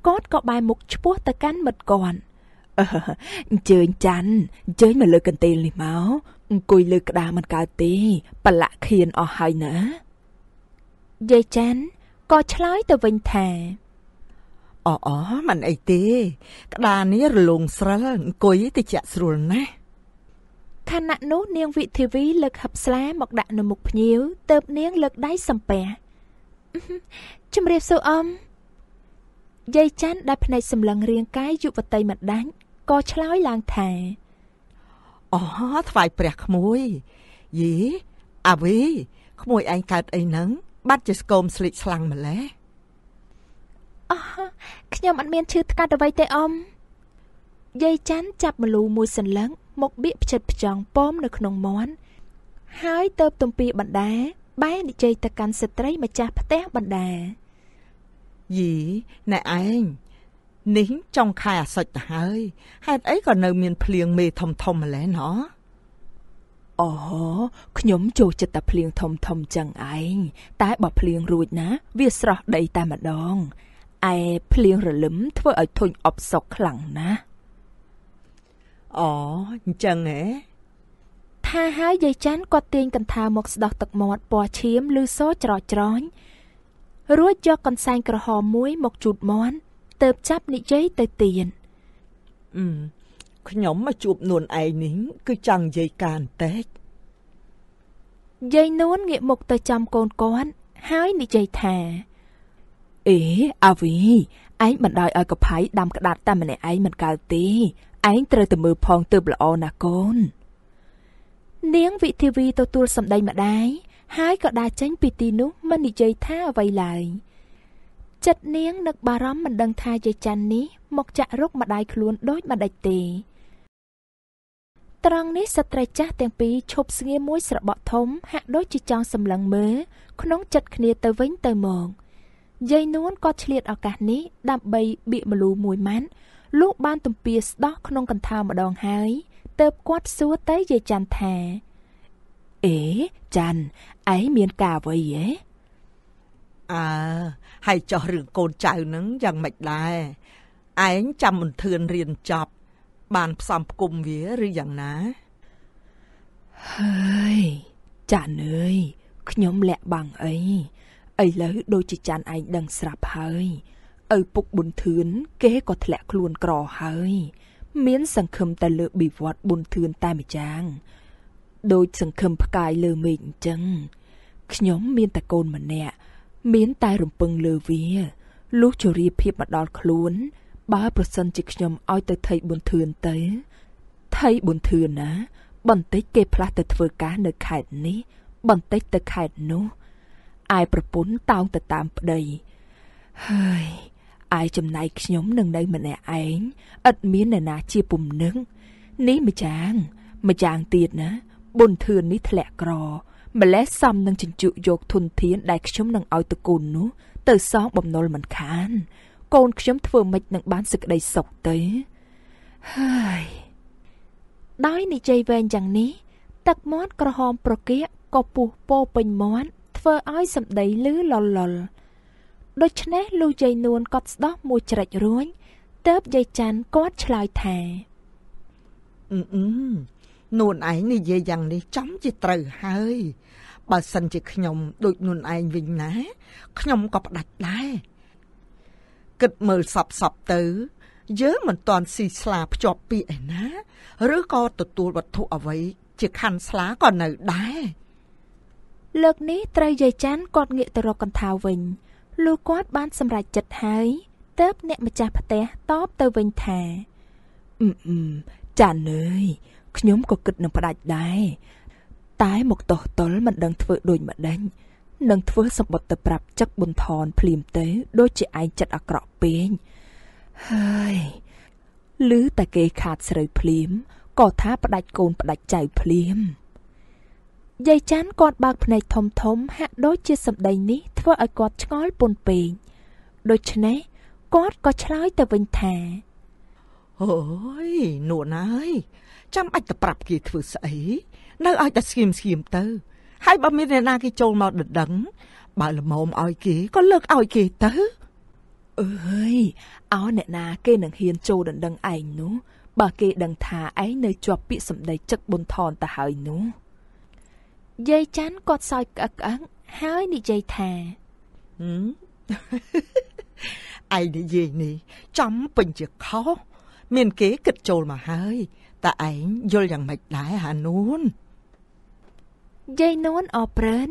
គាត់ក៏បែរមុខឆ្ពោះទៅកាន់មិត្តគាត់អញ្ជើញច័ន្ទអញ្ជើញមកលើកន្ទេលនេះមកអង្គុយលើក្តារមិនកើតទេប្រឡាក់ខៀនអស់ហើយណាយាយច័ន្ទក៏ឆ្លើយទៅវិញថាអអមិនអីទេក្តារនេះរលងស្រិលអង្គុយតិចស្រួលណាស់ខណៈនោះនាងវិធីវីលើកហឹបស្លាមកដាក់នៅមុខភ្ញៀវទៅនាងលើកដៃសំពះជំរាបសួរអ៊ំយាយច័ន្ទដែលភ្នែកសម្លឹងរាងកាយយុវតីម្ដាញក៏ឆ្លើយឡើងថាអូថ្វាយព្រះក្មួយយីអាវីក្មួយឯងកើតអីហ្នឹងបាត់ជាស្គមស្លេកស្លាំងម្លេះអូខ្ញុំអត់មានឈឺថ្កាត់អ្វីទេអ៊ំយាយច័ន្ទចាប់មលូមួយសន្លឹងមកបៀកផ្ចិតផ្ចង់ពមនៅក្នុងមាន់ហើយទៅទំពីបណ្ដា បែរនិយាយទៅកាន់ស្ត្រីម្ចាស់ផ្ទះបណ្ដាយីអ្នកឯងនេះចុងខែអាសត់ទៅហើយហេតុអីក៏នៅ មានភ្លៀងមេធំធំម្ល៉េះណោះអូខ្ញុំចូលចិត្តតែភ្លៀងធំធំចឹងឯងតែបើភ្លៀងរួចណា វាស្រស់ដីតែម្ដងឯភ្លៀងរលឹមធ្វើឲ្យធុញអបសុកខ្លាំងណាស់អូអញ្ចឹងហ៎ថាហើយយាយច័ន្ទគាត់ទាញកន្ធាមកស្ដោះទឹកមាត់ពណ៌ឈាមឬសច្រកច្រញរួចយកកន្សែងក្រហមមួយមកជូតមាន់ទៅចាប់និយាយទៅទៀនអឺខ្ញុំមកជួបនួនឯងនេះគឺចង់និយាយការបន្តិចយាយនួនងាកមុខទៅចំកូនគាត់ហើយនិយាយថាអេអាវីឯងមិនដោយឲ្យកផៃដាំក្តាប់តែម្នាក់ឯងមិនកើតទេឯងត្រូវតែមើលផងទើបល្អណាកូននាងវិធីវីទទួលសម្ដីម្ដាយហើយក៏ដើរចេញពីទីនោះមិននិយាយថាអ្វីឡើយចិត្តនាងនឹកបារម្ភមិនដឹងថាយាយច័ន្ទនេះ មកចាក់រុកម្ដាយខ្លួនដោយម្ដេចទេត្រង់នេះស្ត្រីចាស់ទាំងពីរឈប់ស្ងៀមមួយស្របក់ធំហាក់ដូចជាចង់សម្លឹងមើលក្នុងចិត្តគ្នាទៅវិញទៅមកយាយនួនក៏ឆ្លៀតឱកាសនេះដើម្បីបៀកម្លូមួយម៉ាត់លុះបាន ទំពាស្ដោះក្នុងកន្ថារម្ដងហើយទើបគាត់សួរទៅយាយច័ន្ទថាអេចាន់ឯងមានការអ្វីហ៎អើហើយចោះរឿងកូនចៅនឹងយ៉ាងម៉េចដែរឯងចាំមន្ទឿនរៀនចប់ បានផ្សំផ្គុំវាឬយ៉ាងណាហើយចាន់អើយខ្ញុំលាក់បាំងអីឥឡូវដូចជាចាន់ឯងដឹងស្រាប់ហើយឪពុកប៊ុនធឿនគេក៏ធ្លាក់ខ្លួនក្រហើយ មានសង្ឃឹមតែលើបិវត្តប៊ុនធឿនតែម្យ៉ាងដូចសង្ឃឹមផ្កាយលើមេឃអញ្ចឹងខ្ញុំមានតែកូនម្នាក់មានតែរំពឹងលើវាលុះជរាភាពមកដល់ខ្លួន បើប្រសិនជាខ្ញុំឲ្យទៅថៃប៊ុនធឿនទៅថៃប៊ុនធឿនណា បន្តិចគេ ផ្លាស់ទៅធ្វើការនៅខេត្តនេះ បន្តិចទៅខេត្តនោះឯប្រពន្ធតោងទៅតាមប្តីហើយឯចំណែកខ្ញុំនឹងនៅម្នាក់ឯងឥតមានអ្នកណាជាពំនឹងនេះម្យ៉ាងម្យ៉ាងទៀតណាប៊ុនធឿននេះធ្លាក់ក្រម្លេះសំនឹងជញ្ជក់យកធនធានដែលខ្ញុំនឹងឲ្យតកូននោះ ទៅសងបំណុលមិនខាន កូនខ្ញុំធ្វើម៉េចនឹងបានសេចក្តីសុខទៅហើយដោយនិយាយវែងយ៉ាងនេះទឹកមាត់ក្រហមប្រគាកក៏ពុះពោពេញមាត់ធ្វើឲ្យ សម្ដីលឺលលលដូច្នេះលូយាយនួនកត់ស្ដោះមួយច្រិចរួញទៅបយាយច័ន្ទគាត់ឆ្លើយថាអឺអឺនួនឯងនិយាយយ៉ាងនេះចំជាត្រូវហើយបើសិនជាខ្ញុំដូចនួនឯងវិញណា ខ្ញុំក៏ផ្ដាច់ដែរគិតមើលសពសពទៅ យើងមិនតន់ស៊ីស្លាភ្ជាប់ពាក្យឯណា ឬក៏ទទួលវត្ថុអ្វីជាខណ្ឌស្លាក៏នៅដែរលើកនេះត្រូវយាយចាន់គាត់ងាកទៅរកកន្ថៅវិញលុះគាត់បានសម្រេចចិត្តហើយតើបអ្នកម្ចាស់ផ្ទះតបទៅវិញថាអឺអឺចាន់អើយខ្ញុំក៏គិតនឹងផ្ដាច់ដែរតែមកតោះតល់មិនដឹងធ្វើដូចម្ដេចនឹងធ្វើសម្បត្តិទៅប្រាប់ចឹកប៊ុនថនភ្លាមទៅដូចជាឯងចិត្តអាក្រក់ពេកហើយឮតែគេខាតស្រូវភ្លាមក៏ថាផ្ដាច់កូនផ្ដាច់ចៅភ្លាមយាយច័ន្ទគាត់បើកភ្នែកធំធំហាក់ដូចជាសម្ដីនេះធ្វើឲ្យគាត់ឆ្ងល់ពន់ពេកដូច្នេះគាត់ក៏ឆ្លើយទៅវិញថាអូយនួនហើយចាំអាចទៅប្រាប់គេធ្វើស្អីនៅឲ្យតែស្ងៀមស្ងៀមទៅហើយបើមានអ្នកណាគេចូលមកដណ្ដឹង បើល្មមឲ្យគេក៏លើកឲ្យគេទៅអើយឲ្យអ្នកណាគេនឹងហ៊ានចូលដណ្ដឹងឯងនោះបើគេដឹងថាឯងនៅជាប់ពាក្យសម្ដីចឹកប៊ុនថនទៅហើយនោះយាយច័ន្ទគាត់សើចក្អឹកក្អឹកហើយនិយាយថាឯងនិយាយនេះចំពេញជាខុសមានគេគិតចូលមកហើយតើឯងយល់យ៉ាងម៉េចដែរហានូនយាយនួនអព្រើន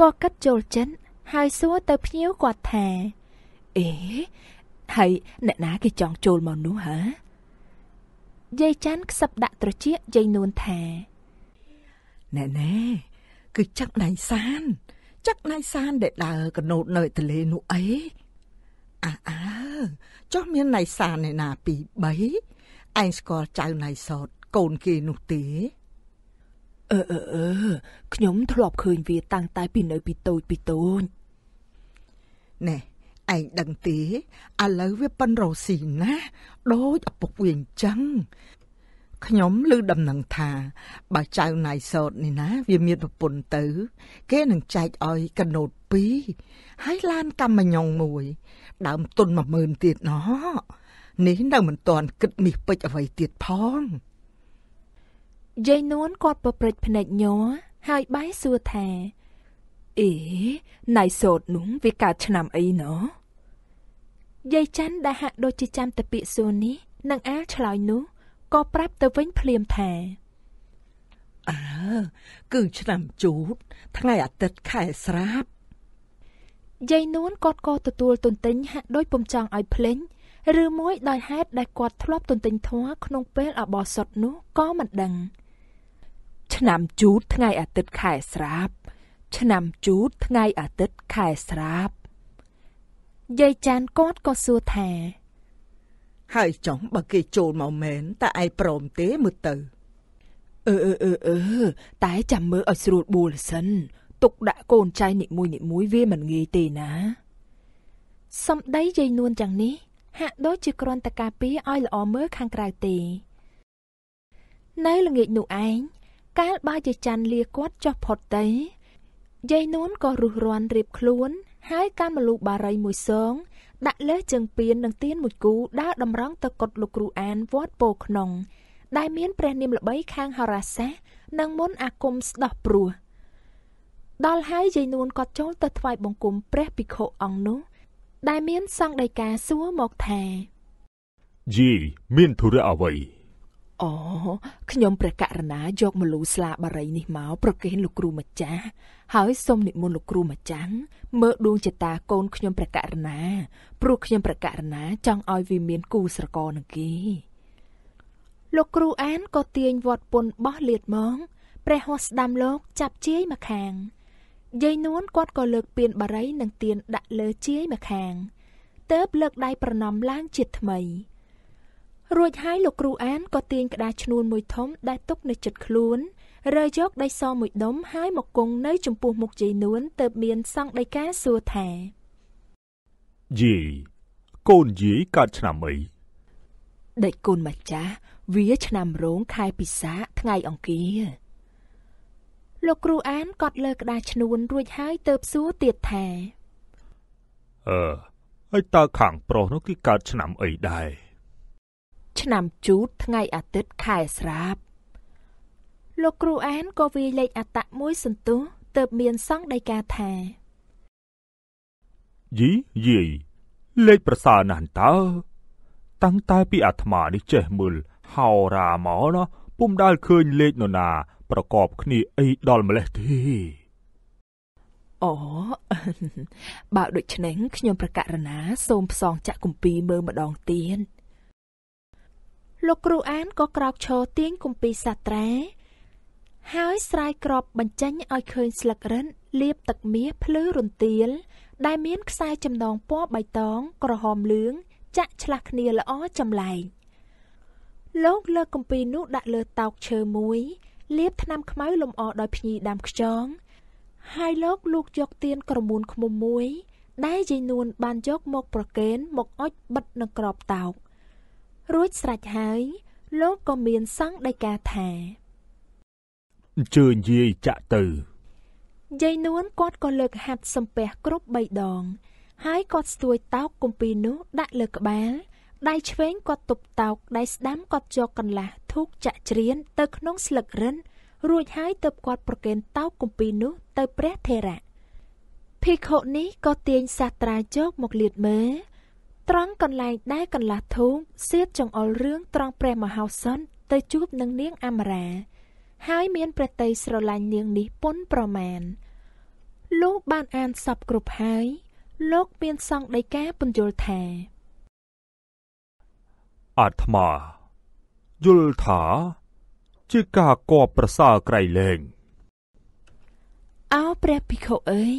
ក៏គិតចូលចិត្តហើយសួរទៅភ្ញៀវគាត់ថាអេហើយអ្នកណាគេចង់ចូលមកនោះហ៎យាយច័ន្ទខ្សឹបដាក់ ត្រចៀកយាយនួនថាណែណែគឺចាក់ណៃសានចាក់ណៃសាន ដែលដើរកណូតនៅទលេនោះអីអាអើចុះមានណៃសានឯណាពីរបីឯងស្គាល់ចៅណៃសតកូនគេនោះទេអឺអឺអឺខ្ញុំធ្លាប់ឃើញវាតាំងតែពីនៅពីតូចពីតូចណែឯងដឹងទេឥឡូវវាប៉ិនរស់ស៊ីណាដូចឪពុកវាអញ្ចឹងខ្ញុំឮដំណឹងថា បើចៅណៃសោតនេះណា វាមានប្រពន្ធទៅ គេនឹងចែកឲ្យកណូត2ហើយឡានកម្មញ្ញងមួយ ដើមទុន10000ទៀតណោះនេះនៅមិនទាន់គិតមាសពេជ្រអ្វីទៀតផងយាយនួនគាត់ប្រព្រឹត្តភ្នែកញ័រហើយបែរសួរថាអេណៃសោតនោះវាកើតឆ្នាំអីណោះយាយច័ន្ទដែលហាក់ដូចជាចាំតែពាក្យសួរនេះនឹងអាលឆ្លើយនោះក៏ប្រាប់ទៅវិញភ្លាមថាអើគឺឆ្នាំជូតថ្ងៃអាទិត្យខែស្រាប់យាយនួនគាត់ក៏ទទួលទុនទិញហាក់ដូចពុំចង់ឲ្យភ្លេងឬមួយដោយហេតុដែលគាត់ធ្លាប់ទន្ទិញធัวក្នុងពេលអបអរសុតនោះក៏មិនដឹង ឆ្នាំជូតថ្ងៃអាទិត្យខែស្រាប់ឆ្នាំជូតថ្ងៃអាទិត្យខែស្រាប់យាយចានគាត់ក៏សួរថា ហើយចង់បើគេចូលមកមែនតើឯងព្រមទេមើលទៅអឺអឺអឺអឺតែចាំមើលឲ្យស្រួលបួលសិនទុកដាក់កូនចៃនិមួយនិមួយវាមិនងាយទេណាសំដីយាយនួនយ៉ាងនេះហាក់ដូចជាគ្រាន់តែការពារឲ្យល្អមើលខាងក្រៅទេនៅល្ងាចនោះឯងកាលបើជាច័ន្ទលាគាត់ចោះផុតទៅយាយនួនក៏រុះរាន់រៀបខ្លួន ហើយកាន់មលូបារីមួយសងដាក់លើជើងពៀននិងទៀនមួយគូដើរតម្រង់ទៅកុដលោកគ្រូអានវត្តពោក្នុង ដែលមានព្រះនាមល្បីខាងហោរាសាស្ត្រនិងមន្តអាគមស្ដោះព្រោះដល់ហើយយាយនួនក៏ចូលទៅថ្វាយបង្គំព្រះភិក្ខុអង្គនោះដែលមានសង្ឃដីកាសួរមកថាយាយមានធុរៈអ្វីអូខ្ញុំព្រះករណាយកមលូស្លាបារីនេះមកប្រគេនលោកគ្រូម្ចាស់ហើយសូមនិមន្តលោកគ្រូម្ចាស់មើលដួងចតាកូនខ្ញុំព្រះករណា ព្រោះខ្ញុំព្រះករណាចង់ឲ្យវាមានគូស្រករនឹងគេលោកគ្រូអានក៏ទាញវត្តពុនបោះលាតមកព្រះហស្តស្ដាំលោកចាប់ជាយមកខាងយាយនួនគាត់ក៏លើកពានបារីនិងទៀនដាក់លើជាយម្ខាងទៅបលើកដៃប្រណំឡើងជាថ្មី រួចហើយលោកគ្រូអានក៏ទាញក្តារឈ្នួនមួយធំដែលទុកនៅជិតខ្លួន រើយកដីសមួយដុំហើយមកគង់នៅចំពោះមុខយាយនួនទៅមានសង្ឃដីកាសួរថាយាយកូនយាយកើតឆ្នាំអីដេចគុណម្ចាស់វាឆ្នាំរោងខែពិសាថ្ងៃអង្គារលោកគ្រូអានកត់លើក្តារឈ្នួនរួចហើយទៅសួរទៀតថាអឺហើយតើខាងប្រុសនោះគឺកើតឆ្នាំអីដែរឆ្នាំជូតថ្ងៃ អាទិត្យខែស្រាប់លោកគ្រូអានក៏វាយលេខអត្តមួយសន្ទុះទៅមានសង្ឃដីកាថាយីយាយលេខប្រសើរណាស់តើតាំងតែពីអាត្មានេះចេះមើលហោរាមកណាពុំដាល់ឃើញលេខនរណាប្រកបគ្នាអីដល់ម្លេះទេអូបើដូច្នេះខ្ញុំប្រកាសណាសូមផ្សងចាក់គម្ពីរមើលម្ដងទៀតលោកគ្រូអានក៏ក្រោកឈរទាញគម្ពីរសាត្រាហើយស្រាយក្របបញ្ចេញឲ្យឃើញ ស្លឹករឹតលាបទឹកមាសភ្លឺរន្ទាលដែលមានខ្សែចំណងពណ៌បៃតងក្រហមលឿងចាក់ឆ្លាស់គ្នាល្អចម្លែកលោកលើកគម្ពីរនោះដាក់លើតោកឈើមួយលាបថ្នាំខ្មៅលម្អដោយភ្ញីដើមខ្យងហើយលោក លោកយកទៀនក្រមួនខ្មុំមួយ ដែលយាយនួន បានយក មក ប្រគេនមកអុចបិទនឹងក្របតោករួចស្រេចហើយ លោកក៏មានសង្ឃដីកាថាអញ្ជើញយាយចាក់ទៅយាយនួនគាត់ក៏លើកហាត់សំពះគ្រប់3ដង ហើយគាត់ស្ទួយតោកគម្ពីរនោះដាក់លើក្បាលដៃឆ្វេងគាត់ទប់តោកដៃស្ដាំគាត់យកកន្លះធូកចាក់ច្រៀនទៅក្នុងស្លឹករិនរួចហើយទើបគាត់ប្រគេនតោកគម្ពីរនោះទៅព្រះថេរៈភិក្ខុនេះក៏ទាញសាស្ត្រាជោគមកលាតមើលត្រង់កន្លែងដែលកន្លះធូងសៀតចង្អុលរឿងត្រង់ព្រះមហោសិនទៅជួបនឹងនាងអមរា ហើយមានព្រះតីស្រឡាញ់នាងនេះពុនប្រមាណលោកបានអានសពគ្រប់ហើយលោកមានសង្ឃដីកាពន្យល់ថាអាត្មាយល់ថា ជាការគបប្រសើរក្រៃលែងអោព្រះភិក្ខុអើយ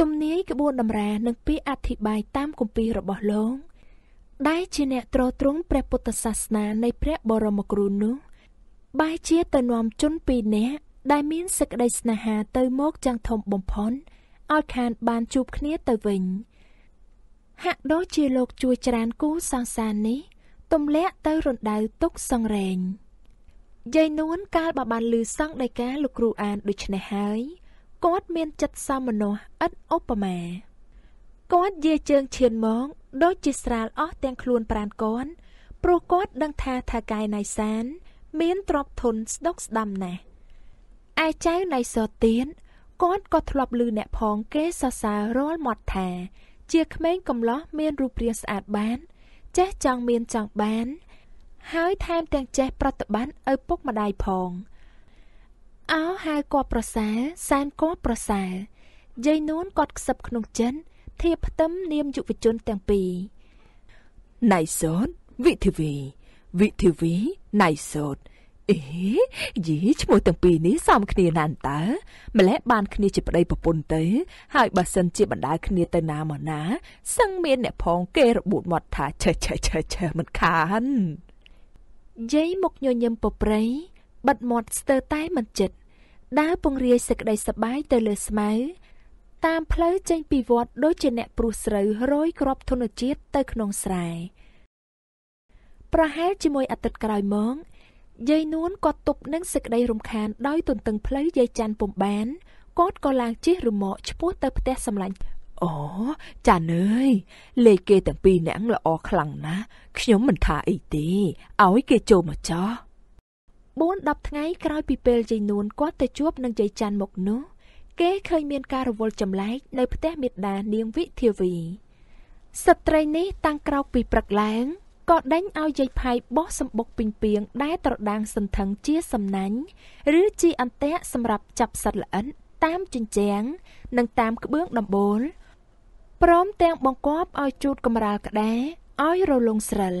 ទំនាយក្បួនតម្រានឹងពាក្យអធិប្បាយតាមគម្ពីររបស់លោកដែលជាអ្នកត្រទ្រង់ព្រះពុទ្ធសាសនានៃព្រះបរមគ្រូនោះ បែរជាទៅនាំជនពីរនាក់ដែលមានសេចក្តីស្នេហា ទៅមកយ៉ាងធំបំផុតឲ្យខានបានជួបគ្នាទៅវិញហាក់ដូចជាលោក ជួយច្រានគូសង្សារនេះទម្លាក់ទៅរណ្ដៅទុកសង្រេងយាយនួនកាលបបានលឺសង្ឃដីកាលោកគ្រូអានដូច្នេះហើយគាត់មានចិត្តសាមនោះឥតឧបមាគាត់យាជើងឈានមកដូចជាស្រាលអស់ទាំងខ្លួនប្រានគាត់ព្រោះគាត់ដឹងថាថៅកែណៃសានមានទ្រព្យធនស្ដុកស្ដាំណាស់ឯចៅណៃសទៀនគាត់ក៏ធ្លាប់លឺអ្នកផងគេសរសើររាល់មាត់ថា ជាក្មេងកំឡោះមានរូបរាងស្អាតបានចេះចង់មានចង់បានហើយថែមទាំងចេះប្រតិបត្តិឪពុកម្ដាយផងអោហៅគាត់ប្រសាសែនគាត់ប្រសាយាយនួនគាត់ខ្សឹបក្នុងចិនធៀបផ្ទឹមនាមយុវជនទាំងពីរណៃសូតវិធីវីវិធីវីណៃសូតអេយីឈ្មោះទាំងពីរនេះសមគ្នាណាស់តើម្លេះបានគ្នាជាប្តីប្រពន្ធទៅហើយបើសិនជាបណ្ដាលគ្នាទៅណាមកណាសឹងមានអ្នកផងគេរបួតមាត់ថាឆេះឆេះឆេះឆេះមិនខានយាយមកញញឹមប្រប្រៃបិទមាត់ស្ទើរតែមិនចិត្តដើរពង្រាយសេចក្តីសប្បាយទៅលើស្មៅតាមផ្លូវចេញពីវត្តដូចជាអ្នកព្រោះស្រូវរយគ្រាប់ធនជាតិទៅក្នុងស្រែប្រហែលជាមួយអាទិត្យក្រោយមកយាយនួនគាត់ទប់នឹងសេចក្តីរំខានដោយទន្ទឹងផ្លូវយាយច័ន្ទពុំបានគាត់ក៏ឡើងជិះរមាក់ឆ្ពោះទៅផ្ទះសម្លាញ់អូចានអើយលេខគេទាំងពីរនាក់ល្អខ្លាំងណាស់ខ្ញុំមិនថាអីទេឲ្យគេចូលមកចោះ4 10ថ្ងៃក្រោយពីពេលយាយនួនគាត់ទៅជួបនឹងយាយច័ន្ទមកនោះគេឃើញមានការរវល់ចម្លែកនៅផ្ទះមេដានាងវិធាវីស្ត្រីនេះតាំងក្រោកពីព្រឹកឡើងក៏ដេញឲ្យយាយផៃបោះសម្បុកពីងពីងដែលត្រដាងសន្ធឹងជាសំណាញ់ឬជាអន្ទាក់សម្រាប់ចាប់សត្វល្អិនតាមជញ្ជាំងនិងតាមក្បឿងដំបូលព្រមទាំងបង្គាប់ឲ្យជូតកំរាលក្តារឲ្យរលងស្រិល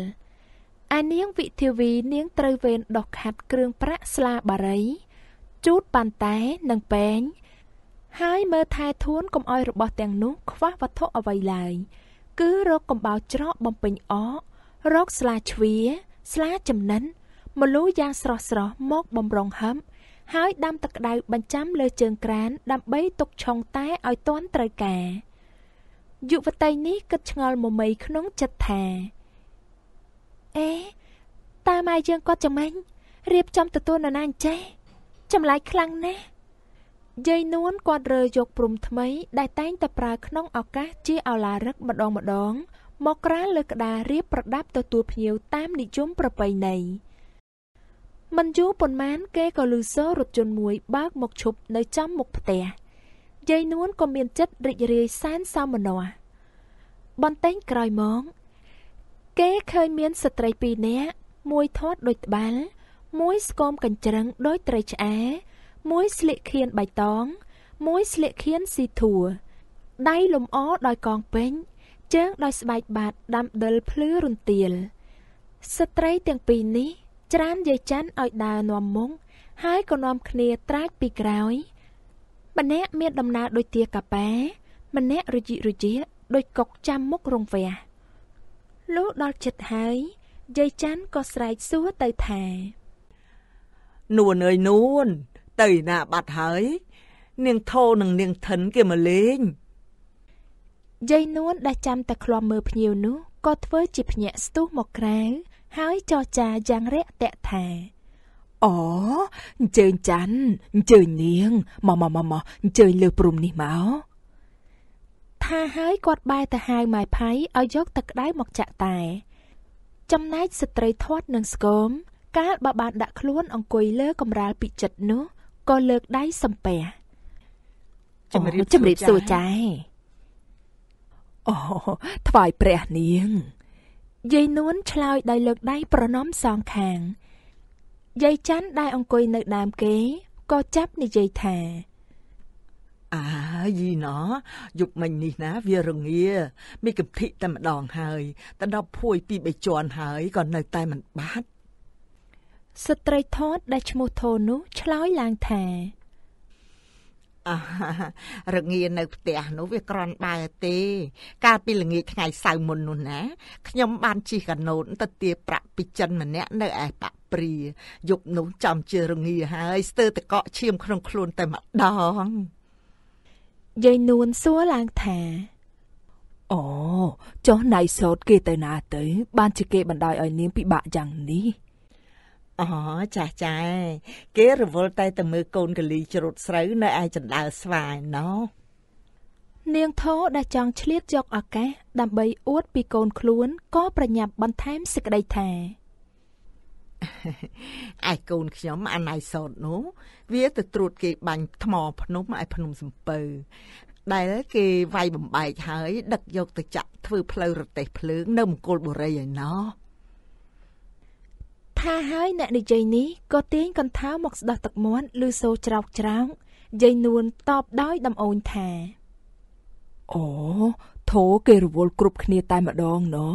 អានាងវិធីវីនាងត្រូវវេនដោះខាត់គ្រឿងប្រាក់ស្លាបារីជូតប៉ាន់តែនិងពែងហើយមើលថែធួនកុំឲ្យរបស់ទាំងនោះខ្វះវត្ថុអ្វីឡើយគឺរកកំបោរច្រកបំពេញអរកស្លាជ្វាស្លាចំណិន មលូយ៉ាងស្រស់ស្រស់មកបំរុងហឹមហើយដាំទឹកក្តៅបញ្ចាំលើជើងក្រានដើម្បីទុកឆុងតែឲ្យទាន់ត្រូវការយុវតីនេះគិតឆ្ងល់មមីក្នុងចិត្តថាអេតាម៉ែយើងគាត់ចាំាញ់រៀបចំទទួលនរណាអញ្ចេះចម្លែកខ្លាំងណាស់យាយនួនគាត់រើយកព្រំថ្មីដែលតែងតែប្រើក្នុងឱកាសជាឱឡារឹកម្ដងម្ដងមកក្រាលលើក្តាររៀបប្រដាប់ទទួលភ្ញៀវតាមនិយមប្រពៃណីមិនយូរប៉ុន្មានគេក៏លឺសូររថយន្តមួយ បើកមកឈប់នៅចំមុខផ្ទះយាយនួនក៏មានចិត្តរីករាយសែនសមនាស់បន្តែងក្រោយមកគេឃើញមានស្ត្រីពីរនាក់មួយធាត់ដូចត្បាល់មួយស្គមកញ្ច្រឹងដូចត្រីឆ្អែមួយស្លៀកខៀនបៃតង មួយស្លៀកខៀនស៊ីធួរដៃលំអដោយកងពេញជើងដោយស្បែកបាតដាំដិលភ្លឺរន្ទាលស្ត្រីទាំងពីរនេះច្រានយាយច័ន្ទឲ្យដើរនាំមុខហើយក៏នាំគ្នាត្រាច់ពីក្រោយម្នាក់មានដំណើរដូចទាកាប៉ាម្នាក់រយិរយាដោយកុកចាំមុខរងវះលុះដល់ចិត្តហើយយាយច័ន្ទក៏ស្រែកសួរទៅថា នួនអើយនួនទៅណាបាត់ហើយ នាងធោនិងនាងថិនគេមកលេងយាយនួនដែលចាំតែឃ្លាំមើលភ្ញៀវនោះក៏ធ្វើជាភ្ញាក់ស្ទុះមកក្រៅហើយចរចាយ៉ាងរាក់ទាក់ថាអូអញ្ជើញច័ន្ទអញ្ជើញនាងមកមកមកមកអញ្ជើញលើព្រំនេះមកថាហើយគាត់បែរទៅហៅម៉ែផៃឲ្យយកទឹកក្តៅមកចាក់តែ ចំណែកស្ត្រីធាត់និងស្គមកាលបើបានដាក់ខ្លួនអង្គុយលើកំរាលពិចិត្រនោះក៏លើកដៃសំពះជំរាបសួរចា៎អូថ្វាយព្រះនាងយាយនួនឆ្លើយដោយលើកដៃប្រណម្យសងខាងយាយច័ន្ទដែលអង្គុយនៅដើមគេក៏ចាប់និយាយថាអាយីណោយប់មិញនេះណាវារងាមីកំភិតែម្ដងហើយតដល់ភួយពីរបីជាន់ហើយក៏នៅតែមិនបាត់ស្ត្រីថតដែលឈ្មោះថូនោះឆ្លើយឡើងថារងានៅ ផ្ទះនោះវាក្រន់ដើរទេ កាលពីល្ងាចថ្ងៃសៅរ៍មុននោះណាខ្ញុំបានជិះកាណូតទៅទាប្រាក់ពីចិនម្នាក់នៅឯប៉ាព្រាយប់នោះចំជារងាហើយស្ទើរតកកឈាមក្នុងខ្លួនតែម្ដងយាយនួនសួរឡើងថាអូចុះណៃសោតគេទៅណា ទៅ បានជាគេបណ្ដោយឲ្យនាងពិបាកយ៉ាងនេះអូចាស់ចែគេរវល់តែទៅមើលកូនកលីជ្រុតស្រូវនៅឯចណ្ដើស្វាយណោះនាងធោដែលចង់ឆ្លៀតយកឱកាសដើម្បីអួតពីកូន ខ្លួនក៏ប្រញាប់បន្ថែមសេចក្តីថាឯកូនខ្ញុំអាណៃសោតនោះ វាទៅត្រួតគេបាញ់ថ្មភ្នំឯភ្នំសំពៅដែល គេវាយបំបែកហើយ ដឹកយកទៅចាក់ធ្វើផ្លូវរទេះភ្លើងនៅមង្គលបុរីឯណោះថាហើយអ្នកនិយាយនេះក៏ទាញកន្ថើមកស្ដោះទឹកមាត់ឬសូរច្រោកច្រោកយាយនួនតបដោយ ដំអូនថាអូធោគេរវល់គ្រប់គ្នាតែម្ដងណោ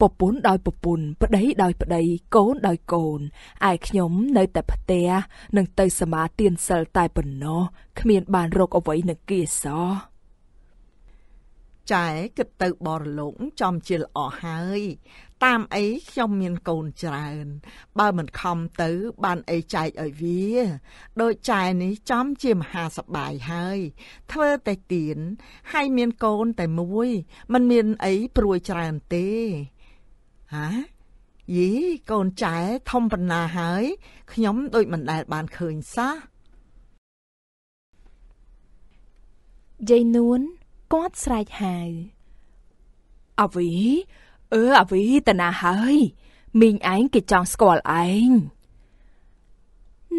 ប្រពន្ធដោយប្រពន្ធប្តីដោយប្តីកូនដោយកូនឯខ្ញុំ នៅ តែផ្ទះនឹងទៅសមាទានសិលតែប៉ុណ្ណោះគ្មាន បានរកអ្វីនឹងគេសោះចែគិតទៅបរលោកចំជាល្អហើយតាមអីខ្ញុំមានកូនច្រើន បើមិនខំទៅ បានអីចែកឲ្យវា ដូចចែនេះចំជាមហាសបាយហើយធ្វើតែទៀនហើយមានកូនតែមួយមិនមានអីព្រួយច្រើនទេ ហាយីកូនចែធំប៉ុណ្ណាហើយ ខ្ញុំដូចមិនដែលបានឃើញសោះយាយនួនគាត់ស្រែកហៅអវីអឺអវីតាណាហើយមីងឯងគេចង់ស្គាល់ឯង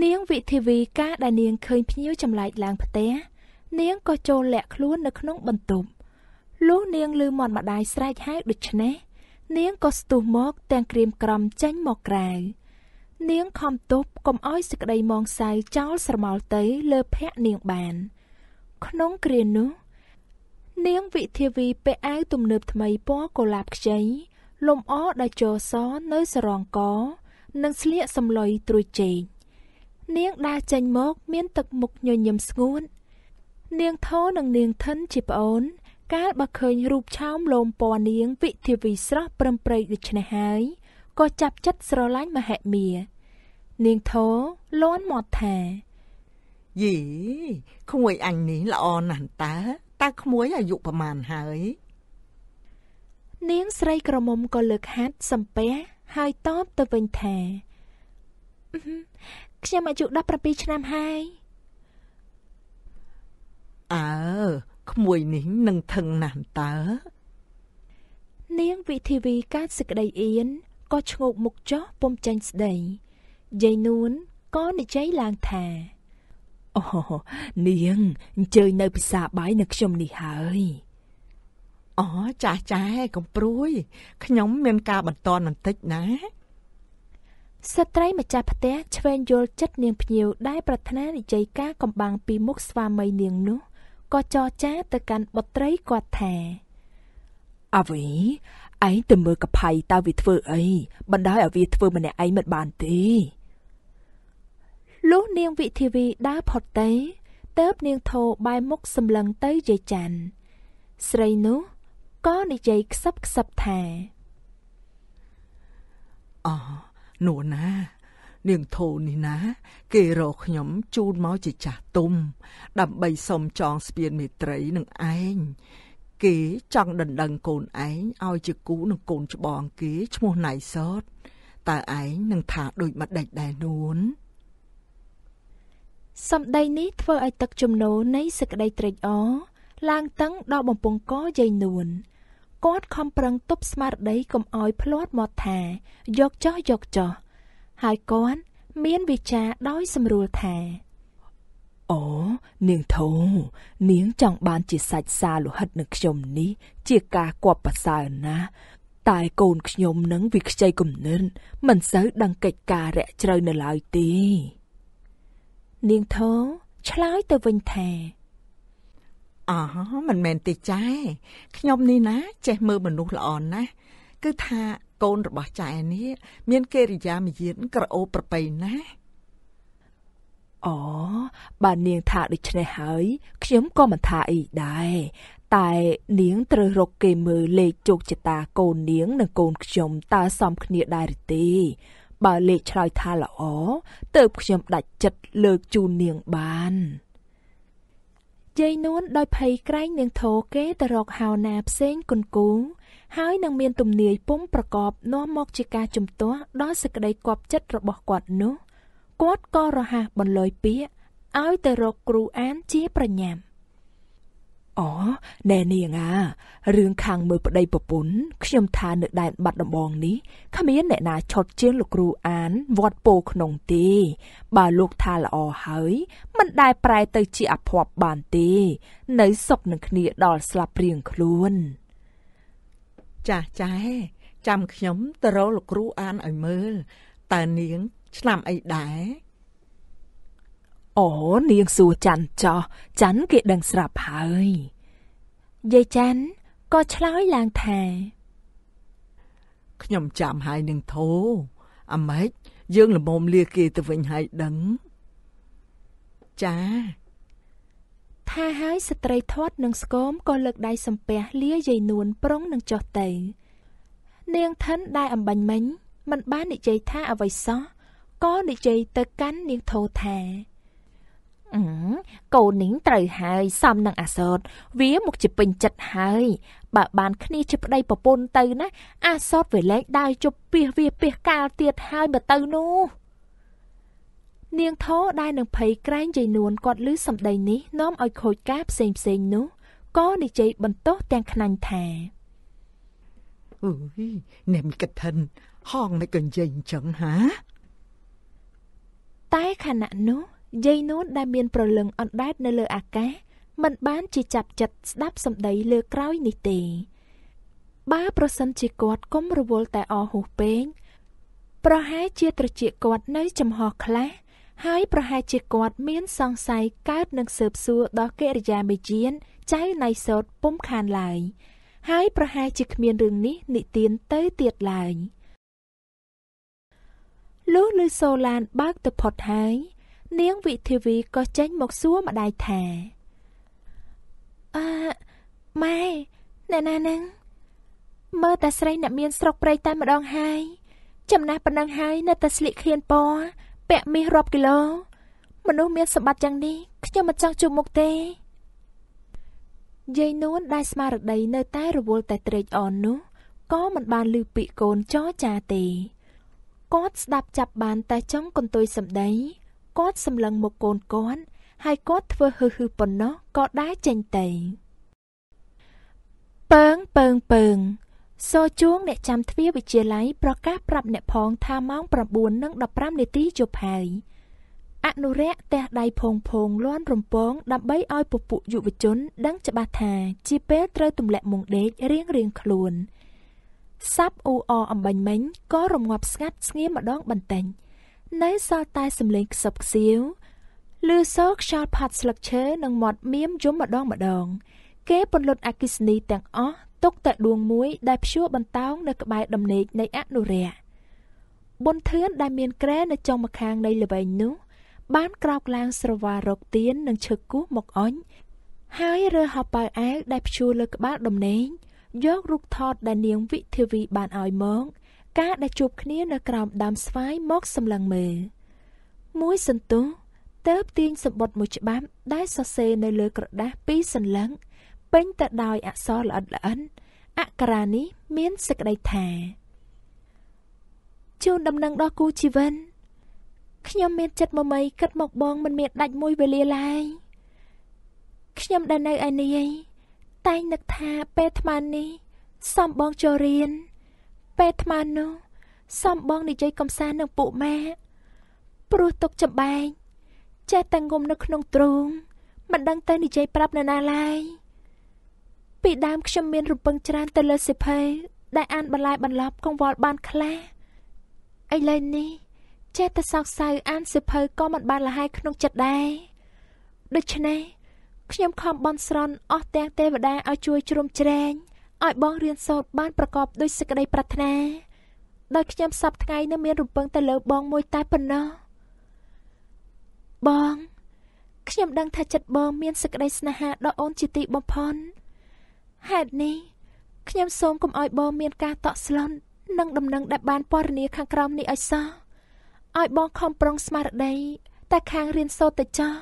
នាងវិធីវីកាដែលនាងឃើញភ្ញៀវចម្លែកឡើងផ្ទះនាងក៏ចូលលាក់ខ្លួននៅក្នុងបន្ទប់លុះនាងឮមាត់ម្ដាយស្រែកហៅដូច្នេះនាងក៏ស្ទុះមកទាំងក្រៀមក្រំចេញមកក្រៅនាងខំទប់កុំឲ្យសេចក្តីមងសៅចោលស្រមោលទៅលើភ័ក្រនាងបាន ក្នុងគ្រានោះនាងវិធីវីពាក់អាវទំនើបថ្មីពណ៌កុលាបខ្ចីលំអដោយជរសនៅស្រងក និងស្លៀកសំឡុយត្រួយជែងនាងដើរចេញមក មានទឹកមុខញញឹមស្ងួន នាងថោនិងនាងថិនជាប្អូនកាលបើឃើញរូបឆោមលោមពណ៌នាងវិធីវីស្រស់ប្រឹមប្រែកដូច្នេះហើយក៏ចាប់ចិត្តស្រឡាញ់មហិមា នាងថោលន់មាត់ថាយីក្មួយអញនេះល្អណាស់តើតើក្មួយអាយុប្រមាណហើយ នាងស្រីក្រមុំក៏លើកហាត់សំពះហើយតបទៅវិញថា ខ្ញុំអាយុ17ឆ្នាំហើយអើក្មួយនេះនឹងថឹងណាស់តើនាងវិធីវីកើតសេចក្តីអៀនក៏ឈ្ងោកមុខចោះពុំចាញ់ស្ដីយាយនួនក៏និយាយឡើងថាអូនាងអញ្ជើញនៅពិសាបាយនៅខ្ញុំនេះហើយអូចាស់ចាស់កំព្រួយខ្ញុំមានការបន្តបន្តិចណា ស្ត្រីម្ចាស់ផ្ទះឆ្វេងយល់ចិត្តនាងភ្ញៀវដែលប្រាថ្នានិយាយការកំបាំងពីមុខស្វាមីនាងនោះក៏ចរចាទៅកាន់បុត្រីគាត់ថាអវីឯងទៅមើលកផៃតើវាធ្វើអីបណ្ដោយឲ្យវាធ្វើម្នាក់ឯងមិនបានទេលុះនាងវិធីវីដើរផុតទៅតើប នាងធោបែរមុខសម្លឹងទៅយាយច័ន្ទស្រីនោះក៏និយាយខ្សឹបខ្សឹបថាអោនោះណា នាងធូនេះណា គេរកខ្ញុំជូនមកជាចាស់ទុំដើម្បីសុំចងស្ពានមេត្រីនឹងឯងគេចង់ដណ្ដឹងកូនឯងឲ្យជាគូនឹងកូនច្បងគេឈ្មោះណៃសតតើឯងនឹងថាដូចម្ដេចដែរនួនសម្ដីនេះធ្វើឲ្យទឹកជំនោរនៃសេចក្តីត្រេកអរឡើងតឹងដល់បំពង់កយាយនួនគាត់ខំប្រឹងទប់ស្មារតីកុំឲ្យភ្លាត់មាត់ថាយកចោះយកចោះហើយគាត់មានវិចារដោយស្រួលថាអូនាងធូនាងចង់បានជាសាច់សាលោហិតនឹងខ្ញុំនេះជាការគប់ប្រសើរណាស់តែកូនខ្ញុំនឹងវាខ្ចីគំនិនមិនសូវដឹងកិច្ចការរយៈជ្រៅនៅឡើយទេនាងធរឆ្លើយទៅវិញថាអោះមិនមែនទេចែខ្ញុំនេះណា ចេះមើលមនុស្សល្អណាស់គឺថាកូនរបស់ចែនេះមានកិរិយាមាយាទក្រអូបប្រពៃណាស់អូបើនាងថាដូច្នេះហើយខ្ញុំក៏មិនថាអីដែរតែនាងត្រូវរកគេមើលលេខជោគជតាកូននាងនិងកូនខ្ញុំតើសមគ្នាដែរឬទេបើលេខឆ្លើយថាល្អទៅខ្ញុំដាច់ចិត្តលើកជូននាងបានជ័យនួនដោយភ័យក្រែងនាងធោគេទៅរកហៅណាផ្សេងគុនគូហើយ នឹងមានទំនាយពុំប្រកបនាំមកជាការជំទាស់ដល់សេចក្តីគប់ចិត្តរបស់គាត់នោះគាត់ក៏រហ័សបន្លយពាកឲ្យទៅរកគ្រូអានជាប្រញាប់អូណែនាងអារឿងខាងមើលប្តីប្រពន្ធខ្ញុំថានៅ ដែនបាត់ដំបងនេះគ្មានអ្នកណាឆុតជាងលោកគ្រូអានវត្តពោក្នុងទេបើលោកថាល្អហើយ មិនដែលប្រែទៅជាអភ័ព្វបានទេ នៅសុខនឹងគ្នាដល់ស្លាប់ព្រៀងខ្លួន ចាស់ចែចាំខ្ញុំទៅរកលោកគ្រូអានឲ្យមើលតើនាងឆ្នាំអីដែរអូនាងសួរច័ន្ទចោះច័ន្ទគេដឹងស្រាប់ហើយយាយច័ន្ទក៏ឆ្លើយឡើងថាខ្ញុំចាំហើយនឹងធូអាម៉េចយើងលំមលាគេទៅវិញហើយដឹងចា ថាហើយស្ត្រីធាត់នឹងស្គមក៏លើកដៃសំពះលាយាយនួនប្រុងនឹងចុះទៅនាងថិនដែលអំបញ្ញមិញមិនបាននិយាយថា អ្វីសោះក៏និយាយទៅកាន់នាងធូថាកូននីងត្រូវហើយសមនឹងអាសតវាមកជាពេញចិត្តហើយបើបានគ្នាជាប្តីប្រពន្ធទៅណា អាសតវាលែងដើរជប់ពៀសវាពៀសកាលទៀតហើយបើទៅនោះ នាងធរដែលនឹងភ័យក្រែងជ័យនួនគាត់ឮសម្ដីនេះនាំឲ្យខូចការផ្សេងផ្សេងនោះក៏និយាយបន្ទោសទាំងខ្នាញ់ថាអុយអ្នកមីកឋិនហងមិនក៏និយាយអញ្ចឹងហា តែខណៈនោះយាយនួនដែលមានប្រលឹងអណ្ដែតនៅលើអាកាសមិនបានជាចាប់ចិត្តស្ដាប់សម្ដីលើក្រោយនេះទេបើប្រសិនជាគាត់គុំរវល់តែអហួសពេកប្រហែលជាត្រចៀកគាត់នៅចំហខ្លះហើយប្រហែលជាគាត់មានសង្ស័យកើតនឹងស៊ើបសួរដល់កិរិយាមេជានចៅណៃសោតពុំខានឡើយហើយប្រហែលជាគ្មានរឿងនេះនិទានទៅទៀតឡើយលុះលឺសូឡានបើកទៅផុតហើយនាងវិធីវីក៏ចេញមកសួរម្ដាយថាអឺម៉ែអ្នកណាហ្នឹងមើលតែស្រីអ្នកមានស្រុកព្រៃតែម្ដងហើយ ចំណាស់ប៉ុណ្ណឹងហើយនៅតែស្លៀកខៀនពណ៌ពាក់មាសរាប់គីឡូមនុស្សមានសម្បត្តិយ៉ាងនេះខ្ញុំមិនចង់ជួបមុខទេយាយនួនដែលស្មារតីនៅតែរវល់តែត្រេកអរនោះក៏មិនបានឮពាក្យកូនចចាទេគាត់ស្ដាប់ចាប់បានតែចង់កន្ទុយសម្ដីគាត់សម្លឹងមកកូនគាត់ហើយគាត់ធ្វើហឺហឺប៉ុណ្ណោះក៏ដែរចេញទៅពើងពើងពើងសជួងអ្នកចាំទ្វាវិទ្យាល័យប្រកាសប្រាប់អ្នកផងថាម៉ោង9:15នាទីយប់ហើយអនុរៈផ្ទះដៃផងផងលន់រំពង ដើម្បីឲ្យពពួកយុវជនដឹងច្បាស់ថាជាពេលត្រូវទម្លាក់មុងដេករៀងរៀងខ្លួនសាប់អ៊ូអអំបញ្ញមិញក៏រងាប់ស្ងាត់ស្ងៀមម្ដងបន្តិចនៅសល់តែសំឡេងខ្សឹបខ្សៀវលឺសូរខ្យល់ផាត់ស្លឹកឈើនិងមាត់មៀមយំម្ដងម្ដង គេពន្លត់អកិសនីទាំងអស់ទុកតែដួងមួយដែលព្យួរបន្តោងនៅក្បែរដំណេកនៃអនុរាប៊ុនធឿនដែលមានក្រែនៅចុងម្ខាងនៃល្វែងនោះ បានក្រោកឡើងស្រវារកទៀននិងឈើគូសមកអញហើយរើហប៉ៅអាវដែលព្យួរលើក្បាលដំណេកយករូបថតដែលនាងវិធាវីបានឲ្យមកការដែលជួបគ្នានៅក្រោមដើមស្វាយមកសម្លឹងមើលមួយសន្ទុះទៅទាញសម្បត់មួយច្បាប់ដែលសរសេរនៅលើក្រដាស់ពីរសន្លឹង ពេញទៅដោយអក្សរល្អិតល្អិនអក្សរានេះមានសេចក្តីថាជូនដំណឹងដល់គូជីវិនខ្ញុំមានចិត្តមមីគិតមកបងមិនមានដាច់មួយវេលាឡើយខ្ញុំដែលនៅឯនេះតែងនឹកថាពេលអាត្មានេះសំបងចូលរៀនពេលថ្មនោះសំបងនិយាយកំសាន្តនឹងពួកម៉ាព្រោះទុកចំបែងចេះតែងុំនៅក្នុងទ្រូង មិនដឹងទៅនិយាយប្រាប់នរណាឡើយពីដើមខ្ញុំមានរំពឹងច្រើនទៅលើសិភ័យដែលអានបន្លាយបន្លប់កង្វល់បានខ្លះឥឡូវនេះចេះតែសោកសៅអានសិភ័យក៏មិនបានលះហើយក្នុងចិត្តដែរដូច្នេះខ្ញុំខំបន់ស្រន់អស់ទាំងទេវតាឲ្យជួយជ្រោមជ្រែងឲ្យបងរៀនសូត្របានប្រកបដោយសេចក្តី ប្រាថ្នា ដោយខ្ញុំសប្តាហ៍ថ្ងៃនេះមានរំពឹងទៅលើបងមួយតែប៉ុណ្ណោះបងខ្ញុំដឹងថាចិត្តបង មានសេចក្តីស្នេហាដ៏អូន ជាទីបំផុតហេតុនេះខ្ញុំសូមកុំឲ្យបងមានការតក់ស្លុននិងដំណឹង ដែលបានពណ៌នាខាងក្រោមនេះឲ្យសោះឲ្យបងខំប្រឹងស្មារតីតែខាងរៀនសូត្រទៅចោះ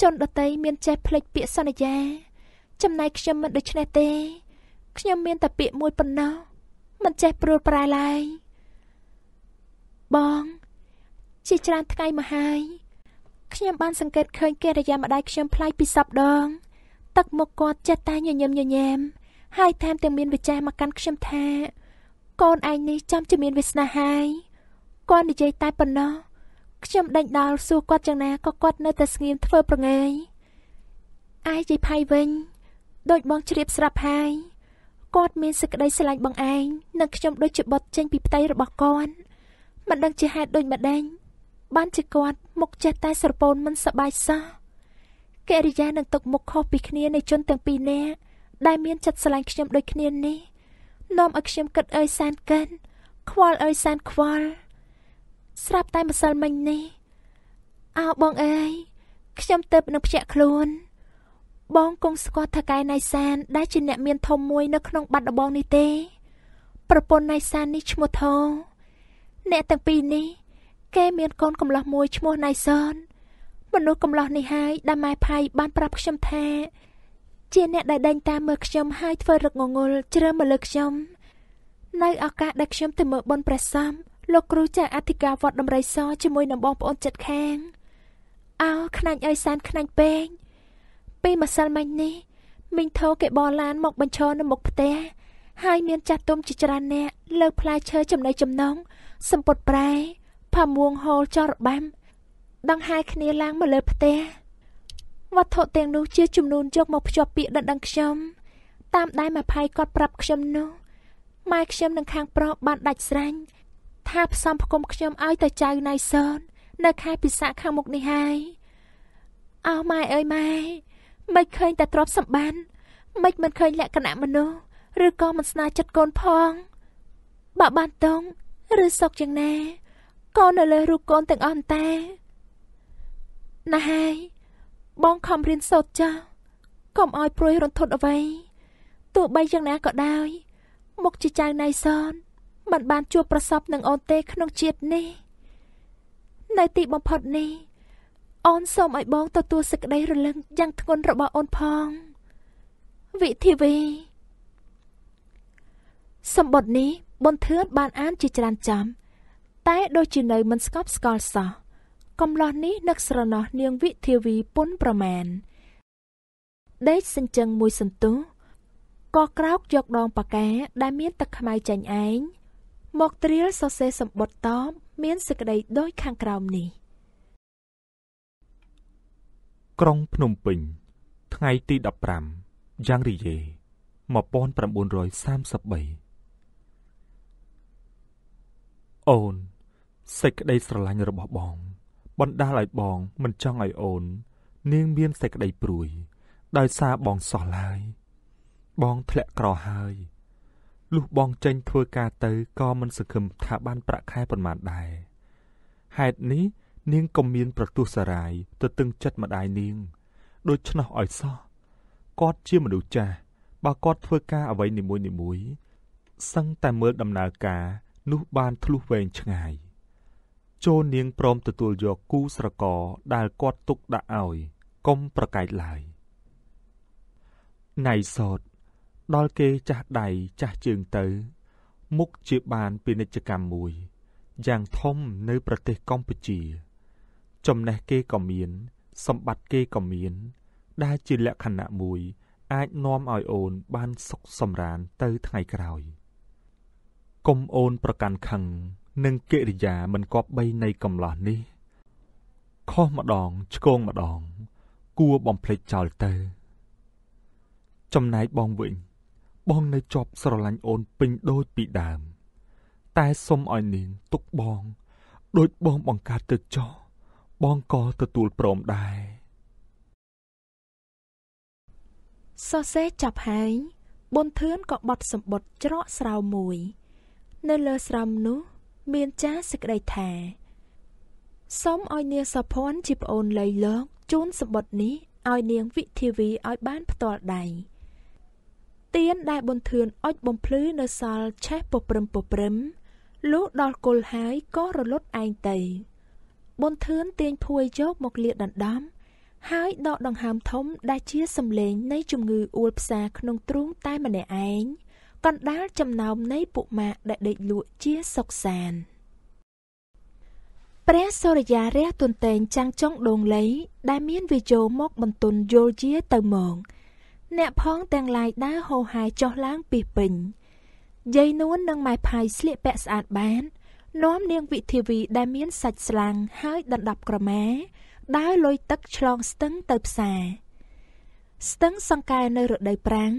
ជនដតីមាន ចេះភ្លេចពាក្យសន្យា ចំណែកខ្ញុំមិនដូច្នេះទេខ្ញុំមានតែពាក្យមួយប៉ុណ្ណោះមិនចេះព្រួលប្រែឡើយបង ជាច្រើនថ្ងៃមកហើយខ្ញុំបាន សង្កេតឃើញកិរិយាម្ដាយខ្ញុំប្លែកពីសពដងទឹកមុខគាត់ចិត្តតែញញឹមញញែមហើយថែមទាំងមានវិចារមកកាន់ខ្ញុំថាកូនឯងនេះចាំជាមានវាសនាហើយគាត់និយាយតែប៉ុណ្ណោះខ្ញុំដេញដោលសួរគាត់យ៉ាងណាក៏គាត់នៅតែស្ងៀមធ្វើប្រងើយឯយាយផៃវិញដូចបងជ្រាបស្រាប់ហើយគាត់មានសេចក្តីស្រឡាញ់បងឯងនិងខ្ញុំដូចជាបុតចេញពីផ្ទៃរបស់គាត់មិនដឹងជាហេតុដូចម្តេចបានជាគាត់មុខចេះតែស្រពោនមិនសបាយសោះកិរិយានឹងទុកមុខខុសពីគ្នានៃជនទាំងពីរនាក់ដែលមាន ចិត្តស្រឡាញ់ខ្ញុំដូចគ្នានេះនាំឲ្យខ្ញុំគិតអើយសានកិនខ្វល់អើយសានខ្វល់ស្រាប់តែម្សិលមិញនេះអោបងអើយខ្ញុំទៅនឹងភ្ញាក់ខ្លួនបងគង់ស្គាល់ថកែណៃសានដែលជាអ្នកមានធំមួយនៅក្នុងបាត់ដំបងនេះទេ ប្រពន្ធណៃសាននេះឈ្មោះថោអ្នកទាំងពីរនេះ គេមានកូនកំលោះមួយឈ្មោះណៃសនមនុស្សកំលោះនេះហើយដែលម៉ែផៃបានប្រាប់ខ្ញុំថាជាអ្នកដែលដេញតាមមើលខ្ញុំហើយធ្វើរឹកងងុលជ្រើមកលើខ្ញុំនៅឱកាសដែលខ្ញុំទៅមើលបុណ្យព្រះសំលោកគ្រូចៅអធិការវត្តដំរីសជាមួយនឹងបងប្អូនចិត្តខាងអោខ្នាញ់អើយសានខ្នាញ់ពេងពីម្សិលមិញនេះមីងធូគេបរឡានមកបញ្ឈរនៅមុខផ្ទះហើយមានចាស់ទុំជាច្រើនអ្នក លើកផ្លែឈើចំណីចំណងសម្ពុតប្រែផាមួងហូលចរបាំដង្ហែគ្នាឡើងមកលើផ្ទះវត្ថុទាំងនោះជាចំនួនយកមកភ្ជាប់ពាក្យដណ្ដឹងខ្ញុំតាមដែលមកផៃគាត់ប្រាប់ខ្ញុំនោះម៉ែខ្ញុំនឹងខាងប្រុសបានដាច់ស្រាញ់ថាផ្សំផ្គុំខ្ញុំឲ្យទៅចៅណៃសននៅខែពិសាខាងមុខនេះហើយអោម៉ែអើយម៉ែមិនឃើញតែទ្រព្យសម្បត្តិមិនមិនឃើញលក្ខណៈមនុស្សឬក៏មិនស្នើចិត្តកូនផងបើបានតងឬសុកយ៉ាងណាកូននៅលើរូបកូនទាំងអស់តែណាហើយបងខំរៀនសូត្រចាស់កុំឲ្យព្រួយរន្ធត់អ្វីទោះបីយ៉ាងណាក៏ដោយ មុខជាចៅណៃសនមិនបានជួបប្រសពនឹងអូនទេក្នុងជាតិនេះ នៅទីបំផុតនេះអូនសូមឲ្យបងទទួលសេចក្តីរលឹងយ៉ាងធ្ងន់របស់អូនផងវិធីវីសម្បត្តិនេះបុនធឿនបានអានជាច្រើនចំតែដូចជានៅមិនស្កប់ស្កល់សោះកំឡោះនេះនឹកស្រណោះនាងវិធីវីពុនប្រមាណដេកសញ្ជឹងមួយសន្ទុះក៏ក្រោកយកដងប៉ាកាដែលមានទឹកខ្មៅចាញ់ឯងមកត្រៀលសរសេរសម្បត្តិតបមានសេចក្តីដូចខាងក្រោមនេះ។ក្រុងភ្នំពេញ ថ្ងៃទី15យ៉ាងរីយេ1933អូនសេចក្តីស្រឡាញ់របស់បងបណ្ដាលឲ្យបង មិនចង់ឲ្យអូននាងមានសេចក្តីព្រួយ ដោយសារបងសោះឡើយបងធ្លាក់ក្រហើយលុះបងចេញធ្វើការទៅក៏មិនសង្ឃឹមថាបានប្រាក់ខែប៉ុន្មានដែរហេតុនេះនាងក៏មាន ប្រទូសារាយ ទៅទឹងចិត្តម្ដាយនាង ដូច្នោះឲ្យសោះគាត់ជាមនុស្សចាស់បើគាត់ធ្វើការអ្វីនីមួយនីមួយសឹងតែមើលដំណើរការ នោះបានធ្លុះវែងឆ្ងាយចូលនាងព្រមទទួលយកគូស្រករដែលគាត់ទុកដាក់ឲ្យ កុំប្រកែកឡើយណៃសតដល់គេចាស់ដៃចាស់ជើងទៅ មុខជាបានពាណិជ្ជកម្មមួយយ៉ាងធំ នៅ ប្រទេសកម្ពុជាចំណេះគេក៏មាន សម្បត្តិគេក៏មាន ដែលជាលក្ខណៈមួយ អាចនាំឲ្យអូនបានសុខសម្រានទៅថ្ងៃក្រោយកុំអូនប្រកាន់ខឹងនឹងកិរិយាមិនគប្បីនៃកំឡោះនេះខុសម្ដងឆ្គងម្ដង គួបំភ្លេចចោលទៅ ចំណែកបងវិញ បងនៅជាប់ស្រឡាញ់អូនពេញដូចពីដើម តែសុំឲ្យនាងទុកបងដូចបងបង្កើតទៅចោះបងក៏ទទួលព្រមដែរសរសេរចាប់ហើយប៊ុនធឿនក៏បត់សម្បត់ច្រកស្រៅមួយ នៅលើស្រោមនោះមានចាសសេចក្តីថាសូមឲ្យនាងសុភ័ណ្ឌជាប្អូនលៃលោកជូនសម្បត់នេះឲ្យនាងវិធីវីឲ្យបានផ្ទាល់ដៃទៀនដែលប៊ុនធឿនអុចបំភ្លឺនៅសាលឆេះពព្រឹមពព្រឹមលុះដល់គល់ហើយក៏រលត់ឯងទៅប៊ុនធឿនទាញភួយយកមកលាតដណ្ដំ ហើយដកដង្ហើមធំដែលជាសម្លេងនៃជំងឺអួលផ្សាក្នុងទ្រូងតែម្នាក់ឯងកណ្ដាលចំណោមនៃពុមាដែលដេកលក់ជាសុកសានព្រះសូរិយារះទុនតែងចាំងចុងដងលៃដែលមានវិជោមកបន្ទុនយល់ជាទៅមកអ្នកផងទាំងឡាយដើរហោហាយចុះឡើងពីពេញយាយនួននិងម៉ែផៃស្លៀកពាក់ស្អាតបាននាំនាងវិធីវីដែលមានសាច់ស្លាំងហើយដណ្ដប់ក្រមាដើរលុយទឹកឆ្លងស្ទឹងទៅផ្សារស្ទឹងសង្កែនៅរដូវប្រាំង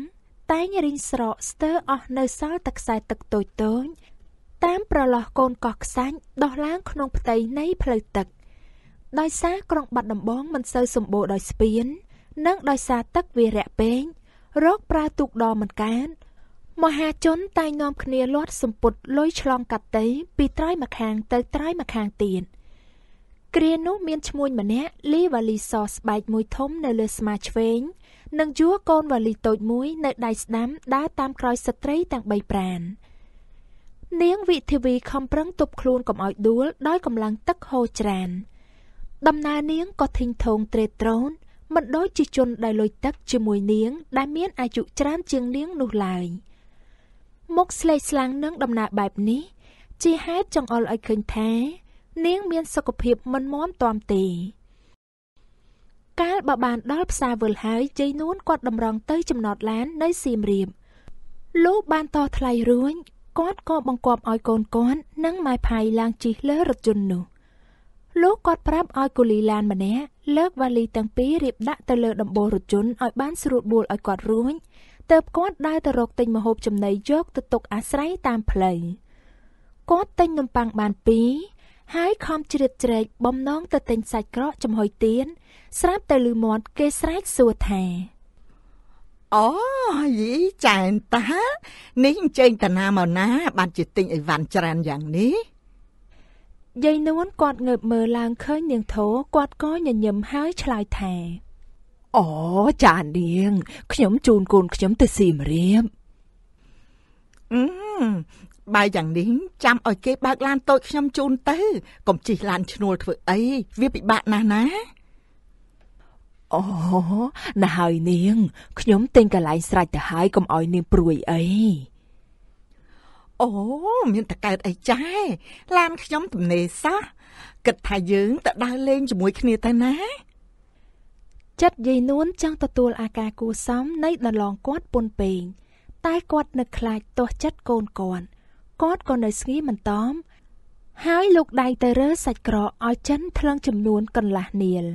តែងរីងស្រកស្ទើរអស់នៅសល់តែខ្សែទឹកតូចតូចតាមប្រឡោះកូនកោះខ្សាច់ដោះឡើងក្នុងផ្ទៃនៃផ្លូវទឹកដោយសារក្រុងបាត់ដំបងមិនសូវសម្បូរដោយស្ពាន និងដោយសារទឹកវារាក់ពេករោគប្រើទូកដមិនកានមហាជនតែងនាំគ្នាលាត់សម្ពុតលុយឆ្លងកាត់ទីពីត្រៃម្ខាងទៅត្រៃម្ខាងទៀតគ្រានោះមានឈ្មួញម្នាក់លីវ៉ាលីសស្បែកមួយធំនៅលើស្មាឆ្វេងនិងជួរកូនវ៉ាលីតូចមួយនៅដៃស្ដាំដើរតាមក្រោយស្ត្រីទាំង3ប្រាននាងវិធីវីខំប្រឹងទប់ខ្លួនកុំឲ្យដួលដោយកម្លាំងទឹកហូរច្រានដំណើរនាងក៏ធិញធងត្រេតត្រោនមិនដូចជាជនដែលលុយទឹកជាមួយនាងដែលមានអាយុច្រើនជាងនាងនោះឡើយ។មុខស្លេកស្លាំងនឹងដំណើរបែបនេះជាហេតុចង្អុលឲ្យឃើញថា នាងមានសុខភាពមិនមាំទាំទេកាលបើបានដល់ផ្សារវិលហើយជ័យនួនគាត់តម្រង់ទៅចំណតឡាននៅសៀមរាបលោកបានតថ្លៃរួញគាត់ក៏បង្គាប់ឲ្យកូនគាត់និងម៉ែផៃឡើងជិះលើរថយន្តនោះ លោកគាត់ប្រាប់ឲ្យគូលីឡានម្នាក់លើកវ៉ាលីទាំងពីររៀបដាក់ទៅលើដំបូលរថយន្តឲ្យបានស្រួលបួលឲ្យគាត់រួញទៅគាត់ដើរទៅរកទិញម្ហូបចំណីយកទៅទុកអាស្រ័យតាមផ្លូវគាត់ទិញនំប៉័ងបានពីរហើយខំជ្រៀតជ្រែកបំណងទៅទិញសាច់ក្រកចំហុយទៀនស្រាប់តែលឺមាត់គេស្រែកសួរថាអូយីចែនតានេះអញ្ជើញតាណាមកណាបានជាទិញអីវ៉ាន់ច្រើនយ៉ាងនេះយាយនួនគាត់ងើបមើលឡើងឃើញនាងធោគាត់ក៏ញញឹមហើយឆ្លើយថាអូចានាង ខ្ញុំជូនកូនខ្ញុំទៅសៀមរាបអឺបើយ៉ាងនេះចាំឲ្យគេបើកឡានតូចខ្ញុំជូនទៅកុំជិះឡានឈ្នួលធ្វើអីវាពិបាកណាស់ណាអូណាស់ហើយនាងខ្ញុំទិញកន្លែងស្រេចទៅហើយកុំឲ្យនាងព្រួយអីអូមានតកើតអីចាឡានខ្ញុំ ទំនេរសោះគិតថាយើងទៅដើរលេងជាមួយគ្នាទៅណាចិត្តយាយនួនចង់ទទួលអាការគួសមនៃដន្លងគាត់ពុនពេង តែគាត់នៅខ្លាចទាស់ចិត្តកូនគាត់គាត់ក៏នៅស្ងៀមមិនតอมហើយលោកដៃទៅរើសាច់ក្រកឲ្យចិនថ្លឹងចំនួនកន្លះនាល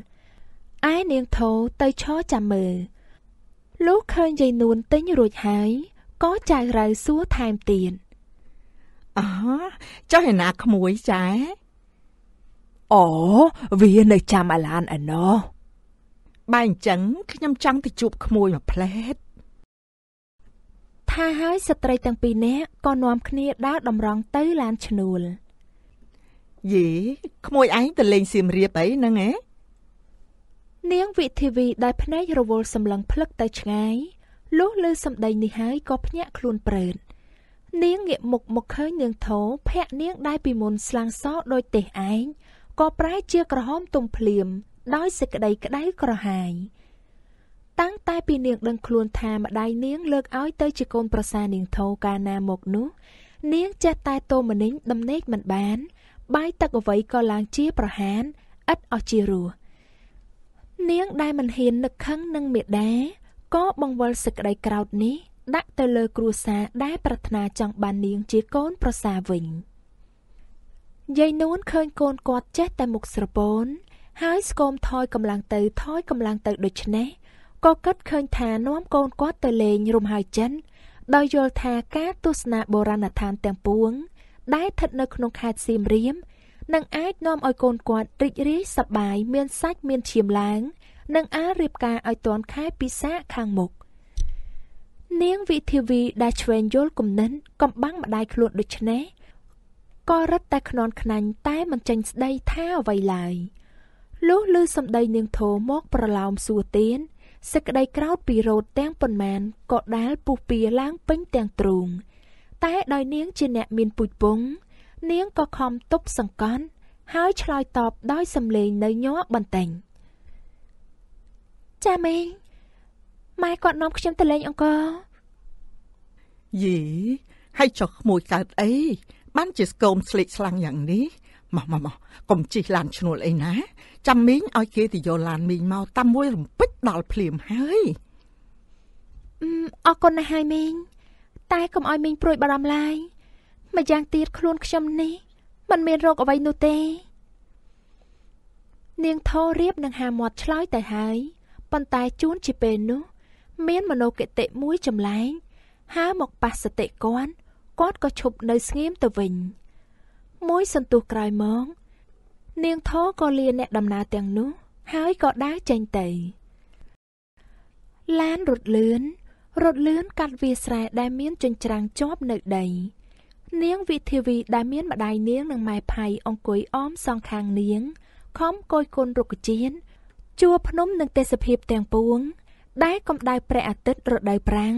ឯនាងធោទៅឈរចាំមើលលុះឃើញយាយនួនទិញរួចហើយក៏ចៅរៅសួរថែមទៀតអោះចុះឯណាក្មួយចែអូវានៅចាំអាឡានឯណោះបែអញ្ចឹងខ្ញុំចង់ទៅជួបក្មួយមួយផ្លែតថាហើយស្ត្រីទាំងពីរនាក់ក៏នាំគ្នាដើរតម្រង់ទៅឡានឈ្នួលយីក្មួយឯងទៅលេងសៀមរាបអីហ្នឹងហ៎នាងវិធីវីដែលភ្នែករវល់សម្លឹងភ្លឹកទៅឆ្ងាយលុះលើសម្ដីនេះហើយក៏ភ្ញាក់ខ្លួនព្រើននាងងាកមុខមកឃើញនាងធោភ័ក្រនាង ដែលពីមុន ស្លាំងសដូចទេសឯងក៏ប្រែជាក្រហមទុំភ្លាមដោយសេចក្តីក្តៅក្រហាយតាំងតែពីនាងដឹងខ្លួនថាម្ដាយនាងលើកឲ្យ ទៅជាកូនប្រសានាងធោកាលណាមកនោះ នាងចេះតែទោមនិញដំណេកមិនបានបាយទឹកអ្វីក៏ឡើងជាប្រហានឥតអស់ជារសនាង ដែលមិនហ៊ាននឹកខឹងនឹងមេដាក៏បង្វិលសេចក្តីក្រោតនេះដាក់ទៅលើ គ្រួសារដែល ប្រាថ្នាចង់បាននាងជាកូនប្រសាវិញយាយនួនឃើញកូនគាត់ចេះតែមុខស្រពោនហើយស្គមថយកម្លាំងទៅថយកម្លាំងទៅដូចនេះក៏គិតឃើញថានាំកូនគាត់ទៅលេងរំហៅចិនដោយយល់ថាការទស្សនាបុរាណដ្ឋានទាំងពួងដែលស្ថិតនៅក្នុងខេត្តសៀមរាបនឹងអាចនាំឲ្យកូនគាត់រីករាយសប្បាយមានសាច់មានឈាមឡើង និងអាចរៀបការឲ្យទាន់ខែពិសាខាងមុខនាងវិធីវីដែលឆ្វេងយល់គំនិនកំបាំងម្ដាយខ្លួនដូចនេះក៏រឹតតែខ្នន់ខ្នាញ់តែមិនចេញស្ដីថាអ្វីឡើយ។លុះឮសំដីនាងធោមក ប្រឡោមសួរទៀនសេចក្តីក្រោតពីរោតទាំងប៉ុន្មានក៏ដាលពុះពៀឡើងពេញទាំងទ្រូង តែដោយនាងជាអ្នកមានពុជពងនាងក៏ខំទប់សង្កន់ហើយឆ្លើយតបដោយសំឡេងនៅញ័របន្តិញចាមេងម៉ែគាត់នាំខ្ញុំទៅលេងអង្គរយីហើយចុះក្មួយកើតអី បានជាស្គមស្លេកស្លាំងយ៉ាងនេះមកមកមកកុំជិះឡានឈ្នួលអីណាចាំមីងឲ្យគេទៅយកឡានមីងមកតាមមួយរំពេចដល់ភ្លាមហើយអរគុណណាស់ហើយមីងតែកុំឲ្យមីងព្រួយបារម្ភឡើយម្យ៉ាងទៀតខ្លួន ខ្ញុំនេះមិនមានរោគអ្វីនោះទេ នាងថោរៀបនឹងហាមាត់ឆ្លើយទៅហើយប៉ុន្តែជួនជាពេលនោះមានមនោគតិមួយចម្លែងហើមកប៉ះសតិគាត់គាត់ក៏ឈប់នៅស្ងៀមទៅវិញ។មួយសន្ទុះក្រោយមកនាងធរក៏លាអ្នកដំណើរទាំងនោះហើយក៏ដើរចេញទៅឡានរត់លឿនរត់លឿនកាត់វាស្រែដែលមានចិញ្ច្រាំងជាប់នៅដីនាងវិធីវីដែលមានម្ដាយនាងនិងម៉ែផៃអង្គុយអមសងខាងនាងខំគយគុណរុក្ខជាតិជួរភ្នំនិងទេសភាពទាំងពួងដែលកម្ដៅព្រះអាទិត្យរដូវប្រាំង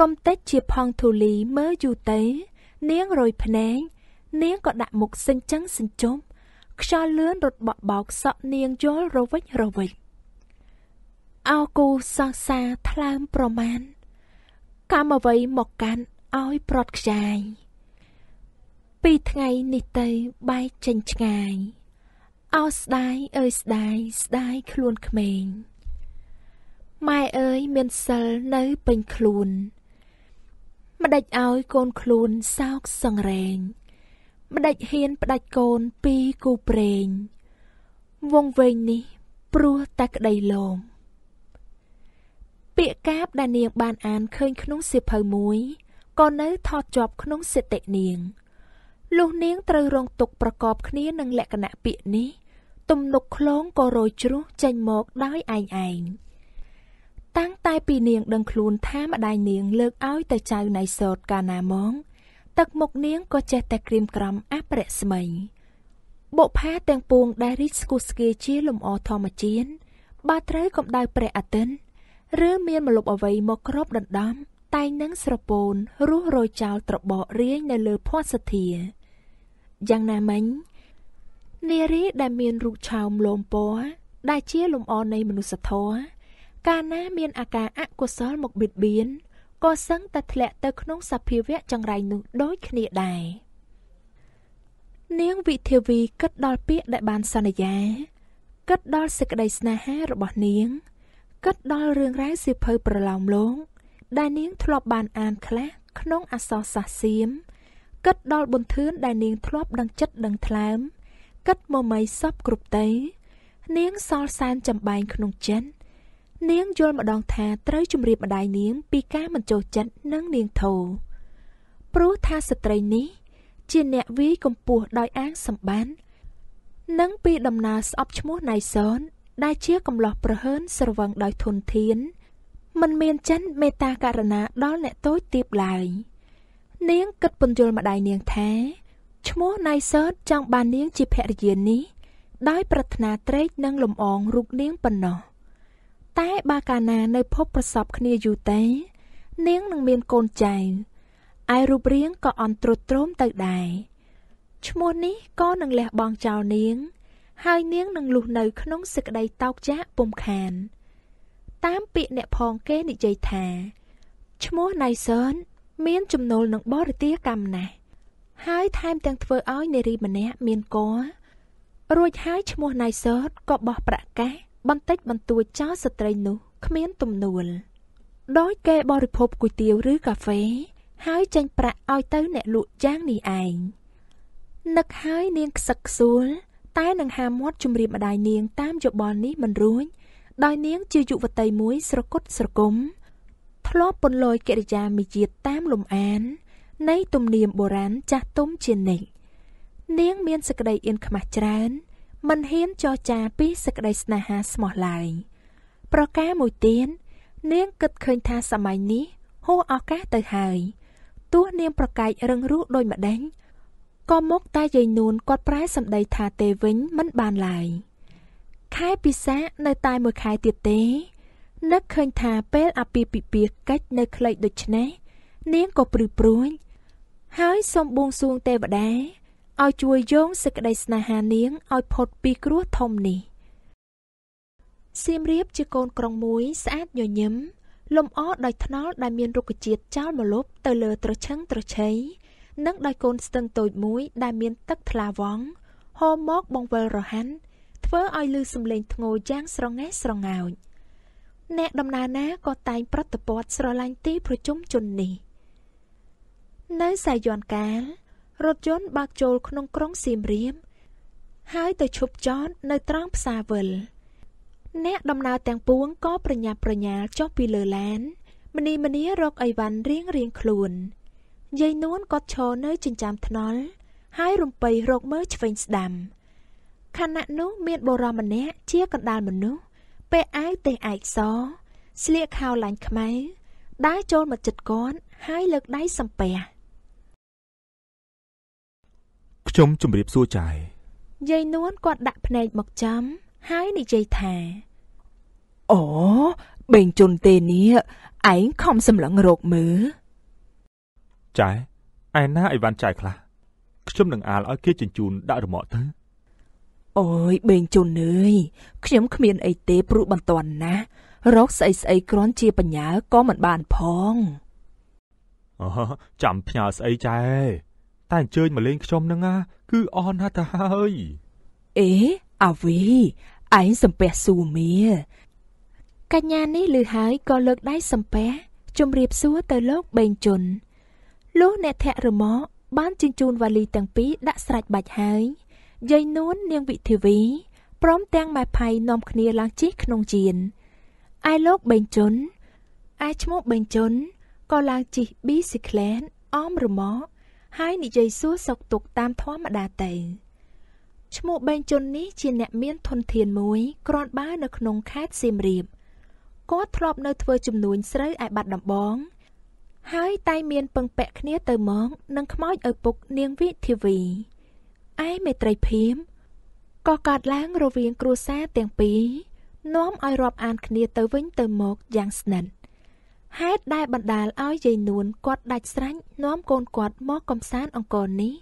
កំទេចជាផង់ធូលីមើលយូរទៅនាងរយភ្នែកនាងក៏ដាក់មុខសិញ្ចឹងសិញ្ជុំខ្យល់លឿនរត់បក់បោកសក់នាងយល់រវិចរវិចអោគូសង្សាថ្លើមប្រមាណកម្មអ្វីមកកាន់ឲ្យប្រត់ខ្ចាយពីថ្ងៃនេះទៅបែកចេញឆ្ងាយអោស្ដាយអើយស្ដាយស្ដាយខ្លួនក្មេងម៉ែអើយមានសិលនៅពេញខ្លួន ម្ដេចឲ្យកូនខ្លួនសោកសង្រេងម្ដេចហ៊ានផ្ដាច់កូនពីគូព្រេងវងវែងនេះ ព្រោះតែក្តីលោមពាក្យកាបដែលនាងបានអានឃើញក្នុងសៀវភៅមួយក៏នៅថតជាប់ក្នុងសិតិនាងលុះនាងត្រូវរងទុកប្រកបគ្នានឹងលក្ខណៈពាក្យនេះទំនុកខ្លងក៏រយជ្រុះចេញមកដោយឯងឯងតាំងតែពីនាងដឹងខ្លួនថាម្ដាយនាងលើកឲ្យទៅចៅណៃសតកាណាមងទឹកមុខនាងក៏ចេះតែក្រៀមក្រំអប្រិស្មីបុផាទាំងពួងដែលរីកស្គុះស្គាយជាលំអធម្មជាតិបើត្រូវកម្ដៅព្រះអាទិត្យឬមានមលប់អ្វីមកគ្របដណ្ដំតែងនឹងស្រពូនរស់រយចោលត្របករាងនៅលើភ័ស្តុធាយ៉ាងណាមិញ នារីដែលមាន រូបឆោមលោមពណ៌ដែលជាលំអនៃមនុស្សធម៌កាលណាមានអាការអកុសលមកបៀតបៀនក៏សឹងតែធ្លាក់ទៅក្នុងសភាវៈចង្រៃនោះដូចគ្នាដែរនាងវិធាវីគិតដល់ពាក្យដែលបានសន្យាគិតដល់សេចក្តីស្នេហារបស់នាងគិតដល់រឿងរ៉ាវសៀវភៅប្រឡោមលងដែលនាងធ្លាប់បានអានខ្លះក្នុងអសរសាស្ត្រសៀមគិតដល់បុនធឿនដែលនាងធ្លាប់ដឹងចិត្តដឹងថ្លើមគិតមមៃសពគ្រប់តៃនាងសល់សែនចំបែងក្នុងចិត្តនាងយល់ម្ដងថាត្រូវជំរាបម្ដាយនាងពីការមិនចូលចិត្តនឹងនាងធោព្រោះថាស្ត្រីនេះ ជាអ្នកវាយកំពស់ដោយអាងសម្បាន និងពីដំណើរស្អប់ឈ្មោះណៃសនដែលជាកំឡោះប្រហើនស្រវឹងដោយធនធាន មិនមានចិនមេត្តាករណាដល់អ្នកតូចទៀបឡើយនាងគិតពន្យល់ម្ដាយនាងថាឈ្មោះណៃសនចង់បាននាង ជាភរិយានេះ ដោយប្រាថ្នាត្រេកនិងលំអងរូបនាងប៉ុណ្ណោះតែបើកាលណានៅភពប្រសពគ្នាយូរទៅនាងនឹងមានកូនចៅឯរូបរាងក៏អន់ទ្រុឌទ្រោមទៅដែរឈ្មោះនេះក៏នឹងលះបង់ចោលនាង ហើយនាងនឹងលុះនៅក្នុងសេចក្តីតោកចាក់ពុំខាន តាមពាក្យអ្នកផងគេនិយាយថាឈ្មោះណៃសិនមានចំណូលនឹងបរិទាកម្មណាស់ហើយថែមទាំងធ្វើឲ្យនារីម្នាក់មានគ័ររួចហើយឈ្មោះណៃសតក៏បោះប្រកាសបន្តិចបន្តួចចោលស្ត្រីនោះគ្មានទំនួល ដោយគេបរិភោគគុយទាវឬកាហ្វេហើយចេញប្រាក់ឲ្យទៅអ្នកលក់យ៉ាងនេះឯងនឹកហើយនាងខ្សឹកខ្សួលតែនឹងហាមាត់ជំរាបម្ដាយនាងតាមយោបល់នេះមិនរួចដោយនាងជាយុវតីមួយស្រគត់ស្រគំធ្លាប់ពន្លយកិរិយាមាយាទតាមលំអាននៃទំនៀមបុរាណចាស់ទុំជានិច្ចនាងមានសក្តីអៀនខ្មាស់ច្រើនមិនហ៊ានចោះចាពីសក្តីស្នេហាស្មោះឡើយប្រការមួយទៀតនាងគិតឃើញថាសម័យនេះហួសឱកាសទៅហើយទោះនាងប្រកែករឹងរូសដោយម្ដេចក៏មកតែយាយនួនគាត់ប្រែសម្ដីថាទេវិញមិនបានឡើយខែពិសានៅតែមួយខែទៀតទេនឹកឃើញថាពេលអាពាហ៍ពិពាហ៍កិច្ចនៅក្លេចដូច្នេះនាងក៏ព្រឺព្រួយហើយសូមបួងសួងទេវតាឲ្យជួយយោងសេចក្តីស្នេហានាងឲ្យផុតពីគ្រោះធំនេះសៀមរាបជាកូនក្រុងមួយស្អាតញញឹមលំអដោយថ្នល់ដែលមានរុក្ខជាតិចោលមកលុបទៅលើត្រឈឹងត្រឆៃនិងដោយកូនស្ទឹងតូចមួយដែលមាន ទឹកថ្លាវងហូរមក បង្វិលរហាន់ធ្វើឲ្យលឺសំឡេងធ្ងោយ៉ាងស្រងេះស្រងោចអ្នកដំណើរណាក៏តែង ប្រតិពត្តិស្រឡាញ់ទីប្រជុំជននេះនៅសាយ័នកាលរថយន្តបើកចូលក្នុងក្រុងសៀមរាបហើយទៅឈប់ចតនៅត្រង់ផ្សារវិលអ្នកដំណើរទាំងពួងក៏ប្រញាប់ប្រញាល់ចុះពីលើឡានមនីមនីរកអីវ៉ាន់រៀងរៀងខ្លួនយាយនួនក៏ឈរនៅចិញ្ចាំថ្នល់ហើយរំពៃរកមើលឆ្វេងស្ដាំខណៈនោះមានបុរសម្នាក់ជាកណ្ដាលមនុស្សពេអាវទេសឯកសស្លៀកខោឡាញ់ខ្មៅដើរចូលមកជិតគាត់ហើយលើកដៃសំពះខ្ញុំជម្រាបសួរចាយយាយនួនគាត់ដាក់ភ្នែកមកចំហើយនិយាយថាអូបេងជុនទេនេះឯងខំសម្លឹងរកមើលចាយឯណាអីវ៉ាន់ចាយខ្លះខ្ញុំនឹងអាលឲ្យគេជញ្ជូនដាក់រមាក់ទៅអូយបេងជុនអើយខ្ញុំគ្មានអីទេព្រោះបន្ទាន់ណាស់រកស្អីស្អីគ្រាន់ជាបញ្ញាក៏មិនបានផងអូចាំផ្ញើស្អីចែតែអញ្ជើញមកលេងខ្ញុំនឹងណាគឺអន់ណាស់ទៅហើយអេអាវីឯងសំពះសួរមីកញ្ញានេះឮហើយក៏លើកដៃសំពះជំរាបសួរទៅលោកបេងជុនលោកអ្នកធាក់រមាបានជញ្ជូនវ៉ាលីទាំងពីរដាក់ស្រេចបាច់ហើយយាយនួននាងវិធីវីព្រមទាំងម៉ែផៃនាំគ្នាឡើងជិះក្នុងយានឯលោកបេងជុនឯឈ្មោះបេងជុនក៏ឡើងជិះប៊ីស៊ីក្លែនអមរមាហើយនិយាយសួរសុខទុក្ខតាមធម្មតាទៅឈ្មោះបេងជុននេះជាអ្នកមានធនធានមួយគ្រាន់បើនៅក្នុងខេត្តសៀមរាបគាត់ធ្លាប់នៅធ្វើជំនួញស្រូវឯបាត់ដំបង ហើយតែមានពឹងពាក់គ្នាទៅមកនឹងខ្មោចឪពុកនាងវិធីវីឯមេត្រីភៀមក៏កាត់ឡើងរវាងគ្រួសារទាំងពីរនាំឲ្យរាប់អានគ្នាទៅវិញទៅមកយ៉ាងស្និទ្ធហេតុដែលបណ្ដាលឲ្យយាយនួនគាត់ដាច់ស្រាញ់នាំកូនគាត់មកកំសាន្តអង្គរនេះ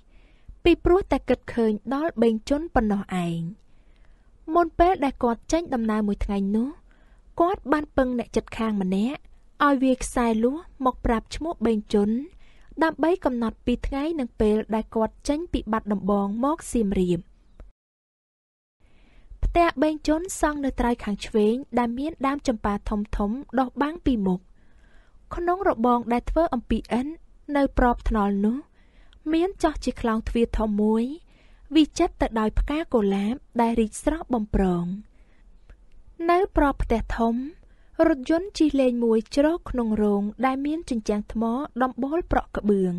ពីព្រោះតែគិតឃើញដល់បេងជន់ប៉ុណ្ណោះឯងមុនពេលដែលគាត់ចេញដំណើរមួយថ្ងៃនោះគាត់បានពឹងអ្នកចិត្តខាងម្នាក់ឲ្យវាខ្សែលួសមក ប្រាប់ឈ្មោះបេងជន់ដើម្បីកំណត់ ពីថ្ងៃនិងពេល ដែលគាត់ចេញ ពីបាត់ដំបងមកសៀមរាបផ្ទះបេងជន់សង់នៅត្រៃខាងឆ្វេងដែលមាន ដើមចម្ប៉ាធំធំដុះបាំងពីមុខក្នុងរបងដែលធ្វើអំពីអិននៅប្របថ្នល់នោះ មានចោះជាខ្លោងទ្វារធំមួយវិចិត្រទៅដោយផ្កាកុលាបដែលរីកស្រស់បំប្រង នៅប្របផ្ទះធំរថយន្តជិះលេងមួយជ្រោកក្នុងរោងដែលមានជញ្ជាំងថ្មដំបូលប្រក់ក្បឿង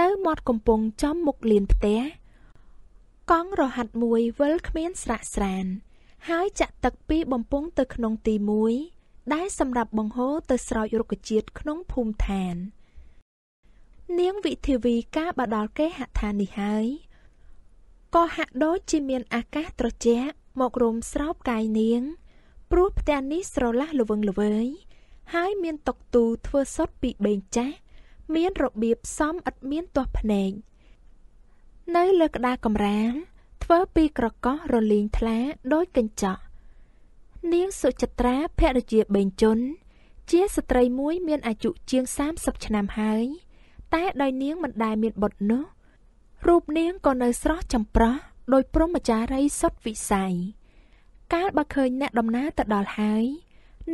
នៅមាត់កំពង់ចំមុខលៀនផ្ទះកង់រហាត់មួយវិលគ្មានស្រាក់ស្រាន ហើយចាក់ទឹកពីបំពង់ទៅក្នុងទីមួយដែលសម្រាប់បង្ហូរទៅស្រោចរុក្ខជាតិក្នុងភូមិឋាន នាងវិធីវីកាបដល់គេហដ្ឋាននេះហើយក៏ហាក់ដូចជាមានអាកាសត្រជាក់មករុំស្រោបកាយនាង ព្រោះផ្ទះនេះស្រឡះល្វឹងល្វើយហើយមានតុកទូធ្វើសុតពីបេងចាស់មានរបៀបសំឥតមានទាស់ភ្នែកនៅលើក្តារកំរាលធ្វើពីក្រកោះរលីងថ្លាដូចកញ្ចក់នាងសុចិត្រាភរិជាបេងជន់ជាស្ត្រីមួយមានអាយុជាង30ឆ្នាំហើយតែដោយនាងមិនដែលមានបុត្រនោះរូបនាងក៏នៅស្រស់ចំប្រោះដោយព្រមចារីសុទ្ធវិស័យកាលបើឃើញអ្នកដំណើរទៅដល់ហើយ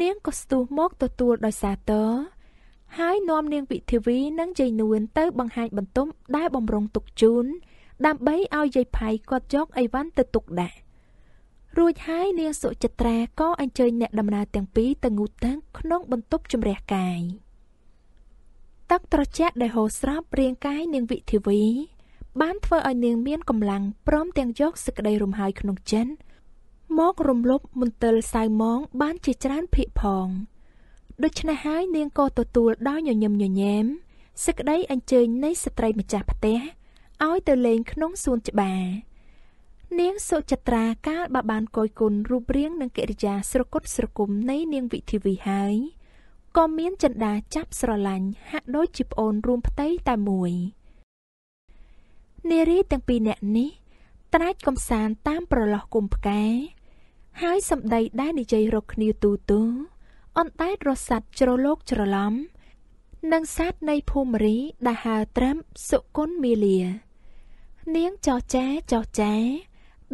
នាងក៏ស្ទុះមកទទួលដោយសាទរហើយនាំនាងវិធីវីនិងជ័យនួនទៅបង្ហាញបន្ទុំដែលបំរុងទុកជូនដើម្បីឲ្យយាយផៃគាត់យកអីវ៉ាន់ទៅទុកដាក់រួចហើយនាងសុចិត្រាក៏អញ្ជើញអ្នកដំណើរទាំងពីរទៅងូតទឹកក្នុងបន្ទប់ជំរះកាយទឹកត្រជាក់ដែលហូរស្រប់រាងកាយនាងវិធីវី បានធ្វើឲ្យនាងមានកម្លាំងព្រមទាំងយកសេចក្តីរំហើយ ក្នុងចិន មករំលប់មន្ទិលសៅមងបានជាច្រើនភាកផងដូច្នេះហើយនាងក៏ទទួលដោយញញឹមញញែមសេចក្តីអញ្ជើញនៃស្ត្រីម្ចាស់ផ្ទះឲ្យទៅលេងក្នុងសួនច្បារនាងសុចិត្រាកាលបើបានគយគុណរូបរាងនិងកិរិយាស្រគត់ស្រគំនៃនាងវិធីវីហើយក៏មានចិន្តាចាប់ស្រឡាញ់ហាក់ដូចជាប្អូនរួមផ្ទៃតែមួយ នារីទាំងពីរនាក់នេះត្រាច់កំសាន្តតាមប្រឡោះគុំផ្កាហើយសម្ដីដែលនិយាយរកគ្នាទូទូអន្តែតរស័តជ្រលោកជ្រឡំនិងសាទនៃភូមិរីដែលហៅត្រាំសុគន្ធមាលានាងចោចចាចោចចា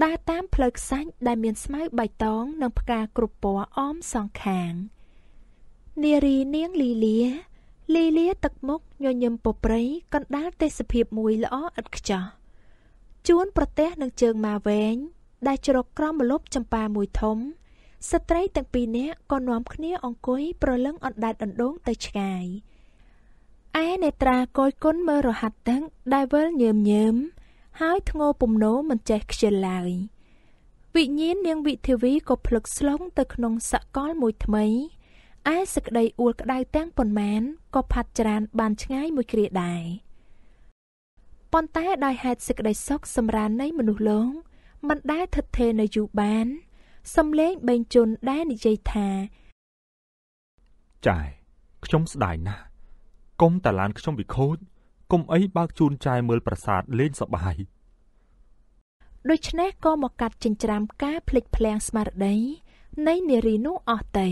ដើរតាមផ្លូវខ្សាច់ដែលមានស្មៅបៃតង និងផ្កាគ្រប់ពណ៌អមសងខាង នារីនាងលីលា លីលាទឹកមុខញញឹមពប្រៃកណ្ដាលទេសភាពមួយល្អឥតខ្ចោះជួនប្រទេសនឹងជើងម៉ាវែងដែល ជ្រកក្រោមម្លប់ចម្ប៉ាមួយធំស្ត្រីទាំងពីរនាក់ក៏នាំគ្នាអង្គុយប្រលឹងអណ្ដែតអណ្ដូងទៅឆ្ងាយឯនេត្រាកយគុណមើលរហាត់ទឹកដែលវិលញើមញើមហើយធ្ងោពំនោមិនចេះខ្ជិលឡើយវិញ្ញាណនាងវិធីវីក៏ភ្លឹកស្លងទៅក្នុង សកលមួយថ្មីឯសក្តីអួលក្តៅទាំងប៉ុន្មានក៏ផាត់ច្រានបានឆ្ងាយមួយគ្រាដែរប៉ុន្តែដោយហេតុសេចក្តីសុខសម្រាននៃមនុស្សលោកមិនដែលថិតថេរនៅយូរបានសំលេងបេងជន់ដែលនិយាយថាចាយខ្ញុំស្ដាយណាស់កុំតាឡានខ្ញុំវិខូចកុំអីបើកជូនចាយមើលប្រាសាទលេងសប្បាយដូច្នេះក៏មកកាត់ចិញ្ច្រាំការភ្លេចភ្លាំងស្មារតីនៃនារីនោះអស់ទៅ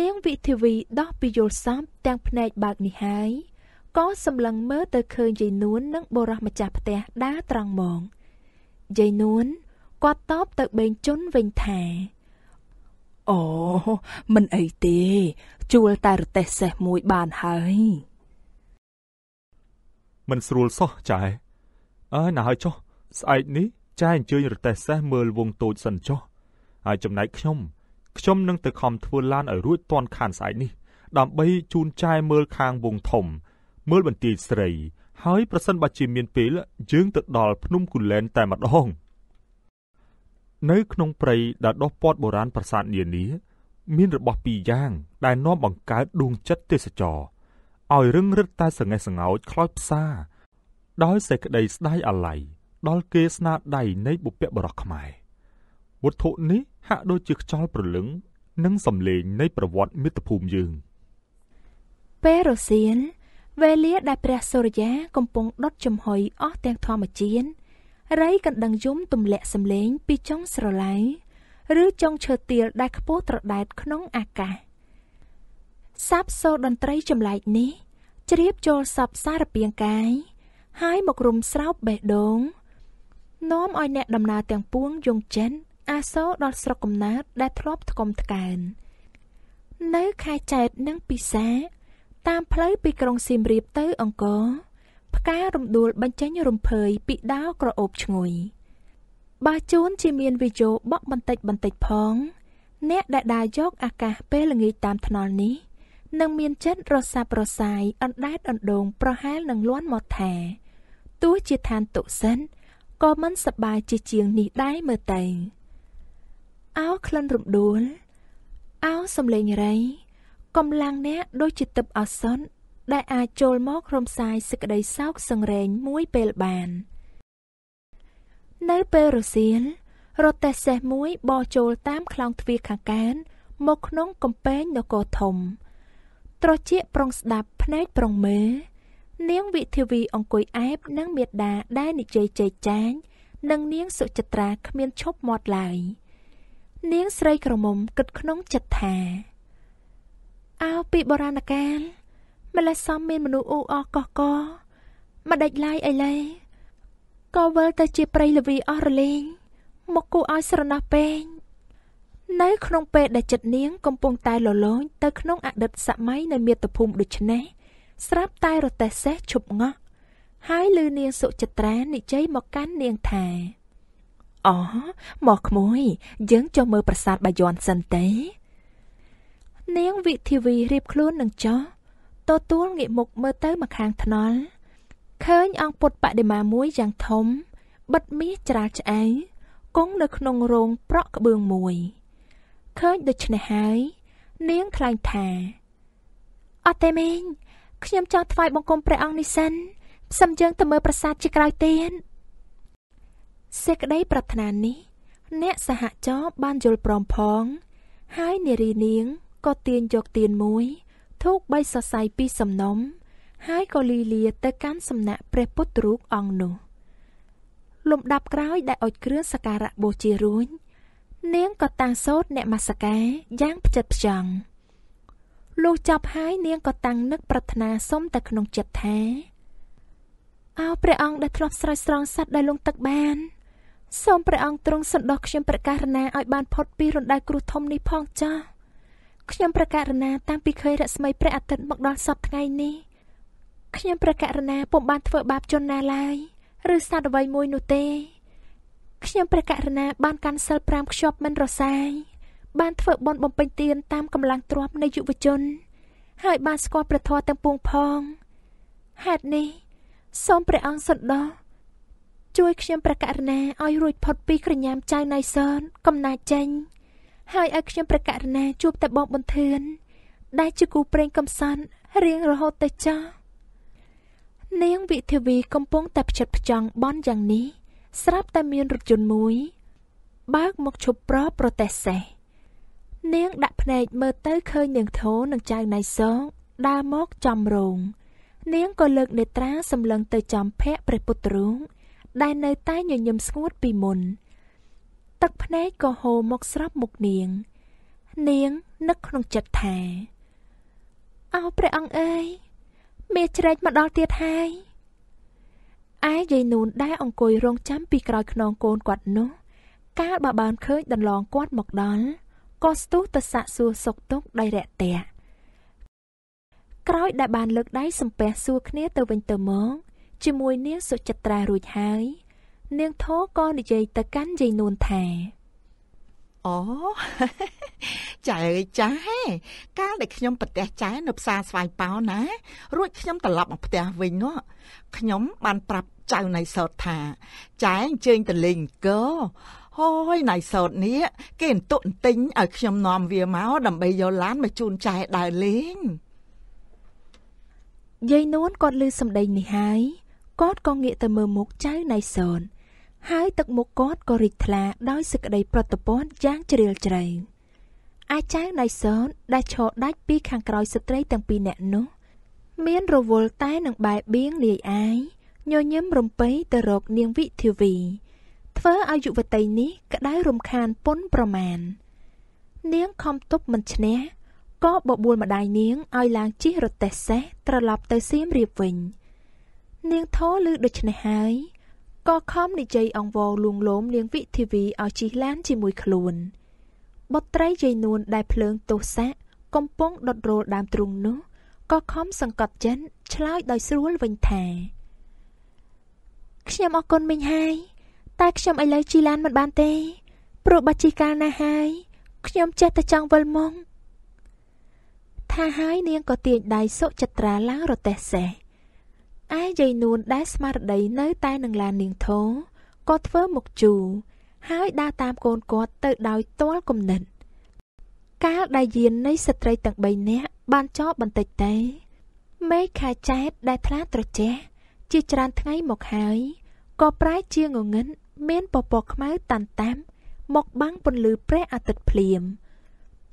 នាងវិធីវីដោះពីយល់សពទាំងភ្នែកបើកនេះហើយក៏សម្លឹងមើលទៅឃើញយាយនួននិងបុរសម្ចាស់ផ្ទះដើរត្រង់មកយាយនួនគាត់តបទៅបេងជន់វិញថាអូមិនអីទេ ជួលតែរទេះសេះមួយបានហើយមិនស្រួលសោះចែអើយណាហើយចុះស្អែកនេះចែអញ្ជើញរទេះសេះមើលវងតូចសិនចុះហើយចំណែកខ្ញុំ ខ្ញុំនឹងទៅខំធ្វើឡានឲ្យរួចទាន់ខានស្អែកនេះដើម្បីជូនចែមើល ខាងវងធំ មើលបន្ទាយស្រី ហើយ ប្រសិនបើជាមានពេលយើងទៅដល់ភ្នំគូលែនតែម្ដងនៅក្នុងព្រៃដែលដុះព័ទ្ធបុរាណប្រាសាទនានា មានរបស់ពីរយ៉ាង ដែលនាំបង្កើតដួងចិត្តទេសចរណ៍ឲ្យរឹងរឹតតែ សង្េះសង្អោចខ្លោចផ្សា ដោយសេចក្តីស្ដាយអាល័យដល់គេស្នាដៃនៃបុព្វបរោះខ្មែរវត្ថុនេះហាក់ដូចជាខ្ចល់ប្រលឹង និងសំលេងនៃ ប្រវត្តិមាតុភូមិយើងពេលរសៀលវេលា ដែលព្រះសូរិយា កំពុងដុតចំហុយអស់ទាំងធម្មជាតិរៃកណ្ដឹងយំទម្លាក់សំលេង ពីចុងស្រឡៃឬចុងឈើទាលដែលខ្ពស់ត្រដែតក្នុងអាកាស។សັບសូរតន្ត្រីចម្លែកនេះ ជ្រាបចូលសពសារពាង្គកាយហើយមករុំស្រោបបេះដូង នាំឲ្យអ្នកដំណើរទាំងពួងយងចិនអាសូរដល់ស្រុកកំណើតដែលធ្លាប់ថ្កុំថ្កើននៅខែចែកនិងពិសា តាមផ្លូវពីក្រុងសៀមរាបទៅអង្គរផ្ការំដួលបញ្ចេញរំភើយពីដាវក្រអូបឈ្ងុយបើជូនជាមានវីយោបក់បន្តិចបន្តិចផងអ្នកដែលដើរយកអាកាសពេលល្ងាចតាមថ្នល់នេះនឹងមានចិត្តរសាប់រសាយអណ្ដែតអណ្ដូងប្រហែលនឹងលន់មកថាទោះជាឋានតុសិនក៏មិនសបាយជាជាងនេះដែរមើលទៅអោក្លិនរំដួលអោសំលេងរៃកំឡាំងអ្នកដូចជាទឹកអសន្នដែលអាចចូលមករំសាយសេចក្តីសោកសង្រេងមួយពេលបាន នៅពេលរសៀលរទេះសេះមួយបោះចូលតាមខ្លោងទ្វារខាងកានមកក្នុងកំពែងនគរធំត្រចៀកប្រុងស្ដាប់ភ្នែកប្រុងមើលនាងវិធីវីអង្គុយអែបនឹងមេដាដែលនិយាយចេកចាញ់និងនាងសុចិត្រាគ្មានឈប់មាត់ឡើយនាងស្រីក្រមុំគិតក្នុងចិត្តថាអោពីបុរាណកាលម្លេះសំមានមនុស្សអ៊ូអកកកមកដេចឡាយអីឡេក៏វិលទៅជាប្រៃលវីអស់រលីងមកគូឲ្យស្រណោះពេងនៅក្នុងពេលដែលចិត្តនាងកំពុងតែលលងទៅក្នុងអតីតសម័យនៃមាតុភូមិដូចនេះស្រាប់តែរទេះសេះឈប់ងោះហើយលឺនាងសុចិត្រា និយាយមកកាន់នាងថាអូមកក្មួយ យើងចូលមើលប្រាសាទបាយ័នសិនទេនាងវិធីវីរៀបខ្លួននឹងចោះទទួលងាកមុខមើលទៅម្ខាងថ្នល់ឃើញអង្គពុទ្ធបដិមាមួយយ៉ាងធំបិទមាសច្រាលឆ្អែងគង់នៅ ក្នុងរោងប្រក់ក្បឿងមួយ។ឃើញដូច្នេះហើយនាងថ្លែងថាអត់ទេមីងខ្ញុំចង់ថ្វាយបង្គំព្រះអង្គនេះសិនសំយើងទៅមើលប្រាសាទជាក្រោយទៀតសេចក្តីប្រាថ្នានេះ អ្នកសហចរបានយល់ព្រមផងហើយនារីនាងក៏ទាញយកទៀនមួយធូបបីសរសៃពីសំណុំហើយក៏លីលាទៅ កាន់សំណាក់ព្រះពុទ្ធរូបអង្គនោះលំដាប់ក្រោយដែលអុជគ្រឿងសក្ការៈបូជារួញនាងក៏តាំងសូត្រអ្នកមាសកាយ៉ាងផ្ចិតផ្ចង់លុះចប់ហើយ នាងក៏តាំងនឹកប្រាថ្នាសុំតែក្នុងចិត្តថាអោព្រះអង្គដែលធ្លាប់ស្រោចស្រង់សត្វដែលលងទឹកបានសូមព្រះអង្គទ្រង់សន្តោសខ្ញុំប្រកាសណាឲ្យបានផុតពីរណ្ដៅគ្រោះធំនេះផងចាស់ខ្ញុំប្រកាសណាតាំងពីឃើញរស្មីព្រះអាទិត្យមកដល់សប្ថ្ងៃនេះខ្ញុំប្រកាសណាពុំបានធ្វើបាបជនណាឡើយឬសត្វអ្វីមួយនោះទេខ្ញុំព្រះករុណាបានកាន់សិល5ខ្ជាប់មិនរសាយបានធ្វើបុណ្យបំពេញទានតាមកម្លាំងទ្រព្យនៃយុវជនហើយបានស្គាល់ព្រះធម៌ទាំងពួងផងហេតុនេះសូមព្រះអង្គសន្តោសជួយខ្ញុំព្រះករុណាឲ្យរួចផុតពីក្រញាំចៅណៃសនកំណាចចេញហើយឲ្យខ្ញុំព្រះករុណាជួបតែបងបន្ទឿនដែលជាគូប្រេងកំសាន្តរៀងរហូតទៅចាស់នាងវិធាវីកំពុងតែផ្ចិតផ្ចង់បនយ៉ាងនេះស្រាប់តែមានរថយន្តមួយ បើកមកឈប់ប្រប្រទេសសេះនាងដាក់ភ្នែកមើលទៅឃើញនាងធោនិងចៅណៃសងដើរមកចំរងនាងក៏លើកនេត្រាសម្លឹងទៅចំភ័ក្រព្រះពុទ្ធរូងដែលនៅតែញញឹមស្ងួតពីមុន ទឹកភ្នែកក៏ហូរមកស្រប់មុខនាង នាងនឹកក្នុងចិត្តថាអោព្រះអង្គអើយមេជ្រែកមកដល់ទៀតហើយឯយាយនូនដែលអង្គុយរងចាំពីក្រោយខ្នងកូនគាត់នោះកាលបើបានឃើញដន្លងគាត់មកដល់ក៏ស្ទុះទៅសាក់សួរសុកទុកដៃរាក់តាក់ក្រោយដែលបានលើកដៃសំពះសួរគ្នា ទៅវិញទៅមកជាមួយនាងសុចិត្រារួចហើយនាងធោក៏និយាយទៅកាន់យាយនួនថាអូចែចាកាលដែលខ្ញុំប្រទះចែនៅផ្សារស្វាយប៉ោណា រួចខ្ញុំត្រឡប់មកផ្ទះវិញនោះខ្ញុំបានប្រាប់ចៅណៃសោតថាចែអញ្ជើញតលេងកោអូយណៃសោតនេះគេអន្ទុអន្ទិញឲ្យខ្ញុំនាំវាមកដើម្បីយកឡានមកជូនចែដើរលេងយាយនួនគាត់ឮសម្ដីនេះហើយគាត់ក៏ងាកទៅមើលមុខចៅណៃសោតហើយទឹកមុខគាត់ក៏រីកថ្លាដោយសេចក្តីប្រតិពន្ធយ៉ាងជ្រាលជ្រៅអាចៅណៃសនដែលឈរដាច់ពីខាងក្រោយស្ត្រីទាំងពីរនាក់នោះមានរវល់តែនឹងបែបៀងលាយអាយញញឹមរំពេទៅរកនាងវិធីវីធ្វើឲ្យយុវតីនេះក្តៅរំខានពន់ប្រមាណនាងខំទប់មិនឈ្នះក៏បបួលម្ដាយនាងឲ្យឡើងជិះរទេះសេះត្រឡប់ទៅសៀមរាបវិញនាងធោឮដូច្នេះហើយក៏ខំនិយាយអង្វរលួងលោមនាងវិធីវីឲ្យជិះឡានជាមួយខ្លួន បុត្រីយាយនួនដែលភ្លើងទោសៈកំពុងដុតរោលដើមទ្រូងនោះក៏ខំសង្កត់ចិនឆ្លើយដោយស្រួលវិញថាខ្ញុំអរគុណមីងហើយ តែខ្ញុំឥឡូវជីឡាន មិនបានទេព្រោះបាត់ជីកាលណាស់ហើយខ្ញុំចេះតែចង់វិលមកថាហើយនាងក៏ទាញដៃសុចិត្រាឡើងរទេះសេះឯយាយនួនដែលស្មារតីនៅតែនឹងឡាននាងធោក៏ធ្វើមុខជូរហើយដើរតាមកូនគាត់ទៅដោយទាល់គំនិតកាលដែលយាននៃស្ត្រីទាំង3នាក់បានចោបន្តិចតែមេខាចែតដែលថ្លាត្រចះជាច្រើនថ្ងៃមកហើយក៏ប្រែជាងងឹតមានពពកខ្មៅតាន់តាមមកបាំងពន្លឺព្រះអាទិត្យភ្លាម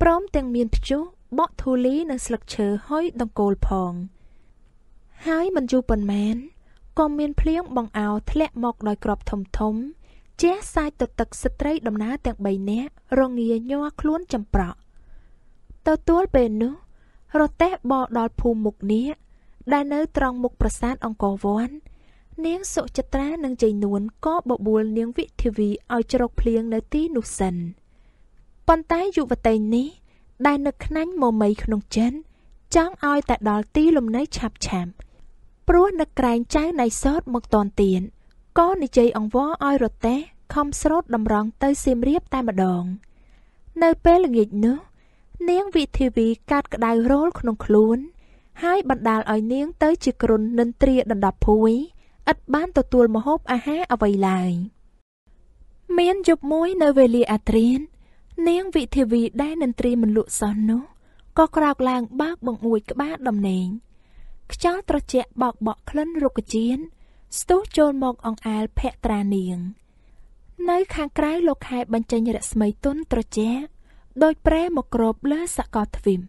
ព្រមទាំងមានព្យុះបក់ធូលីនៅស្លឹកឈើហុយដង្កូលផង ហើយមិនយូរប៉ុន្មានក៏មានភ្លៀងបង្អោធ្លាក់មកដោយក្របធំធំជះសាច់ទៅទឹកស្ត្រីដំណើរទាំង3នាក់រងាញ័រខ្លួនចំប្រក់ទទួលពេលនោះរទេះបោដល់ភូមិមុខនេះដែលនៅត្រង់មុខប្រាសាទអង្គរវត្តនាងសុចិត្រានិងជ័យនួនក៏បបួលនាងវិធីវីឲ្យជ្រកភ្លៀងនៅទីនោះសិនប៉ុន្តែយុវតីនេះដែលនឹកខ្នាញ់មមីក្នុងចិត្តចង់ឲ្យតែដល់ទីលំនៅឆាប់ឆាប់ព្រោះនឹកក្រែងចៅណៃសតមកតនទៀនក៏និយាយអង្វរឲ្យរតេះខំស្រោតតម្រង់ទៅសៀមរាបតែម្ដង នៅពេលល្ងាចនោះនាងវិធីវីកាត់ក្តៅរោលក្នុងខ្លួនហើយបណ្ដាលឲ្យនាងទៅ ជាគ្រុននិន្ទ្រាដណ្ដប់ភួយឥតបានទទួលមហូបអាហារអ្វីឡើយមានយប់មួយនៅវេលាអាត្រៀននាងវិធីវីដែលនិន្ទ្រាមិនលក់សោះនោះក៏ក្រោកឡើងបើកបង្អួចក្បាលដំណេងខ្យល់ត្រជាក់បោកបក់ក្លិនរុក្ខជាតិស្ទុះចូលមកអង្អែលភក្ត្រានាង នៅ ខាងក្រៅលោកខែបញ្ចេញរស្មីទុនត្រជាក់ដោយប្រែមកគ្របលើសកលទ្វីប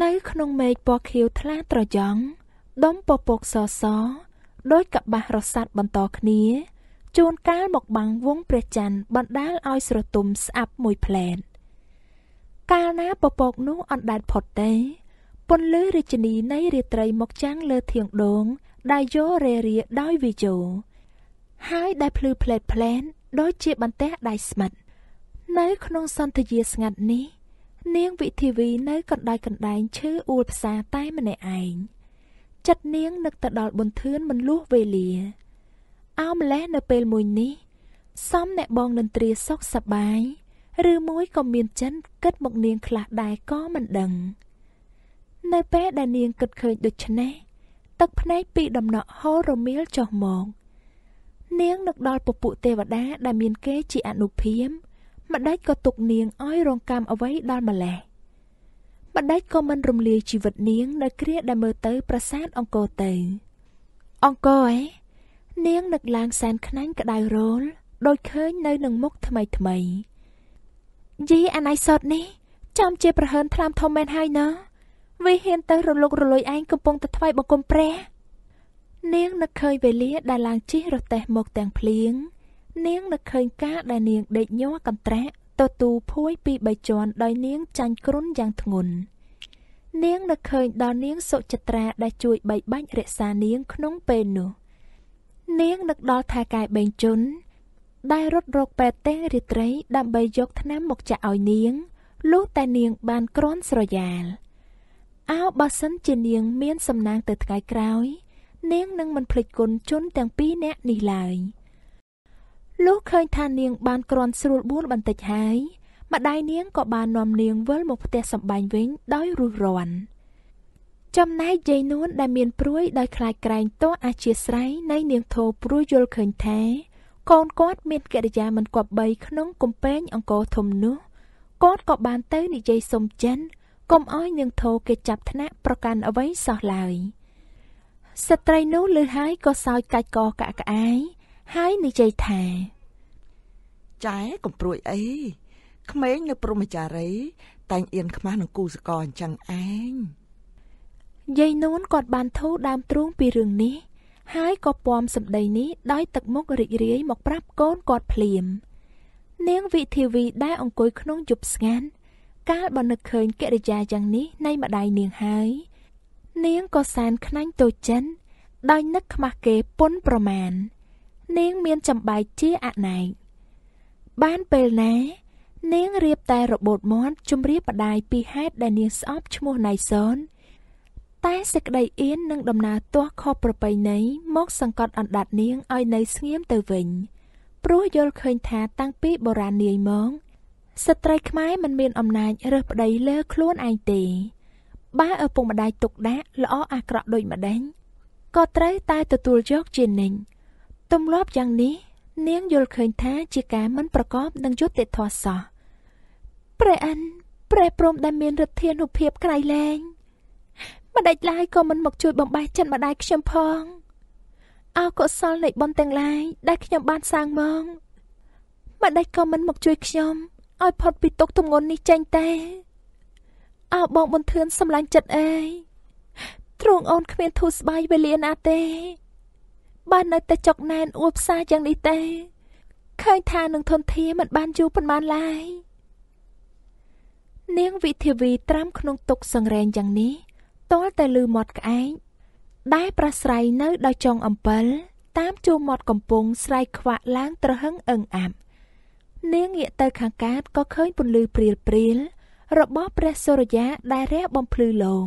នៅក្នុងមេឃពណ៌ខៀវថ្លាត្រចង់ដុំពពកសសដោយកបាសរសាត់បន្តគ្នាជួនកាលមកបាំងវងព្រះច័ន្ទបណ្ដាលឲ្យស្រទុំស្អាប់មួយផ្លែន កាលណាពពកនោះអណ្ដែតផុតទេពន្លឺរាជនីនៃរាត្រីមកចាំងលើធៀងដងដែលយោរេរាដោយវិយោហើយដែលភ្លឺផ្លេតផ្លែនដូចជាបន្ទះដៃស្មិតនៅ ក្នុង សន្ទយាស្ងាត់នេះនាងវិធីវីនៅកណ្ដោយកណ្ដែងឈឺអួលផ្សាតែម្នាក់ឯងចិត្តនាងនឹកទៅដល់ប៊ុនធឿនមិនលួសវេលាអោម្លេះនៅពេលមួយនេះ សំអ្នកបងនន្ទ្រាសុខសបាយឬមួយក៏មានចិនគិតមកនាងខ្លះដែរក៏មិនដឹង នៅពេលដែលនាងគិតឃើញដូច្នេះទឹកភ្នែកពីដំណក់ហូររមៀលចុះមកនាងនឹកដល់ពពួកទេវតាដែលមានគេជាអនុភិមម្ដេចក៏ទុកនាងឲ្យរងកម្មអ្វីដល់ម្លេះម្ដេចក៏មិនរំលាយជីវិតនាងនៅគ្រាដែលមើលទៅប្រាសាទអង្គរទៅ អង្គរឯនាងនឹកឡើងសែនខ្នាញ់ក្ដៅរលដោយឃើញនៅនឹងមុខថ្មីថ្មីយីអណៃសតនេះចំជាប្រហើនថ្លាមធំមែនហើយណាវាហ៊ានទៅរលុករលុយឯងកំពុងតែថ្វាយបង្គំព្រះនាងនឹកឃើញវេលាដែលឡើងជិះរទេះមកទាំងភ្លៀងនាងនឹកឃើញការដែលនាងដេកញ័រកន្ត្រាក់ទទូភួយពីរបីជាន់ដោយនាងចាញ់គ្រុនយ៉ាងធ្ងន់នាងនឹកឃើញដល់នាងសុចិត្រាដែលជួយបីបាច់រក្សានាងក្នុងពេលនោះនាងនឹកដល់ថាកាយបេងជន់ដែលរត់រកពេទ្យទេរាត្រីដើម្បីយកថ្នាំមកចាក់ឲ្យនាងលុះតែនាងបានក្រន់ស្រយាលអោបើសិនជានាងមានសំណាងទៅថ្ងៃក្រោយ នាងនឹងមិនភ្លេចគុណជនទាំងពីរនាក់នេះឡើយ។លុះឃើញថានាងបានក្រាន់ស្រួលបួនបន្តិចហើយ ម្ដាយនាងក៏បាននាំនាងវិលមកផ្ទះសម្បាញ់វិញដោយរុះរាន់ចំណែកយាយនួនដែលមានព្រួយដោយខ្លាចក្រែងតោះអាជាស្រ័យនៃនាងធោព្រួយយល់ឃើញថាកូនគាត់មានកិរិយាមិនគប្បីក្នុងកំពែងអង្គរធំនោះគាត់ក៏បានទៅនិយាយសុំចិនកុំអោយនាងធោគេចាប់ថ្នាក់ប្រកាន់អ្វីសោះឡើយស្ត្រីនោះលឺហើយក៏សោយកាច់កកក្អាយហើយនិយាយថាចែកំព្រួយអីក្មេងនៅព្រមចារីតែងអៀនខ្មាស់នឹងគូសកអញ្ចឹងឯងយាយនួនគាត់បានធូរដើមទ្រូងពីរឿងនេះហើយក៏ពំសម្ដីនេះដោយទឹកមុខរីករាយមកប្រាប់កូនគាត់ភ្លាម នាងវិធីវីដែលអង្គុយក្នុងយប់ស្ងាត់កាលបើនឹកឃើញកិរិយាយ៉ាងនេះនៃម្ដាយនាងហើយនាងក៏សានខ្នាញ់តូចចិនដោយនឹកខ្មាស់គេពុនប្រមាណនាងមានចំបែកជាអណែកបានពេលណានាងរៀបតែរបូតមាត់ជំរាបបដាយពីហេតុដែលនាងស្អប់ឈ្មោះណៃសនតែសេចក្តីអៀននឹងដំណើរទាស់ខុសប្រពៃណីមក សង្កត់អណ្ដាតនាងឲ្យនៅស្ងៀមទៅវិញ ព្រោះយល់ឃើញថាតាំងពីបុរាណនាយមកស្ត្រីខ្មែរមិនមានអំណាចរើសប្តីលើ ខ្លួនឯងទេ បើឪពុកម្ដាយទុកដាក់ល្អអាក្រក់ដូចម្ដេចក៏ត្រូវតែទទួលយកជានិញទម្លាប់យ៉ាងនេះនាងយល់ឃើញថាជាការមិនប្រកបនឹងយុត្តិធម៌សោះព្រះអិនព្រះព្រមដែលមានឫទ្ធានុភាពក្រៃលែងម្ដេចឡើយក៏មិនមកជួយបំបែកចិត្តម្ដាយខ្ញុំផងអកុសលនៃបុណ្យទាំងឡាយដែលខ្ញុំបានសាងមកម្ដេចក៏មិនមកជួយខ្ញុំឲ្យផុតពីទុកទម្ងន់នេះចេញទេអោបងបន្ទឿនសម្លាញ់ចិត្តអើយទ្រង់អូនគ្មានធូរស្បើយវេលាណាទេបាននៅតែចុកណែនអួតផ្សាយ៉ាងនេះទេឃើញថានឹងធនធានមិនបានយូរប៉ុន្មានឡើយនាងវិធីវីត្រាំ ក្នុងទុកសង្រេងយ៉ាងនេះតលតែលឺមាត់ក្អែកដែលប្រស្រ័យនៅដល់ចុងអំពិលតាមជួរមាត់កំពង់ស្រ័យខ្វាក់ឡើងត្រហឹងអឹងអាប់នាងងាកទៅ ខាងកើតក៏ឃើញពន្លឺព្រាលព្រាលរបស់ព្រះសូរ្យា ដែលរះបំភ្លឺលោក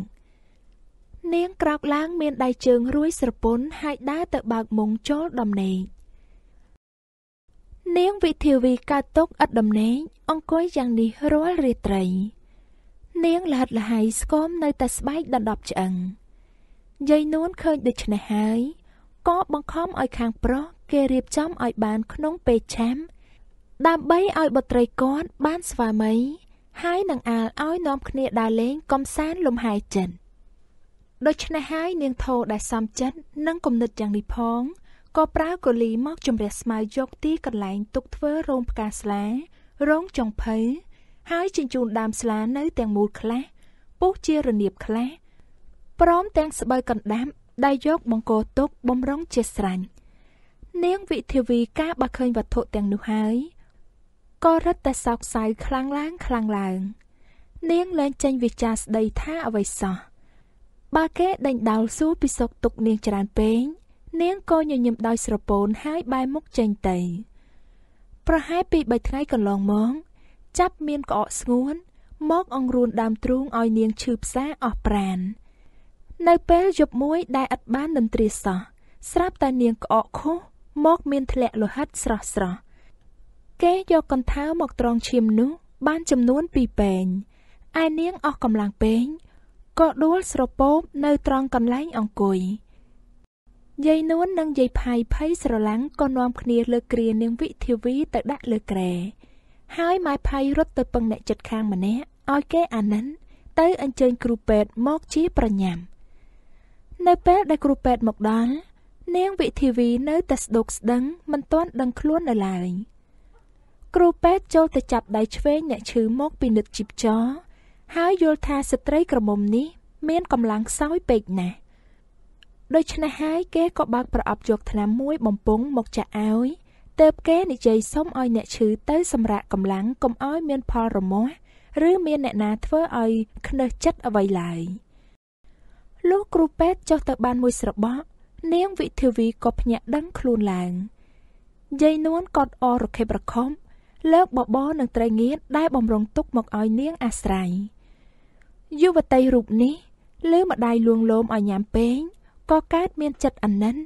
នាងក្រោកឡើងមានដៃជើងរួយស្រពន់ហើយដើរទៅបើកមុងចូលដំណេកនាងវិធីវីកើតទុកឥតដំណេកអង្គុយយ៉ាងនេះរាល់រាត្រីនាងលះិតលហើយស្គមនៅតែស្បែកដណ្ដប់ឆ្អឹងយាយនួនឃើញដូច្នេះហើយក៏បង្ខំឲ្យខាងប្រុសគេរៀបចំឲ្យបានក្នុងពេលឆាំដើម្បីឲ្យបុត្រីគាត់បានស្វាមីហើយនឹងអាលឲ្យនាំគ្នាដើរលេងកំសាន្តលំហែចិត្តដូច្នេះហើយនាងថោដែលសំចិត្តនិងគំនិតយ៉ាងនេះផងក៏ប្រើកូលីមកជំរះស្មៅយកទីកន្លែងទុកធ្វើរោងផ្កាស្លារោងចុងភៅហើយជញ្ជូនដើមស្លានៅទាំងមូលខ្លះពុះជារនៀបខ្លះព្រមទាំងស្បូវកណ្ដាប់ដែលយកបង្គោទុកបំរុងជាស្រាញ់នាងវិធីវីការបើឃើញវត្ថុទាំងនោះហើយក៏រឹតតែសោកសៅខ្លាំងឡើងខ្លាំងឡើង នាងលែងចេញវិចាស្ដីថាអ្វីសោះបើគេដេញដោលសួរពីសុកទុកនាងច្រើនពេកនាងក៏ញញឹមដោយស្រពូនហើយបែរមុខចេញទៅប្រហែលពី3ថ្ងៃកន្លងមកចាប់មានក្អកស្ងួន មកអង្រួនដើមទ្រូងឲ្យនាងឈឺផ្សាអស់ប្រាណនៅពេលយប់មួយដែលឥតបានតន្ត្រីសោះស្រាប់តែនាងក្អកខុសមកមានធ្លាក់លោហិតស្រស់ស្រស់គេយកកន្ថើមកត្រង់ឈាមនោះបានចំនួន2ពែងឯនាងអស់កម្លាំងពេងក៏ដួលស្រពោបនៅត្រង់កន្លែងអង្គុយយាយនួននិងយាយផៃភ័យស្រឡាំងក៏នាំគ្នាលើកគ្រានាងវិធីវីទៅដាក់លើក្រែហើយម៉ែផៃរត់ទៅពឹងអ្នកចិត្តខាងម្នាក់ឲ្យគេអានិនទៅអញ្ជើញគ្រូពេទ្យមកជាប្រញាំនៅពេលដែលគ្រូពេទ្យមកដល់នាងវិធីវីនៅតែស្ដុកស្ដឹងមិនទាន់ដឹងខ្លួននៅឡើយគ្រូពេទ្យចូលទៅចាប់ដៃឆ្វេងអ្នកឈឺមកពិនិត្យជីបចរហើយយល់ថាស្ត្រីក្រមុំនេះមានកម្លាំងខ្សោយពេកណាស់ដូច្នេះហើយគេក៏បើកប្រអប់យកថ្នាំមួយបំពង់មកចាក់ឲ្យទៅគេនិយាយសុំឲ្យអ្នកឈឺទៅសម្រាកកម្លាំងកុំឲ្យមានផលរមាស់ឬមាន អ្នកណាធ្វើឲ្យខ្នើសចិត្តអ្វីឡើយលោកគ្រូពេទ្យចុះទៅបានមួយស្របក់នាងវិធីវីក៏ភ្ញាក់ដឹងខ្លួនឡើងយាយនួនក៏អររខិបរខំលើកបបរនឹងត្រីងៀតដែលបំរុងទុកមកឲ្យនាងអាស្រ័យយុវតីរូបនេះឮម្ដាយលួងលោមឲ្យញ៉ាំពេងក៏កើតមាន ចិត្តអាណិន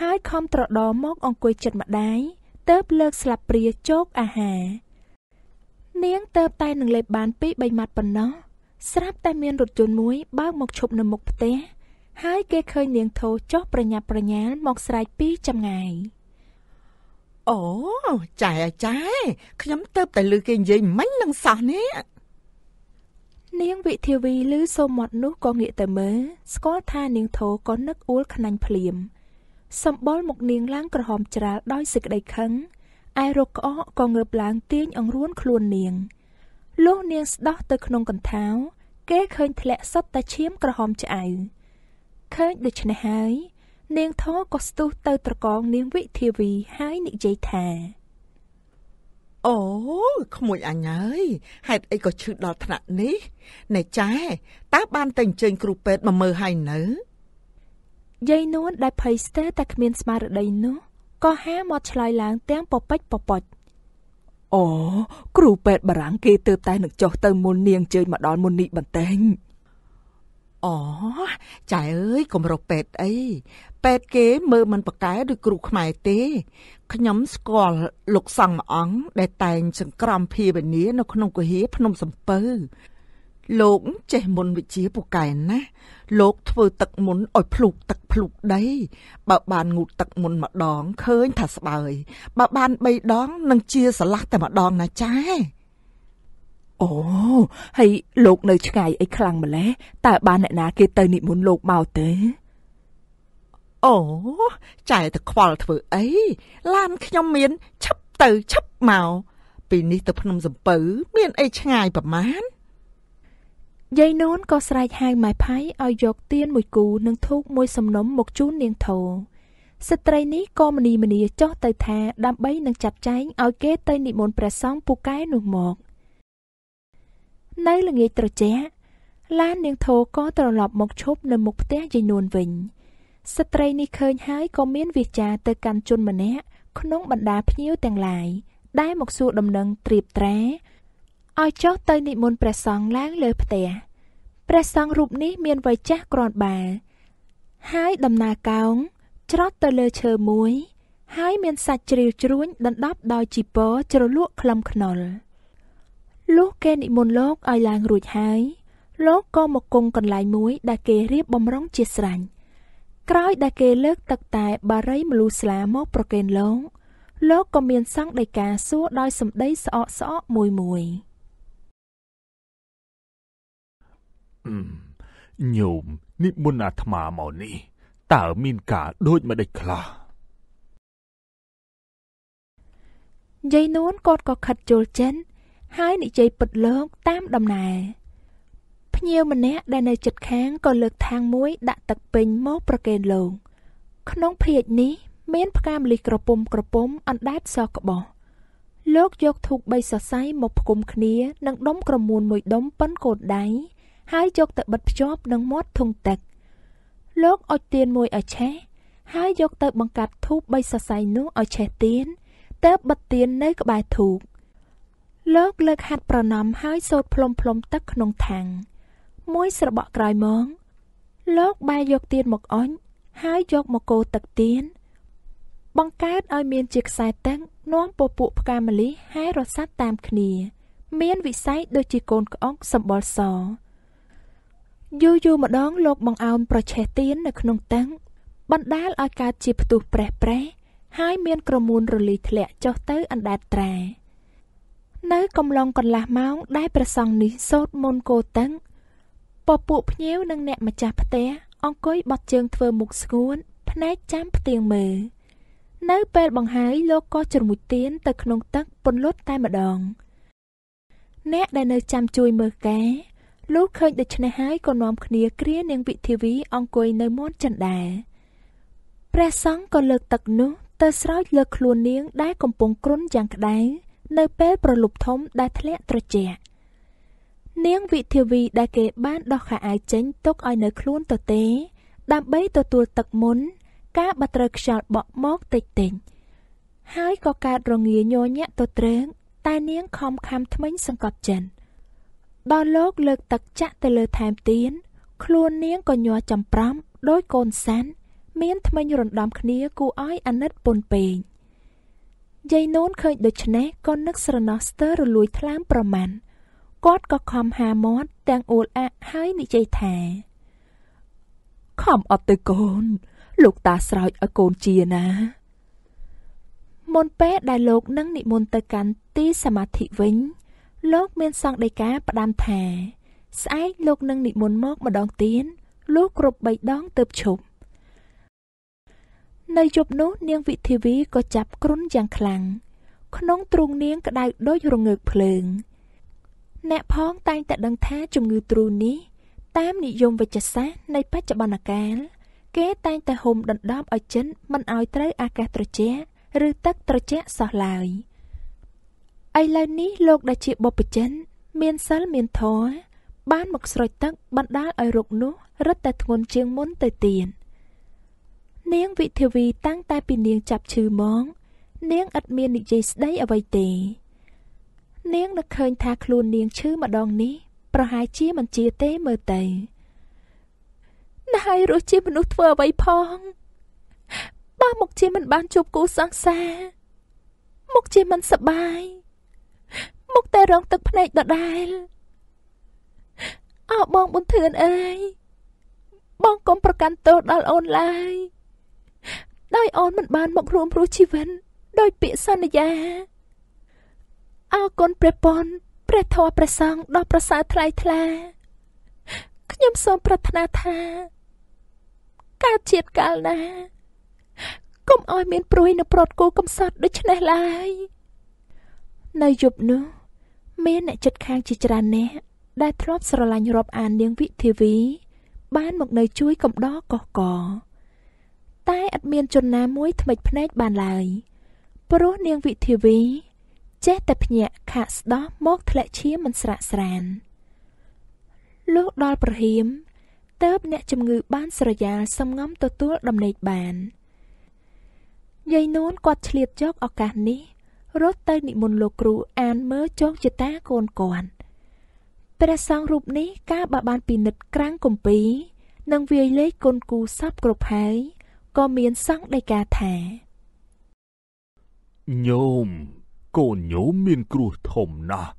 ហើយខំត្រដរមក អង្គុយចិត្តម្ដាយទៅបលើកស្លាបព្រាជោកអាហារនាងទៅតែនឹងលេបបាន ពីរបីម៉ាត់ប៉ុណ្ណោះស្រាប់តែមានរថយន្តមួយបើកមកឈប់នៅមុខផ្ទះហើយគេឃើញនាងធូចុះប្រញាប់ប្រញាល់មកស្រែកពីចម្ងាយអូចែចែខ្ញុំទៅ តែលឺគេនិយាយមិញនឹងសោះនេះនាងវិធាវីឮសូមមាត់នោះក៏ងាកទៅមើលស្គាល់ថានាងធោក៏នឹកអួលខ្នាញ់ភ្លាមសម្បល់មុខនាងឡើងក្រហមច្រាលដោយសេចក្តីខឹងឯរកក្អកក៏ងើបឡើងទាញអង្រួនខ្លួននាងលុះនាងស្ដោះទៅក្នុងកន្ថោគេឃើញធ្លាក់សុទ្ធតែឈាមក្រហមឆ្អៅឃើញដូច្នេះហើយនាងធោក៏ស្ទុះទៅត្រកងនាងវិធាវីហើយនិយាយថាអូក្មួយអញហើយហេតុអីក៏ឈឺដល់ថ្នាក់នេះណែចែតើបានតែអញ្ជើញគ្រូពេទ្យមកមើលហើយនៅយាយនួនដែលភ័យស្ទើរតែគ្មានស្មារតីនោះក៏ហាមកឆ្លើយឡើងទាំងពពេចពពុចអូគ្រូពេទ្យបារាំងគេទើបតែនឹងចុះទៅមុននាងជើញមកដល់មុននេះបន្តែងអូចែអើយកុំរកពេទ្យអីពេទ្យគេមើលមិនប្រកែដូចគ្រូខ្មែរទេខ្ញុំស្គាល់លោកសង្ឃអង្គដែលតែងចង្ក្រមភាវនានៅក្នុងគហាភ្នំសំពើលោកចេះមុនវិជាពូកែណាស់លោកធ្វើទឹកមុនឲ្យភ្លុកទឹកភ្លុកដី បើបានងូតទឹកមុនម្ដង ឃើញថាស្បើយបើបាន3ដងនឹងជាស្រឡះតែម្ដងណាចាអូហើយលោក នៅឆ្ងាយអីខ្លាំងម្លេះតើបានអ្នកណា គេទៅនិមន្តលោកមកទេអូចែតែខ្វល់ធ្វើអីឡានខ្ញុំមានឆាប់ទៅឆាប់មកពីនេះទៅភ្នំសំពៅមានអីឆ្ងាយប្រមាណយាយនូនក៏ស្រែកហៅម៉ែផៃឲ្យយកទៀនមួយគូនិងធូបមួយសំណុំមកជូននាងធោស្ត្រីនេះក៏មនីមនីចុះទៅថាដើម្បីនឹងចាត់ចែងឲ្យគេទៅនិមន្តព្រះសង្ឃពូកែនោះមកនៅល្ងាចត្រជាក់ឡាននាងធោក៏ត្រឡប់មកឈប់នៅមុខផ្ទះយាយនួនវិញស្ត្រីនេះឃើញហើយក៏មានវាចាទៅកាន់ជនម្នាក់ក្នុងបណ្ដាភ្ញៀវទាំងឡាយដែលមកសួរដំណឹងត្រៀបត្រាឲ្យចុះទៅនិមន្តព្រះសង្ឃឡើងលើផ្ទះព្រះសង្ឃរូបនេះមានវ័យចាស់គ្រាន់បា ហើយដំណើរកោង ច្រត់ទៅលើឈើមួយហើយមានសាច់ជ្រាវជ្រួញដណ្ដប់ដោយជីពរជ្រលក់ក្លឹមខ្នុរលុះគេនិមន្តលោកឲ្យឡើងរួចហើយ លោកក៏មកគង់កន្លែងមួយដែលគេរៀបបំរុងជាស្រេចក្រោយដែលគេលើកទឹកតែ បារីមលូស្លាមកប្រគេនលោកលោកក៏មានសង្ឃដីកាសួរដោយសម្ដីស្អកស្អកមួយមួយញោមនិមន្តអាត្មាមកនេះតើមានការដូចម្ដេចខ្លះយាយនួនគាត់ក៏ខិតជុលចិនហើយនិយាយពិតលោកតាមដំណើរភ្ញៀវម្នាក់ដែលនៅជិតខាងក៏លើកថាងមួយដាក់ទឹកពេញមកប្រគេនលោក ក្នុងភេកនេះមានផ្កាម្លិះក្រពុំក្រពុំអណ្ដែតសក្បោះលោកយកធូបបីសរសៃមកផ្គុំគ្នានិងដុំក្រមួនមួយដុំប៉ុនកូនដៃហើយយកទៅបិទភ្ជាប់នឹងមាត់ធុងទឹកលោកអុជទៀនមួយឲ្យឆេះហើយយកទៅបង្កាត់ធូបបីសរសៃនោះឲ្យឆេះទៀនទៅបិទទៀននៅក្បែរធូបលោកលើកហាត់ប្រណំហើយសូត្រផ្លុំផ្លុំទឹកក្នុងថាំងមួយស្របក់ក្រោយមកលោកបែរយកទៀនមកអុញហើយយកមកកូរទឹកទៀនបង្កើតឲ្យមានជាខ្សែតឹងនាំពពួកផ្កាម្លិះហែរសាត់តាមគ្នាមានវិស័យដូចជាកូនក្អុកសម្បល់សយូរយូរម្ដងលោកបង្អោនប្រឆេះទៀននៅក្នុងតឹងបណ្ដាលឲ្យកើតជាផ្ទុះប្រេះប្រេះហើយមានក្រមួនរលីធ្លាក់ចុះទៅអណ្ដែតត្រានៅកំឡុងកន្លះម៉ោងដែលប្រសង់នេះសូត្រមន្តគោតឹងពពួកភ្ញៀវនិងអ្នកម្ចាស់ផ្ទះអង្គុយបត់ជើងធ្វើមុខស្ងួនភ្នែកចាំផ្ទៀងមើលនៅពេលបង្ហាយលោកក៏ជ្រមុជទៀនទៅក្នុងទឹកពន្លត់តែម្ដង អ្នកដែលនៅចាំជួយមើលការលុះឃើញដូច្នេះហើយក៏នាំគ្នាគ្រានាងវិធីវីអង្គុយនៅមាត់ចិនដែរព្រះសង្ឃក៏លើកទឹកនោះទៅស្រោចលើខ្លួននាងដែលកំពុងគ្រុនយ៉ាងក្តៅនៅពេលប្រលប់ធំដែលធ្លាក់ត្រជាក់នាងវិធាវីដែលគេបានដោះខោអាវចេញទុកឲ្យនៅខ្លួនទៅទេដើម្បីទទួលទឹកមុន ការបាត់ត្រូវខ្យល់បក់មកតិចតិចហើយក៏កើតរងាញយញាក់ទៅត្រឹងតែនាងខំខំថ្មិញសង្កត់ចិនដល់លោកលើកទឹកចាក់ទៅលើថែមទៀនខ្លួននាងក៏ញ័រចំប្រំដោយកូនសាន់មានថ្មិញរំដំគ្នាគូឲ្យអាណិតពុនពេងយាយនូនឃើញដូច្នេះក៏នឹកស្រណោះស្ទើររលួយថ្លាមប្រមាណគាត់ក៏ខំហាមាត់ទាំងអ៊ូលអាក់ហើយនិយាយថាខំអត់ទៅកូនលោកតាស្រោចឲ្យកូនជាណា មុនពេលដែលលោកនឹងនិមន្តទៅកាន់ទីសមាធិវិញ លោកមានសង្ឃដីកាផ្ដាំថាស្អែកលោកនឹងនិមន្តមកម្ដងទៀតលុះគ្រប់បីដងទើបឈប់នៅយប់នោះនាងវិធីវីក៏ចាប់គ្រុនយ៉ាងខ្លាំងក្នុងទ្រូងនាងក្តៅដូចរងើកភ្លើងអ្នកផងតែងតែដឹងថាជំងឺទ្រូនេះតាមនិយមវិជ្ជសាស្ត្រនៃបច្ចុប្បន្នកាល គេតែងតែហុំដណ្ដប់ឲ្យចិនមិនឲ្យត្រូវអាកាសត្រជាក់ឬទឹកត្រជាក់សោះឡើយឥឡូវនេះលោកដែលជាបុព្វចិន មានសិលមានធម៌បានមកស្រោចទឹកបណ្ដាលឲ្យរោគនោះរឹតតែធ្ងន់ជាងមុនទៅទៀតនាងវិធាវីតាំងតែពីនាងចាប់ឈឺមកនាងឥតមាននិយាយស្ដីអ្វីទេនាងនឹកឃើញថាខ្លួននាងឈឺម្ដងនេះប្រហែលជាមិនជាទេមើលទៅណហើយរស់ជាមនុស្សធ្វើអ្វីផងបើមកជាមិនបានជួបគូសង្សារមកជាមិនសបាយមកតែរងទឹកភ្នែកដដែលអោបងប៊ុនធឿនអើយបងកុំប្រកាន់ទោសដល់អូនឡើយដោយអូនមិនបានមករួមរស់ជីវិតដោយពាក្យសន្យាអរគុណព្រះពន្ធព្រះធម៌ព្រះសង្ឃដ៏ប្រសើរថ្លៃថ្លាខ្ញុំសូមប្រាថ្នាថាកើតជាតិកាលណាកុំឲ្យមានព្រួយនៅប្រត់គូកំសត់ដូចនេះឡើយនៅយប់នោះមានអ្នកចិត្តខាងជាច្រើនអ្នក ដែលធ្លាប់ស្រឡាញ់រាប់អាននាងវិធីវី បានមកនៅជួយកំដរកោះកតែអត់មានជនណាមួយថ្មិចភ្នែកបានឡើយ ព្រោះនាងវិធីវីចេះតែភ្ញាក់ខាក់ស្ដោះមកធ្លាក់ឈាមមិនស្រាក់ស្រានលុះដល់ប្រហៀមទៅបអ្នកជំងឺបានស្រយាលសំងំទទួលដំណេកបានយាយនួនគាត់ឆ្លៀតយកឱកាសនេះរត់ទៅនិមន្តលោកគ្រូអានមើលចងចតាកូនគាត់ព្រះសង្ឃរូបនេះកាលបើបានពិនិត្យក្រាំងគម្ពីរនិងវាយលេខគុណគូសពគ្រប់ហើយក៏មានសង្ឃដីកាថាញោមកូនញោមមានគ្រោះធំណាស់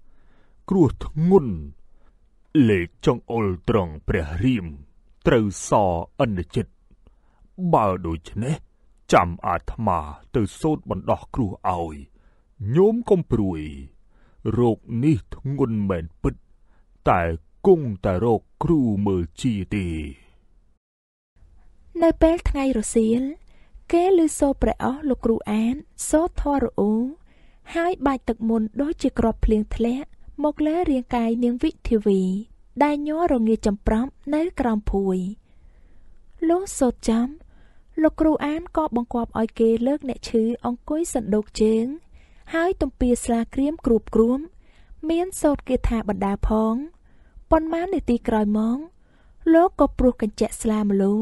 គ្រោះធ្ងន់លេខចង្អុលត្រង់ព្រះរាមត្រូវសអិនចិត្តបើដូច្នេះ ចាំអាត្មា ទៅសូត្របណ្ដោះគ្រោះឲ្យញោមកំព្រួយរោគនេះធ្ងន់មែនពិតតែគង់តែរោគគ្រូមើលជាទេ នៅពេលថ្ងៃរសៀលគេឮសូរព្រះអស់លោកគ្រូអានសូត្រធររអ៊ូហើយបាច់ទឹកមុនដូចជាគ្រាប់ភ្លៀងធ្លាក់មកលើរាងកាយនាងវិធីវី ដែលញ័ររងាចំប្រំនៅក្រោមភួយ លោកសូត្រចាំលោកគ្រូអានក៏បង្គាប់ឲ្យគេលើក អ្នកឈឺអង្គុយសណ្ដូកជើង ហើយទំពាស្លាក្រៀមគ្រូបគ្រួម មានសូត្រគាថាបណ្ដាផងប៉ុន្មាននាទីក្រោយមកលោកក៏ព្រោះកញ្ចក់ស្លាមលូ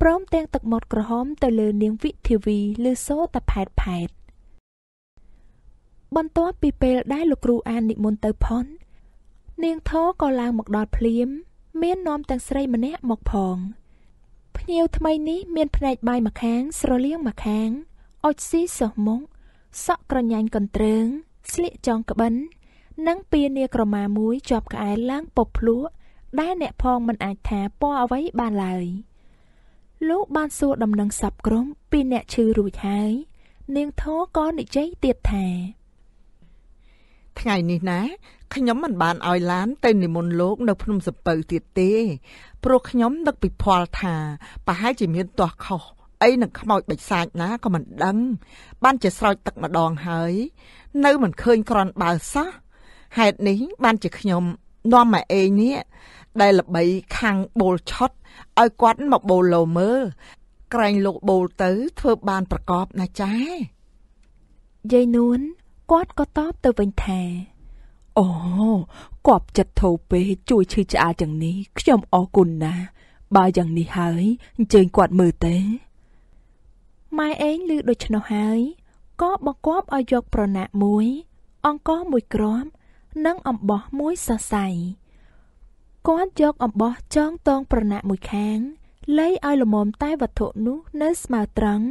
ព្រមទាំងទឹកមាត់ក្រហមទៅលើនាងវិធីវីឬសូតាផែតផែតបន្ទាប់ពីពេលដែលលោកគ្រូអាននិមន្តទៅផុននាងធរក៏ឡើងមកដល់ភ្លាមមាននាំទាំងស្រីម្នាក់មកផង ភ្នៀវថ្មីនេះមានផ្នែកបាយម្ខាង ស្រលៀងម្ខាងអុចស៊ីសោះមុខសក់ក្រញាញ់កន្ទ្រើងស្លៀកចងក្បិននិងពៀនាក្រមាមួយជាប់ក្អែលឡើងពពភ្លក់ដែលអ្នកផងមិនអាចថាពណ៌អ្វីបានឡើយលោកបានសួរដំណឹងសັບក្រុមពីអ្នកឈឺរួចហើយ នាងធរក៏និយាយទៀតថាថ្ងៃនេះណាខ្ញុំមិនបានឲ្យឡានទៅនិមន្តលោក នៅភ្នំសពៅទៀតទេព្រោះខ្ញុំនឹក ពិភលថាប្រហែលជាមានទាស់ខុសអីនឹងខ្មោចបិចសាចណាក៏មិនដឹង បានជាស្រោចទឹកម្ដងហើយ នៅមិនឃើញក្រនបើសោះហេតុនេះ បានជាខ្ញុំនាំមកឯងនេះដែលល្បីខាងបូលឆុតឲ្យគាត់មកបូលលោមើលក្រែងលោកបូលទៅ ធ្វើបានប្រកបណាចាយាយនួនគាត់ក៏តបទៅវិញថាអូគប់ចិត្តធូរពេកជួយឈឺឆ្អាលយ៉ាងនេះខ្ញុំអរគុណណាស់បើយ៉ាងនេះហើយអញ្ជើញគាត់មើលទេម៉ែឯងឮដូច្នោះហើយក៏បង្គាប់ឲ្យយកប្រណាក់មួយអង្គមួយគ្រាប់និងអំបោះមួយសរសៃគាត់យកអំបោះចងតងប្រណាក់មួយខាងលៃឲ្យលមមតែវត្ថុនោះនៅស្មើត្រង់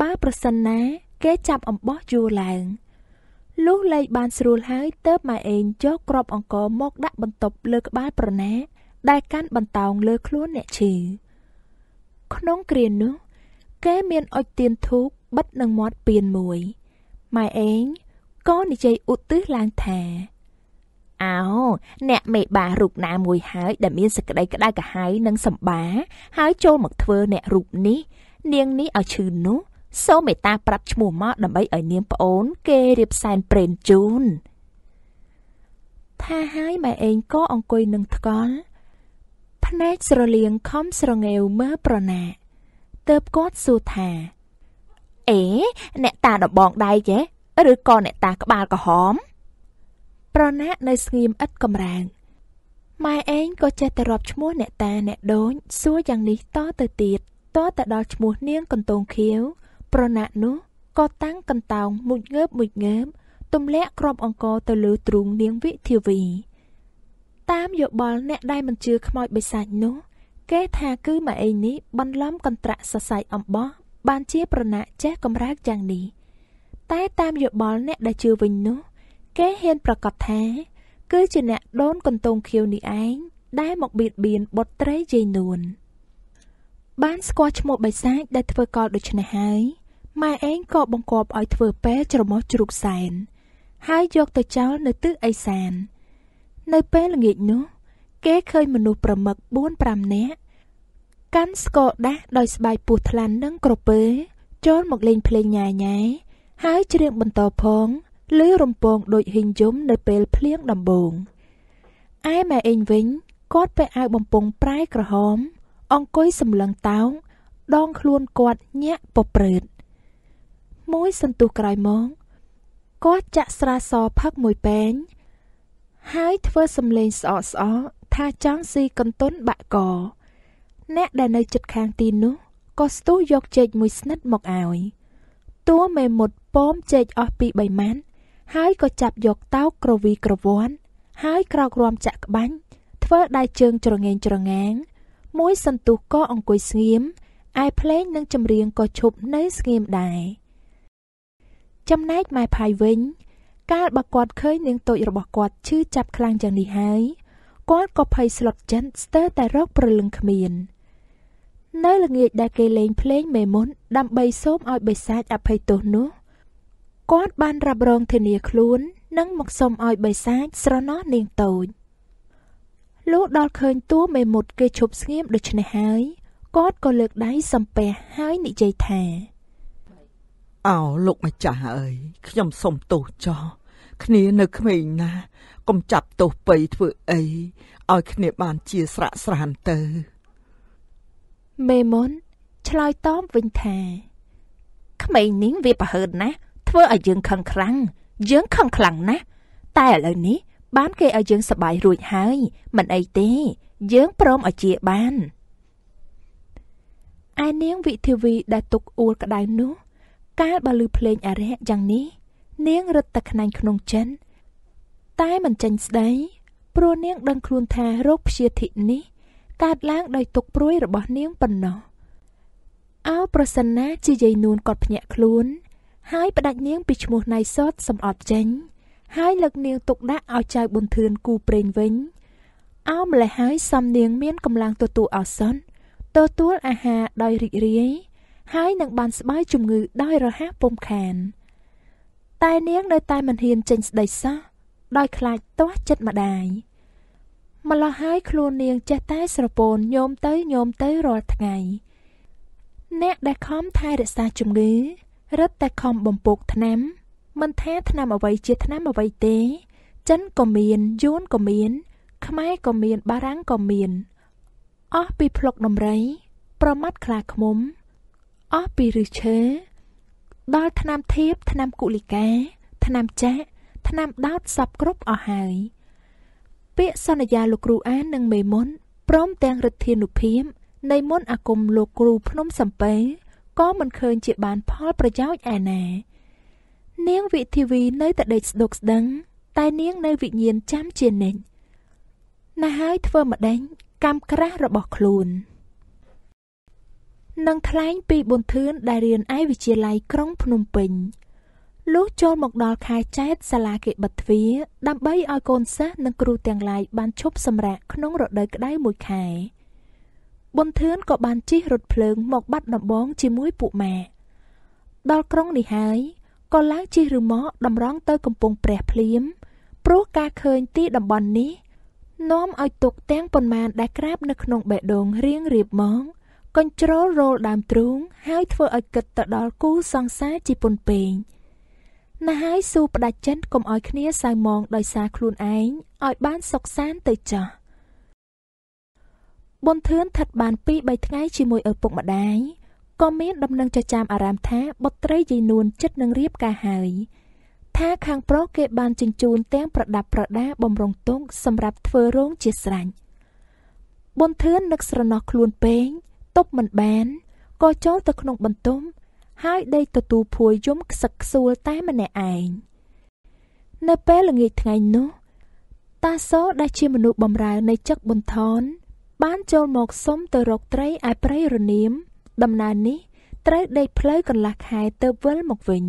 បើប្រសិនណាគេចាប់អំបោះយួរឡើងលុះលែងបានស្រួលហើយទើបម៉ែអេងចុះក្របអង្គរមកដាក់បន្ទប់លើក្បាលប្រណាដែលកាន់បន្តោងលើខ្លួនអ្នកឈឺក្នុងគ្រានោះគេមានអុជទៀនធូបបិទនឹងមាត់ពៀនមួយម៉ែអេងក៏និយាយឧទ្ទិសឡើងថាអោអ្នកមេបារូបណាមួយហើយដែលមានសក្តីក្តៅក្រហាយនិងសម្បា ហើយចូលមកធ្វើអ្នករូបនេះនាងនេះឲ្យឈឺនោះសូមមេត្តាប្រាប់ឈ្មោះមកដើម្បីឲ្យនាងប្អូន គេរៀបសែនព្រេនជូនថាហើយម៉ែឯងក៏អង្គុយនឹងថ្កល់ភ្នែកស្រលៀងខំស្រងេវមើលប្រណាទៅគាត់សួរថាអេអ្នកតាដបងដៃចេះឬក៏អ្នកតាក្បាលក្រហមប្រណានៅ ស្ងៀមឥតកំរាងម៉ែឯងក៏ចេះតែរាប់ឈ្មោះអ្នកតាអ្នកដូនសួរយ៉ាងនេះតទៅទៀតតទៅដល់ឈ្មោះនាងកន្ទងខៀវប្រណាក់នោះក៏តាំងកន្តោងមួយងើបមួយងើបទម្លាក់គ្រាប់អង្គរទៅលើទ្រូងនាងវិធាវីតាមយោបល់អ្នកដែលមិនជឿខ្មោចបិសាចនោះ គេថាគឺម៉ាអេងនេះបន្លំកន្ត្រាក់សរសៃអំបោះបានជាប្រណាក់ចេះកម្រើកយ៉ាងនេះតែតាមយោបល់អ្នកដែលជឿវិញនោះគេហ៊ានប្រកាសថា គឺជាអ្នកដូនកន្ទងខៀវនេះឯងដែលមកបៀតបៀនបុត្រីយាយនួន។បានស្គាល់ឈ្មោះបិសាចដែលធ្វើកលដូច្នេះហើយម៉ែឯងក៏បង្គាប់ឲ្យធ្វើពែច្រមុះជ្រូកសែនហើយយកទៅចោលនៅទិសឦសាន នៅពេលល្ងាចនោះ គេឃើញមនុស្សប្រមឹក4 5នាក់កាន់ស្គរដាស់ដោយស្បែកពស់ថ្លាន់និងក្រពើចូលមកលេងភ្លេងញ៉ាញ៉ែហើយច្រៀងបន្តផងឮរំពងដូចហ៊ីងយំនៅពេលភ្លៀងដំបូងឯម៉ែឯងវិញគាត់ពាក់អាវបំពង់ប្រែក្រហមអង្គុយសម្លឹងតោងដងខ្លួនគាត់ញាក់ពព្រើតមួយសន្ទុះក្រោយមកគាត់ចាក់ស្រាសផឹកមួយពែងហើយធ្វើសំលេងស្អកស្អកថាចង់ស៊ីកន្ទុនបាក់កអ្នកដែលនៅជិតខាងទីនោះក៏ស្ទុះយកចេកមួយស្និតមកឲ្យតួមេមុតពមចេកអស់ពី3ម៉ាន់ហើយក៏ចាប់យកតោកក្រវីក្រវាន់ហើយក្រោករំចាក់ក្បាញ់ធ្វើដៃជើងច្រងេងច្រងាងមួយសន្ទុះក៏អង្គុយស្ងៀមឯភ្លេងនិងចម្រៀងក៏ឈប់នៅស្ងៀមដែរចំណែកម៉ែផាយវិញ កាលបើគាត់ឃើញនាងតូចរបស់គាត់ឈឺចាប់ខ្លាំងយ៉ាងនេះហើយគាត់ក៏ភ័យស្លុតចិនស្ទើរតែរកប្រលឹងគ្មាន នៅល្ងាចដែលគេលេង ភ្លេងមេមុនដើម្បីសូមឲ្យបិសាចអភ័យទោសនោះគាត់បានរ៉ាប់រងធានាខ្លួន និងមកសុំឲ្យបិសាចស្រណោះនាងតូចលុះដល់ឃើញតួមេមត់គេឈប់ស្ងៀមដូច្នេះហើយគាត់ក៏លើកដៃសំពះហើយនិយាយថាអោលោកម្ចាស់អើយ ខ្ញុំសុំទោសចោះគ្នានៅក្មេងណាកុំចាប់ទោសបៃធ្វើអីឲ្យគ្នាបានជាស្រាក់ស្រានទៅមេមនឆ្លើយតបវិញថាក្មេងនេះវាប្រហើតណាស់ធ្វើឲ្យយើងខឹងខ្លាំងយើងខឹងខ្លាំងណាស់តែឥឡូវនេះបានគេឲ្យយើងសប្បាយរួចហើយមិនអីទេយើងព្រមឲ្យជាបានឯនាងវិធីវីដែលទុកអួលក្តៅនោះ កាលបើលឺភ្លេងអារៈយ៉ាងនេះនាង រត់ទៅខ្នាញ់ក្នុងចិនតែមិនចេញស្ដី ព្រោះនាងដឹងខ្លួនថារោគព្យាធិនេះ កើតឡើងដោយទុកព្រួយរបស់នាងប៉ុណ្ណោះអោប្រសិនណាជាយាយនួនគាត់ភ្ញាក់ខ្លួន ហើយផ្ដាច់នាងពីឈ្មោះណៃសតសំអត់ចេញហើយលើកនាងទុកដាក់ឲ្យចៅប៊ុនធឿនគូព្រេងវិញអោម្លេះហើយសំនាងមានកម្លាំងទទួលអសន្នទទួលអាហារដោយរីករាយហើយនឹងបានស្បើយជំងឺដោយរហ័សពុំខាន តែនាងនៅតែមិនហ៊ានចេញស្ដីសោះដោយខ្លាចទាស់ចិត្តម្ដាយម្លោះហើយខ្លួននាងចេះតែស្រពោនញោមទៅញោមទៅរាល់ថ្ងៃអ្នកដែលខំថែរក្សាជំងឺរឹតតែខំបំពុកថ្នាំមិនថាឆ្នាំអ្វីជាឆ្នាំអ្វីទេចិនក៏មានយួនក៏មាន ខ្មែរក៏មាន បារាំងក៏មានអស់ពីភ្លុកដំរី ប្រមាត់ខ្លាឃ្មុំអស់ពីឫឈើដល់ឆ្នាំធៀបឆ្នាំគុលិកាឆ្នាំចាក់ឆ្នាំដោតសពគ្រប់អស់ហើយពាក្យសន្យាលោកគ្រូអាននិងមេមុនព្រមទាំងរិទ្ធានុភាពនៃមុនអាគមលោកគ្រូ ភ្នំសំពែក៏មិនឃើញជាបានផលប្រយោជន៍ឯណានាងវិធីវីនៅតែដេកស្ដុកស្ដឹង តែនាងនៅវិញ្ញាណចាំជានិច្ចណាស់ហើយធ្វើម្ដេចកម្មក្រាស់របស់ខ្លួននឹងថ្លែងពីបុនធឿនដែលរៀនឯវិទ្យាល័យក្រុងភ្នំពេញលុះចូលមកដល់ខែចែកសាលាគេបិទទ្វារដើម្បីឲ្យកូនសិស្សនិងគ្រូទាំងឡាយបានឈប់សម្រាកក្នុងរដូវក្តៅមួយខែបុនធឿនក៏បានជិះរថភ្លើងមកបាត់ដំបងជាមួយពួកម៉ាក់ដល់ក្រុងនេះហើយក៏ឡើងជិះរឺម៉កតម្រង់ ទៅកំពង់ព្រះភ្លាមព្រោះការឃើញទីតំបន់នេះនាំឲ្យទុកទាំងប៉ុន្មានដែលក្រាបនៅក្នុងបេះដូងរៀងរៀបមកកញ្ជ្រោលរោលដើមទ្រូងហើយធ្វើឲ្យគិតទៅដល់គូសង្សារជាពុនពេងណាហើយស៊ូផ្ដាច់ចិន កុំឲ្យគ្នាសៅមងដោយសារខ្លួនឯងឲ្យបានសុខសាន្តទៅចាស់បុនធឿនថិតបាន2 3ថ្ងៃជាមួយឪពុកម្ដាយក៏មានដំណឹងចចាមអារ៉ាមថាបុត្រីយាយនួនចិត្តនឹងរៀបការហើយថាខាងប្រុសគេបានជញ្ជូនទាំងប្រដាប់ប្រដាបំរុងទងសម្រាប់ធ្វើរោងជាស្រាញ់ប៊ុនធឿននឹកស្រណោះខ្លួនពេងទប់មិនបានក៏ចូលទៅក្នុងបន្ទំហើយដេកទទួលភួយយំខ្សឹកខ្សួលតែម្នាក់ឯងនៅពេលល្ងាចថ្ងៃនោះតាសោដែលជាមនុស្សបម្រើនៃចឹកប៊ុនថនបានចូលមកសុំទៅរកត្រីឯព្រៃរនាមដំណើរនេះត្រូវដេកផ្លូវកន្លះខែទៅវិលមកវិញ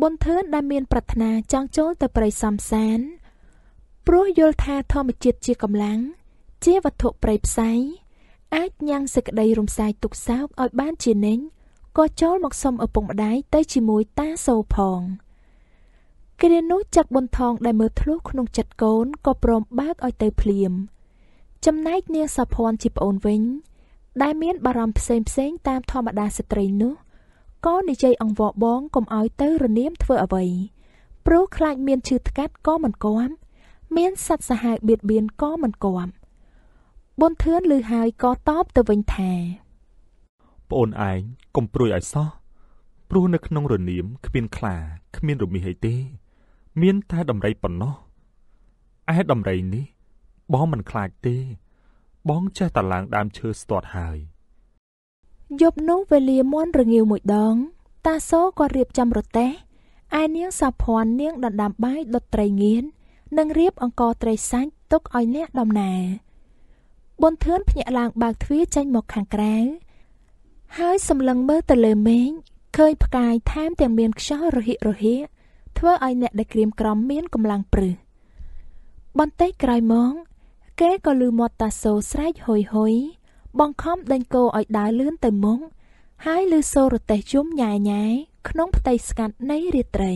ប៊ុនធឿនដែលមានប្រាថ្នាចង់ចូលទៅព្រៃសំសាន ព្រោះយល់ថាធម្មជាតិជាកម្លាំងជាវត្ថុប្រៃផ្សៃអាចញ៉ាំងសេចក្តីរំសាយទុកសោកឲ្យបានជានិញក៏ចូលមកសុំឪពុកម្ដាយទៅជាមួយតាសូផង គ្រានោះចាក់ប៊ុនថងដែលមើលធ្លុះក្នុងចិត្តកូនក៏ព្រមបើកឲ្យទៅភ្លាម ចំណែកនាងសាភ័នជាប្អូនវិញដែលមានបារម្ភផ្សេងផ្សេងតាមធម្មតាស្ត្រីនោះក៏និយាយអង្វរបងកុំឲ្យទៅរនាមធ្វើអ្វីព្រោះខ្លាចមានឈឺថ្កាត់ក៏មិនគាំមានសត្វសាហាវបៀតបៀនក៏មិនគាំប៊ុនធឿនឮហើយក៏តបទៅវិញថាប្អូនឯងកុំព្រួយឲ្យសោះព្រោះនៅក្នុងរនាមគ្មានខ្លាគ្មានរមាសអីទេ មានតែដំរីប៉ុណ្ណោះឯដំរីនេះ បងមិនខ្លាចទេបងចេះតឡើងដើមឈើស្ទាត់ហើយយប់នោះវេលាមុនរងាវមួយដង តាសូក៏រៀបចំរទេះឯនាងសាភ័ណ្ឌនាងដណ្ដើមបាយដុតត្រីងៀននិងរៀបអង្គត្រីសាច់ទុកឲ្យអ្នកដំណើរប៊ុនធឿនភ្ញាក់ឡើងបើកទ្វារចេញមកខាងក្រៅហើយសម្លឹងមើលទៅលើមេឃឃើញផ្កាយថែមទាំងមានខ្យល់រហិរហិធ្វើឲ្យអ្នកដែលក្រៀមក្រំមានកម្លាំងព្រឹសបន្តិចក្រោយមកគេក៏លឺមាត់តាសូស្រែកហុយហុយបង្ខំដេញគោឲ្យដើរលឿនទៅមុខហើយលឺសូរទេសយំញ៉ែញ៉ែក្នុងផ្ទៃស្កាត់នៃរាត្រី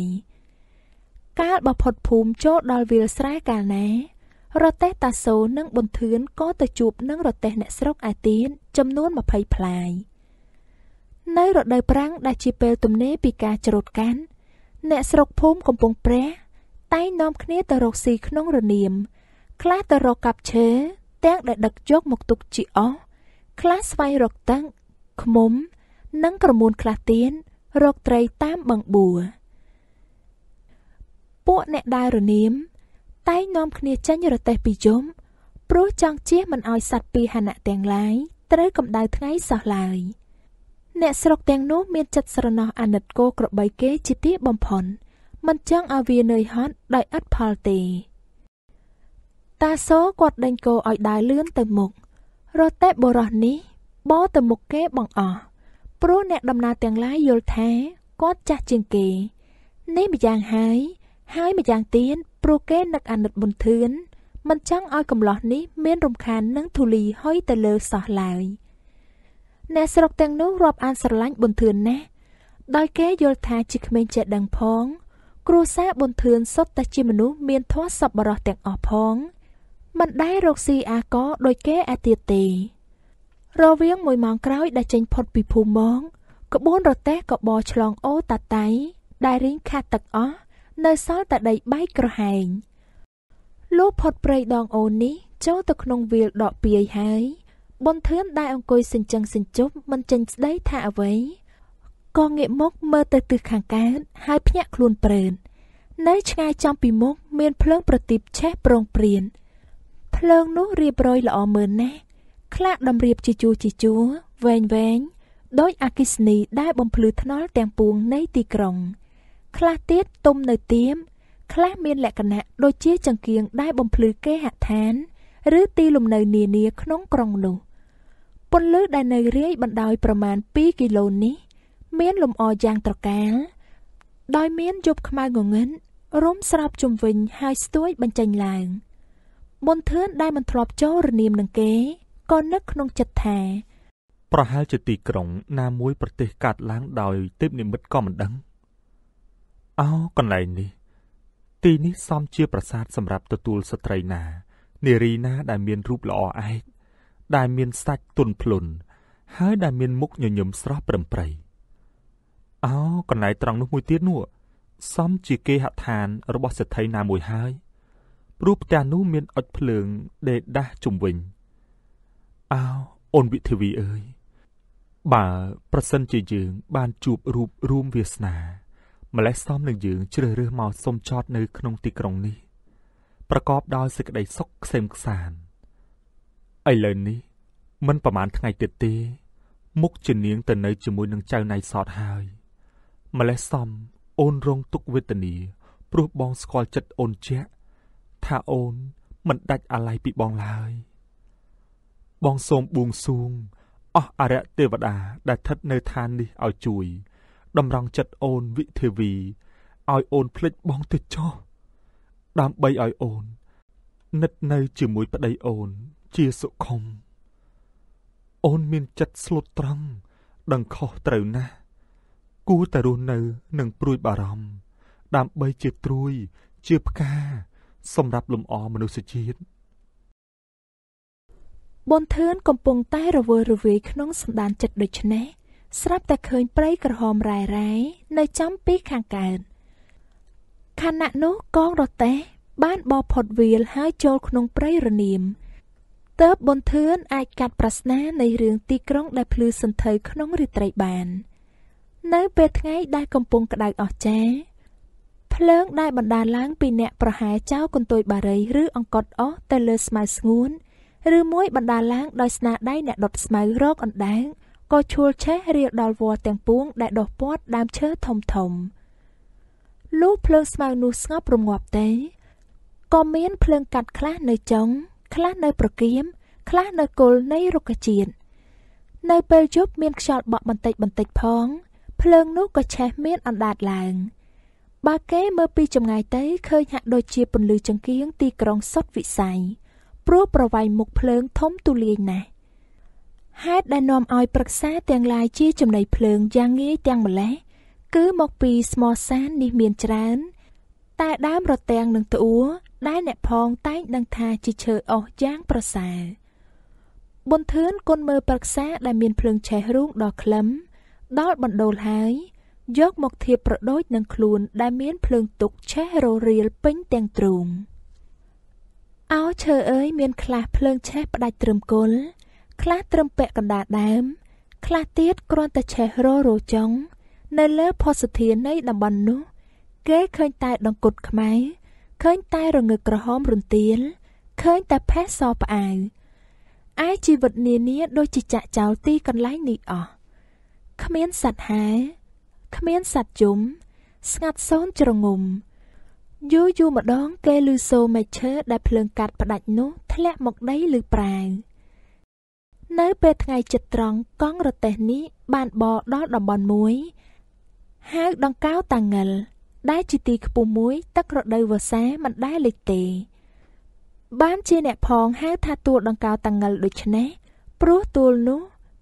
កាលបផុតភូមិចូលដល់វាលស្រែកាលណារទេស តាសូនិងប៊ុនធឿនក៏ទៅជួបនឹងរទេស អ្នកស្រុកឯទៀតចំនួន20ផ្លាយនៅរដូវប្រាំងដែលជាពេលទំនេរពីការច្រូតកាន់អ្នកស្រុកភូមិកំពង់ព្រះ តែងនាំគ្នាទៅរកស៊ីក្នុងរនាមខ្លះទៅរកកាប់ឈើទាំងដែលដឹកយកមកទុកជាអស់ខ្លះស្វែងរកទឹកឃ្មុំ និងក្រមួនខ្លះទៀតរកត្រីតាមបឹងបួពួកអ្នកដើររនាម តែងនាំគ្នាចេញរទេះពីយំព្រោះចង់ជៀសមិនឲ្យសត្វពីហនៈទាំងឡាយត្រូវកម្ដៅថ្ងៃសោះឡើយអ្នកស្រុកទាំងនោះមានចិត្តស្រណោះអាណិតគោក្របីគេជាទីបំផុនមិនចង់ឲ្យវានឿយហត់ដោយឥតផលទេតាសូគាត់ដេញគោឲ្យដើរលឿនទៅមុខរតេបុរសនេះបោទៅមុខគេបងអស់ព្រោះអ្នកដំណើរទាំងឡាយយល់ថាគាត់ចាស់ជាងគេ នេះម្យ៉ាងហើយហើយម្យ៉ាងទៀតព្រោះគេនឹកអាណិតបុនធឿនមិនចង់ឲ្យកំឡោះនេះមាន រំខាននឹងធូលីហុយទៅលើសោះឡើយអ្នកស្រុកទាំងនោះរាប់អានស្រឡាញ់បុនធឿនណាស់ដោយគេយល់ថាជាក្មេងចេះដឹងផងគ្រួសារបុនធឿនសុទ្ធតែជាមនុស្សមានធម៌សប្បុរសទាំងអស់ផងមិនដែលរកស៊ីអាកោដូចគេឯទៀតទេ រវាងមួយម៉ោងក្រោយដែលចេញផុតពីភូមិមកក្បួនរទេះក៏បោឆ្លងអូតាតៃដែលរីងខាត់ទឹកអស់នៅសល់តែដីបែកក្រហែងលុះផុតព្រៃដងអូននេះចូលទៅក្នុងវាលដកពាយហើយប៊ុនធឿនដែលអង្គុយសិញ្ចឹងសិញ្ជប់មិនចេញស្ដីថាអ្វីក៏ងាកមុខមើលទៅទិសខាងកើតហើយភ្ញាក់ខ្លួនព្រើននៅឆ្ងាយចំពីមុខមាន ភ្លើងប្រទីបឆេះប្រងព្រាន។ភ្លើងនោះរៀបរយល្អមើលណាស់ខ្លះតម្រៀបជាជួរជាជួរវែងវែងដោយអកិសនីដែលបំភ្លឺថ្នល់ទាំងពួងនៃទីក្រុងខ្លះទៀតទុំនៅទៀមខ្លះមានលក្ខណៈដូចជាចង្កៀងដែលបំភ្លឺគេហដ្ឋាន ឬទីលំនៅនានាក្នុងក្រុងនោះពន្លឺដែលនៅរាយបណ្ដោយប្រមាណ2គីឡូនេះមានលំអយ៉ាងត្រកាលដោយមានយប់ខ្មៅងងឹតរំស្រាប់ជុំវិញហើយស្ទួយបញ្ចេញឡើង។មន្ទឿនដែលមិនធ្លាប់ចូលរនាមនឹងគេក៏នឹកក្នុងចិត្តថា ប្រហែលជាទីក្រុងណាមួយប្រទេសកាត់ឡើងដោយទេពនិមិត្តក៏មិនដឹងអោកន្លែងនេះទីនេះសមជាប្រាសាទសម្រាប់ទទួលស្ត្រីណា នារីណាដែលមានរូបល្អឯកដែលមានសាច់ទន់ភ្លន់ហើយដែលមានមុខញញឹមស្រស់ប្រឹមប្រៃអោកន្លែងត្រង់នោះមួយទៀតនោះសមជាគេហដ្ឋានរបស់សេដ្ឋីណាមួយហើយព្រោះផ្ទះនោះមានអុជភ្លើងដេដាស់ជុំវិញអោអូនវិធីវីអើយបើប្រសិនជាយើង បានជួបរូបរួមវាសនាម្លេះសំនឹងយើងជ្រើសរើសមកសុំចតនៅ ក្នុងទីក្រុងនេះប្រកបដោយសេចក្តីសុខខ្សែមខ្សានឥឡូវនេះមិនប្រហែលថ្ងៃទៀតទេ មុខជានាងទៅនៅជាមួយនឹងចៅណៃសតហើយ ម្លេះសំអូនរងទុកវេទនាព្រោះបងស្គាល់ចិត្តអូនជាក់ថាអូនមិនដាច់អាល័យពីបងឡើយបងសូមបួងសួងអស់អរិយទេវតាដែលស្ថិតនៅឋាននេះឲ្យជួយតម្រង់ចិត្តអូនវិធីវីឲ្យអូន ភ្លេចបងទៅចោះដើម្បីឲ្យអូន និតនៅជាមួយប្តីអូន ជាសុខុមអូនមានចិត្តស្លូតត្រង់ដឹងខុសត្រូវណាស់គួរតែរស់នៅនឹងព្រួយបារម្ភដើម្បីជាត្រួយជាផ្កាសម្រាប់លំអមនុស្សជាតិប៊ុនធឿនកំពុងតែរវើរវាយក្នុងសន្តានចិត្តដូចនេះស្រាប់តែឃើញ ព្រៃក្រហមរ៉ែរ៉ែនៅចំពីខាងកើតខណៈនោះកងរតេះបានបោះផុតវាលហើយចូលក្នុងព្រៃរនាមតើប៊ុនធឿនអាចកាត់ប្រស្នានៃរឿងទីក្រុងដែលភ្លឺសន្ធឹក្នុងរាត្រីបាន នៅ ពេលថ្ងៃដែលកំពុងក្តៅអស្ចារ្យភ្លើងដែលបណ្ដាលឡើងពីអ្នកប្រហែចោលកន្ទុយបារី ឬអង្កត់អស់ទៅលើស្មៅស្ងួនឬមួយបណ្ដាលឡើងដោយស្នាដៃអ្នកដុតស្មៅរោគអណ្ដាងក៏ឈួលឆេះរៀលដល់វល់ទាំងពួងដែលដុះពាត់ដើមឈើធំធំលុះភ្លើងស្មៅនោះស្ងប់រងាប់ទេក៏មានភ្លើងកាត់ខ្លះនៅចុងខ្លះនៅប្រគៀមខ្លះនៅគល់នៃរុក្ខជាតិនៅពេលយប់មានខ្យល់បក់បន្តិចបន្តិចផងភ្លើងនោះក៏ឆេះមានអណ្ដាតឡើង។បើគេមើលពីចម្ងាយទៅឃើញហាក់ដូចជាពន្លឺចង្គៀងទីក្រុងសុទ្ធវិស័យព្រោះប្រវាយមុខភ្លើងធំទូលាយណាស់ហេតុដែលនាំឲ្យប្រឹក្សាទាំងឡាយជាចំណីភ្លើងយ៉ាងងាយទាំងម្លេះគឺមកពីស្មោះសាននេះមានច្រើន តែដើមរទាំងនឹងត្អួដែលអ្នកផងតែងដឹងថាជាឈើអស់យ៉ាងប្រសើរបុនធឿនគុនមើលប្រឹក្សាដែលមានភ្លើងឆេះរូងដល់ក្លឹមដល់បណ្ដូលហើយយកមកធៀបប្រដូចនឹងខ្លួនដែលមានភ្លើងទុកឆេះររៀលពេញទាំងទ្រូងអោឈើអើយមានខ្លះភ្លើងឆេះផ្ដាច់ត្រឹមគល់ខ្លះត្រឹមពាក់កណ្ដាលដើមខ្លះទៀតគ្រាន់តែឆេះររោចុងនៅលើផសធានៃតំបន់នោះគេឃើញតែដង្គុតខ្មៅឃើញតែរងើកក្រហមរន្ទាល ឃើញតែផេះសផ្អាវឯជីវិតនានាដូចជាចាក់ចោលទីកន្លែងនេះអស់គ្មានសត្វហែគ្មានសត្វយំស្ងាត់សូន្យជ្រងំយូរយូរម្ដងគេឮសូរមែកឈើដែលភ្លើងកាត់ផ្ដាច់នោះធ្លាក់មកដីឬប្រាវនៅពេលថ្ងៃចិត្តត្រង់កង់រទេះនេះបានបរដល់តំបន់មួយហៅដង្កោតាងិលដែលជាទីខ្ពស់មួយ ទឹករដូវវស្សាមិនដែលលេចទេ បានជាអ្នកផងហៅថាទួលដង្កោតាងិលដូច្នេះព្រោះទួលនោះ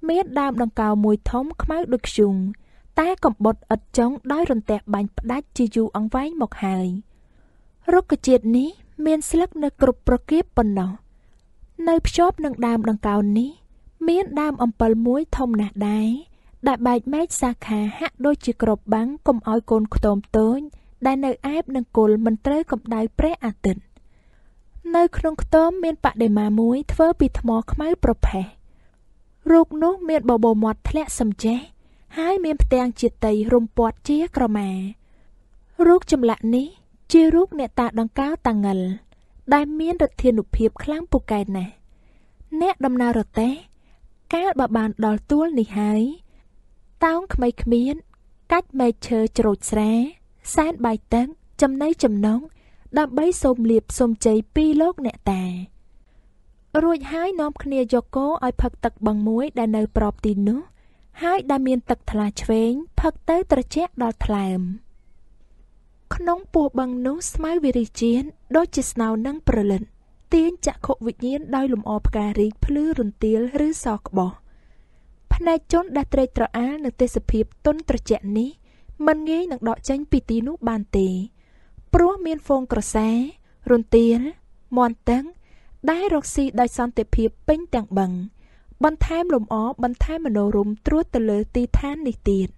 មាន ដើម ដង្កោមួយធំខ្មៅដូចខ្ជុងតែកំបុតឥតចុងដោយរន្ទះបាញ់ផ្ដាច់ជាយូរអង្វែងមកហើយរុក្ខជាតិនេះ មានស្លឹកនៅគ្រប់ប្រគាបប៉ុណ្ណោះនៅភ្ជាប់នឹងដើមដង្កោននេះ មានដើមអំពិលមួយធំណាស់ដែរដែលបែកមែកសាខាហាក់ដូចជាក្របបាំងកុំឲ្យកូនខ្ទមតូចដែលនៅអែបនឹងគល់មិនត្រូវកម្ដៅព្រះអាទិត្យនៅក្នុងខ្ទមមានបដិមាមួយធ្វើពីថ្មខ្មៅប្រផេះរូបនោះមានបបោមាត់ធ្លាក់សំចេះហើយមានផ្ទាំងជាតីរុំព័ទ្ធជាក្រមារូបចម្លាក់នេះ ជារូបអ្នកតាដង្កោតាងិលដែលមានឫទ្ធានុភាពខ្លាំងពូកែណាស់អ្នកដំណើររទេះកាលបើបានដល់ទួលនេះហើយតោងក្មៃគ្មានកាច់មែកឈើជ្រូចស្រែសែនបាយទឹកចំណីចំណងដើម្បីសូមលៀបសូមជ័យពីលោកអ្នកតារួចហើយនាំគ្នាយកគោឲ្យផឹកទឹកបឹងមួយ ដែលនៅប្រອບទីនោះហើយដែលមានទឹកថ្លាឆ្វេងផឹកទៅ ត្រជាក់ដល់ថ្លើម ក្នុងពោះបឹងនោះស្មៅវិរិជានដូចជាស្នៅនឹងប្រលិនទាញចក្ខុវិញ្ញាណដោយលំអផ្ការីកភ្លឺរន្ទាល ឬសក្បោះផ្នែកជនដែលត្រេកត្រអាលនឹងទេសភាពទន់ត្រជាក់នេះមិនងាយនឹងដកចេញពីទីនោះបានទេ ព្រោះមានហ្វូងក្រសាររន្ទាលមន់តឹងដែលរកស៊ីដោយសន្តិភាពពេញទាំងបឹង។បន្ថែមលំអបន្ថែមមនោរម្យត្រួតទៅលើទីឋាននេះទៀត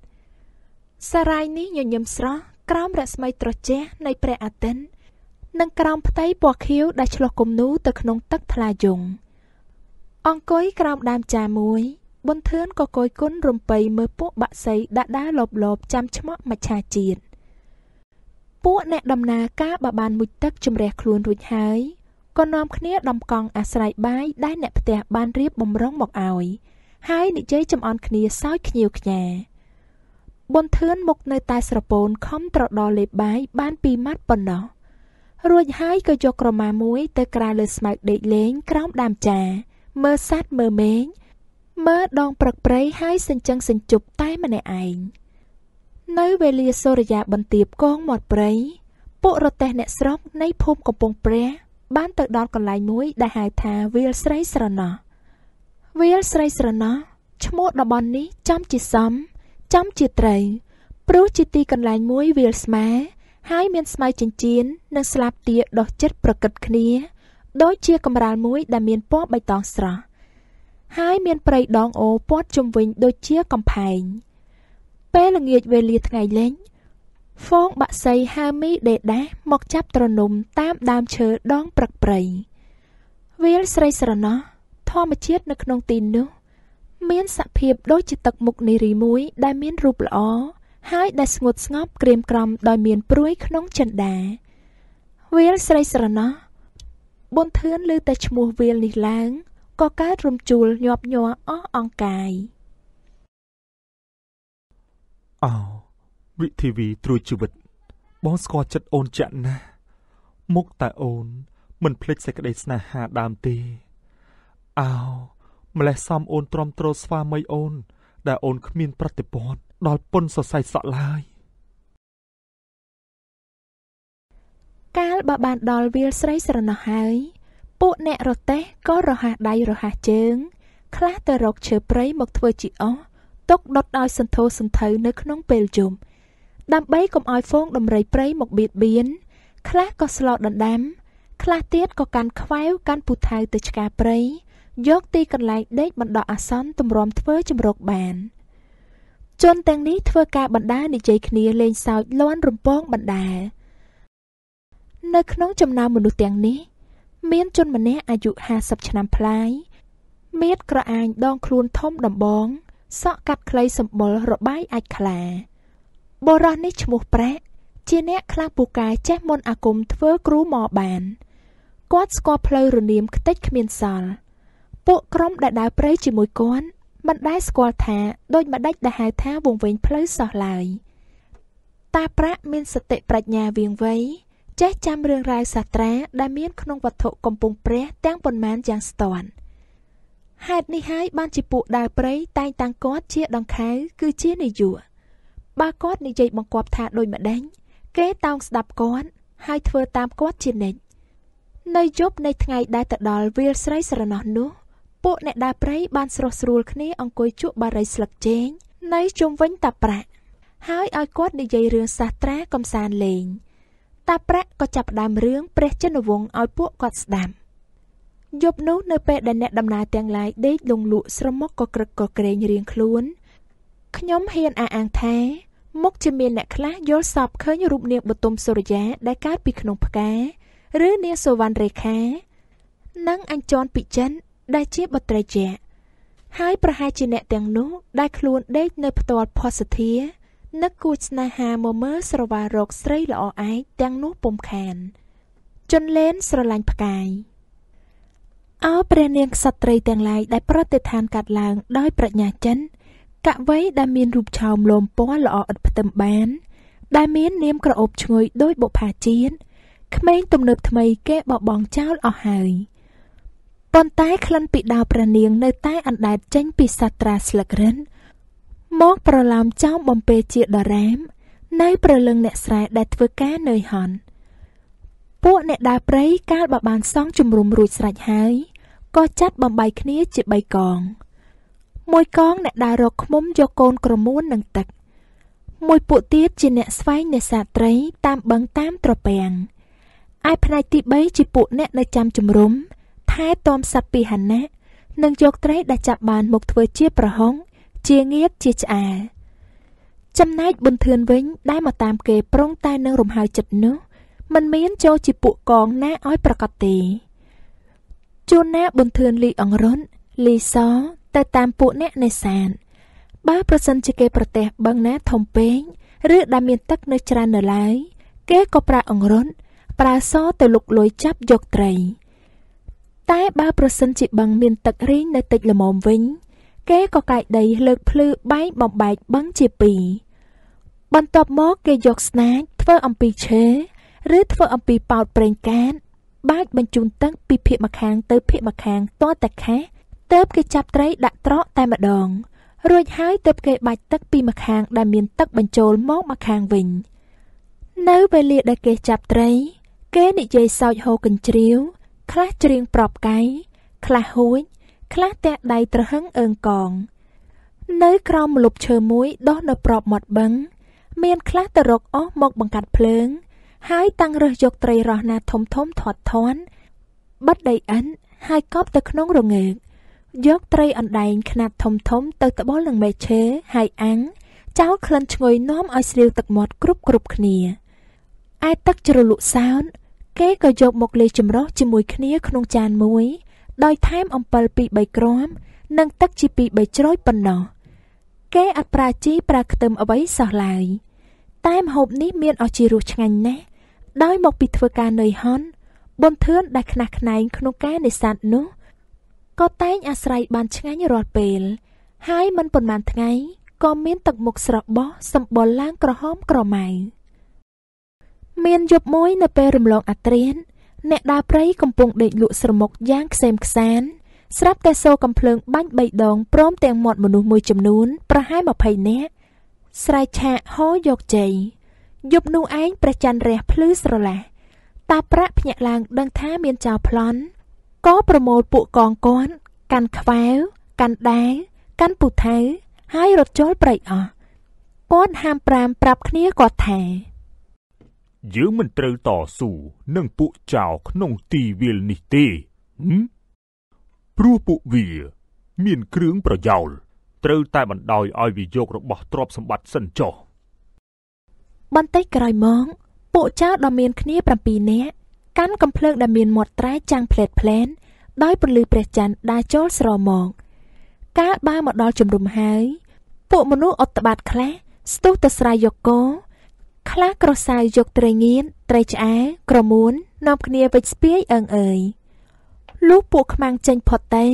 សារាយនេះញញឹមស្រស់ក្រោមរស្មីត្រចះនៃព្រះអាទិត្យនិងក្រោមផ្ទៃពណ៌ខៀវដែលឆ្លុះគំនូរទៅក្នុងទឹកថ្លាយងអង្គុយក្រោមដើមចាមួយប៊ុនធឿនក៏គយគុណរំពេយមើលពួកបាក់សីដាក់ដាលបលបចាំឆ្មក់មច្ឆាជាតិពួកអ្នកដំណើរការបបានមុជទឹកជំរះខ្លួនរួចហើយក៏នាំគ្នាដំកង់អាស្រ័យបាយដែលអ្នកផ្ទះបានរៀបបំរុងមកឲ្យ ហើយនិយាយចំអន់គ្នាសើចខ្ញៀវខ្ញាប៊ុនធឿនមុខនៅតែស្រពោនខំត្រដល់លេបបាយបានពីម៉ាត់ប៉ុណ្ណោះរួចហើយក៏យកក្រមាមួយទៅក្រាលលើស្មៅដេកលេងក្រោមដើមចាមើលសัตว์មើលមេឃមើលដងព្រឹកព្រៃហើយសញ្ជឹងសញ្ជប់តែម្នាក់ឯងនៅវេលាសូរិយាបន្ទាបកងមាត់ព្រៃពួករទេះអ្នកស្រុកនៃភូមិកំពង់ព្រះបានទៅដល់កន្លែងមួយដែលហៅថាវាលស្រីស្រណោះវាលស្រីស្រណោះឈ្មោះតំបន់នេះចំជាសំ ចំជាត្រីព្រោះជាទីកន្លែងមួយវាលស្មា ហើយមានស្មៅចិញ្ចៀននិងស្លាបទាដុះចិត្តប្រកឹតគ្នាដូចជាកំរាលមួយដែលមានពណ៌បៃតងស្រស់ហើយមានព្រៃដងអូព័ទ្ធជុំវិញដូចជាកំផែងពេលល្ងាចវេលាថ្ងៃលិញហ្វូងបក្សីហើមីដេដាមកចាប់ត្រនំតាមដើមឈើដងព្រឹកព្រៃវាលស្រីស្រណោះធម្មជាតិនៅក្នុងទីនោះ មានសភាពដូចជាទឹកមុខនារីមួយ ដែលមានរូបល្អហើយដែលស្ងួតស្ងប់ក្រៀមក្រំដោយមានព្រួយ ក្នុងចិន្តាវាលស្រីស្រណោះប៊ុនធឿនលើតែឈ្មោះវាលនេះឡើងក៏កើតរំជួលញាប់ញ័រអស់អង្កាយអោវិធីវីត្រួយជីវិត បងស្គាល់ចិត្តអូនចាក់ណាស់មុខតែអូន មិនភ្លេចសេចក្តីស្នេហាដើមទេអោម្លេះសំអូនទ្រាំទ្រស្វាមីអូន ដែលអូនគ្មានប្រតិបត្តិដល់ពុនសរសៃសក់ឡើយកាលបើបានដល់វាលស្រីស្រណោះហើយពួកអ្នករទេះក៏រហ័សដៃរហ័សជើងខ្លះទៅរកឈើព្រៃមកធ្វើជាអោះទុកដុតដោយសន្ធោសន្ធៅនៅក្នុងពេលយប់ដើម្បីកុំឲ្យហ្វូងដំរីព្រៃមកបៀតបៀនខ្លះក៏ស្លោដណ្ដាំខ្លះទៀតក៏កាន់ខ្វែវកាន់ពូថៅទៅឆ្ការព្រៃយកទីកន្លែងដេកបណ្ដោះអាសន្នទម្រាំធ្វើជំរកបាន ជនទាំងនេះធ្វើការបណ្ដានិយាយគ្នាលេងសើចលាន់រំពងបណ្ដានៅក្នុងចំណោមមនុស្សទាំងនេះ មានជនម្នាក់អាយុ50ឆ្នាំប្លាយមានក្រអាញដង ខ្លួនធំដំបង សក់កាត់ខ្លីសម្បុររបាយអាចខ្លាបុរសនេះឈ្មោះប្រាក់ជាអ្នកខ្លាំងពូកែចេះមន្តអាគមធ្វើគ្រូមបានគាត់ស្គាល់ផ្លូវរនាមខ្ទេចគ្មានសល់ពួកក្រុមដែលដើរព្រៃជាមួយគាត់មិនដែលស្គាល់ថាដូចមួយដេចដែលហៅថាវងវិញផ្លូវសោះឡើយតាប្រាក់មានសតិប្រាជ្ញាវៀងវៃចេះចាំរឿងរ៉ាវសាស្ត្រាដែលមានក្នុងវត្ថុកំពុងព្រះ ទាំងប៉ុន្មានយ៉ាងស្ទាន់ហេតុនេះហើយបានជាពួកដើរព្រៃតែងតាំងគាត់ជាដង្ខៅគឺជានាយកបើគាត់និយាយបង្គាប់ថាដូចម្ដេចគេតោងស្ដាប់គាត់ហើយធ្វើតាមគាត់ជានិច្ចនៅយប់នៃថ្ងៃដែលទៅដល់វាលស្រីស្រណោះនោះពួកអ្នកដើរព្រៃបានស្រស់ស្រួលគ្នា អង្គុយជក់បារីស្លឹកជែងនៅជុំវិញតាប្រាក់ហើយឲ្យគាត់និយាយរឿងសាស្ត្រាកំសាន្តលេងតាប្រាក់ក៏ចាប់ដើមរឿងព្រះចិនវង្សឲ្យពួកគាត់ស្ដាប់យប់នោះនៅពេលដែលអ្នកដំណើរទាំងឡាយដេកលងលក់ស្រមុកក៏ក្រឹកក៏ក្រែងរៀងខ្លួនខ្ញុំហ៊ានអះអាងថាមុខជាមានអ្នកខ្លះយល់សពឃើញរូបនាងបទុមសូរិយាដែលកើតពីក្នុងផ្កាឬនាងសវណ្ណរេខា និងអញ្ជន់ពិចិនដែលជាបត្រីជាហើយប្រហែលជាអ្នកទាំងនោះ ដែលខ្លួនដេកនៅផ្ទាល់ផសធានឹកគូស្នេហាមកមើលស្រវារកស្រីល្អឯកទាំងនោះពុំខានជន់លេនស្រឡាញ់ផ្កាយអោព្រះនាងក្សត្រីទាំងឡាយដែលប្រតិឋានកាត់ឡើង ដោយប្រាជ្ញាចិនកវៃដែលមានរូបឆោមលមពណ៌ល្អឥតផ្ទឹមបាន ដែលមាននាមក្រអូបឈ្ងុយដោយបុប្ផាជាតិក្មេងទំនើបថ្មីគេបបងចោលអស់ហើយប៉ុន្តែក្លិនពីដៅព្រះនាង នៅ តែអណ្ដែតចេញពីសាត្រាស្លឹករិនមកប្រឡោមចោមបំពេជាដរាមនៅប្រលឹងអ្នកស្រែដែលធ្វើការនៅហនពួកអ្នកដើរព្រៃកាលបបានសង់ជំរុំរួចស្រេចហើយក៏ចាត់បំបីគ្នាជា3កង។មួយកងអ្នកដើររកឃុំយកកូនក្រមួននឹងទឹក មួយពួកទៀតជាអ្នកស្វែងនេសាទត្រី តាមបឹងតាមត្រពាំងឯផ្នែកទី3ជាពួកអ្នកនៅចាំជំរំថែទាំសត្វពីហនៈនិងយកត្រីដែលចាប់បានមកធ្វើជាប្រហុងជាងៀតជាឆ្អែចំណែកប៊ុនធឿនវិញដែលមកតាម គេប្រុងតែនឹងរំហៅចិត្តនោះ មិនមានចូលជាពួកកងណាឲ្យប្រកាសទេជួនណាប៊ុនធឿនលីអង្រុនលីសទៅតាមពួកអ្នកនេសាទបើប្រសិនជាគេប្រទះបឹងណាធំពេកឬដែលមាន ទឹកនៅច្រើននៅឡើយគេក៏ប្រើអង្រុន ប្រើសទៅលុកលុយចាប់យកត្រី តែបើប្រសិនជាបឹងមានទឹករីងនៅតិចល្មមវិញ គេក៏កាយដីលើកភ្លឺបែកបំបែកបឹងជាពីរបន្ទាប់មកគេយកស្នាចធ្វើអំពីឈើឬធ្វើអំពីប៉ោតប្រេងកាតបាចបញ្ជូនទឹកពីភាគម្ខាងទៅភាគម្ខាងតតែខេះទើបគេចាប់ត្រីដាក់ត្រកតែម្ដងរួចហើយទើបគេបាច់ទឹកពីម្ខាងដែលមានទឹកបញ្ចូលមកម្ខាងវិញនៅពេលដែលគេចាប់ត្រី គេនិយាយសោចហូរកញ្ជ្រៀវខ្លះច្រៀងប្រប់កាយខ្លះហួចខ្លះទះដៃត្រហឹងអើងកង នៅក្រោមម្លប់ឈើមួយដោះនៅប្រប់មាត់បឹង មានខ្លះទៅរកអស់មកបង្កាត់ភ្លើងហើយតាំងរើសយកត្រីរស់ណាធំធំធាត់ធាន់បិទដីអិនហើយកប់ទៅក្នុងរងើកយកត្រីអណ្ដែងខ្នាតធំៗទៅត្បូងនឹងមេឆេហើយអាំងចោលក្លិនឈ្ងុយនាំឲ្យស្រាវទឹកមាត់គ្រប់គ្រប់គ្នាឯទឹកជ្រលក់សោនគេក៏យកមកលាយចម្រុះជាមួយគ្នាក្នុងចានមួយដោយថែមអំពិល2 3គ្រាប់និងទឹកជា2 3ជ្រោយប៉ុណ្ណោះគេអត់ប្រាជីប្រាខ្ទឹមអ្វីសោះឡើយតែម្ហូបនេះមានអជារសឆ្ងាញ់ណាស់ដោយមកពីធ្វើការនឿយហន់បនធឿនដែលខ្នះខ្នែងក្នុងការនេសាទនោះក៏តែងអាស្រ័យបានឆ្ងាញ់រាល់ពេល ហើយមិនប៉ុន្មានថ្ងៃក៏មានទឹកមុខស្រស់បោះសម្បុរឡើងក្រហមក្រមៅមានយប់មួយ នៅពេលរំលងអាត្រៀនអ្នក ដើរព្រៃកំពុងដេកលក់ស្រមុកយ៉ាងខ្សែមខ្សាន ស្រាប់តែសូកំភ្លើងបាញ់បីដងព្រមទាំងមាត់មនុស្សមួយចំនួនប្រហែល20នាក់ស្រែកឆាកហោយកជ័យយប់នោះឯងព្រះច័ន្ទរះភ្លឺស្រឡះតាប្រាក់ភ្ញាក់ឡើងដឹងថាមានចៅប្លន់ក៏ប្រមូលពួកកងគន់កាន់ខ្វែវកាន់ដាវកាន់ពូថៅហើយរត់ចូលព្រៃអស់គាត់ហាមប្រាមប្រាប់គ្នាគាត់ថាយើងមិនត្រូវតស៊ូនឹងពួកចៅក្នុងទីវាលនេះទេព្រោះពួកវា មានគ្រឿងប្រយោល ត្រូវតែបណ្ដោយឲ្យវាយករបស់ទ្រព្យសម្បត្តិសិនចុះបន្តិចក្រោយមកពួកចៅដ៏មានគ្នា7នាក់កាន់កំភ្លើងដែលមានមាត់ត្រែចាំងផ្លេតផ្លែនដោយពន្លឺព្រះច័ន្ទដើរចូលស្រមោងកាលបើមកដល់ជំរំហើយពួកមនុស្សអត់ត្បាតខ្លះស្ទុះទៅស្រ័យយកគោខ្លះក្រសៅយកត្រីងៀនត្រីឆ្អែក្រមួននាំគ្នាវិចស្ពាយអឹងអើយលុះពួកខ្មាំងចេញផុតទេ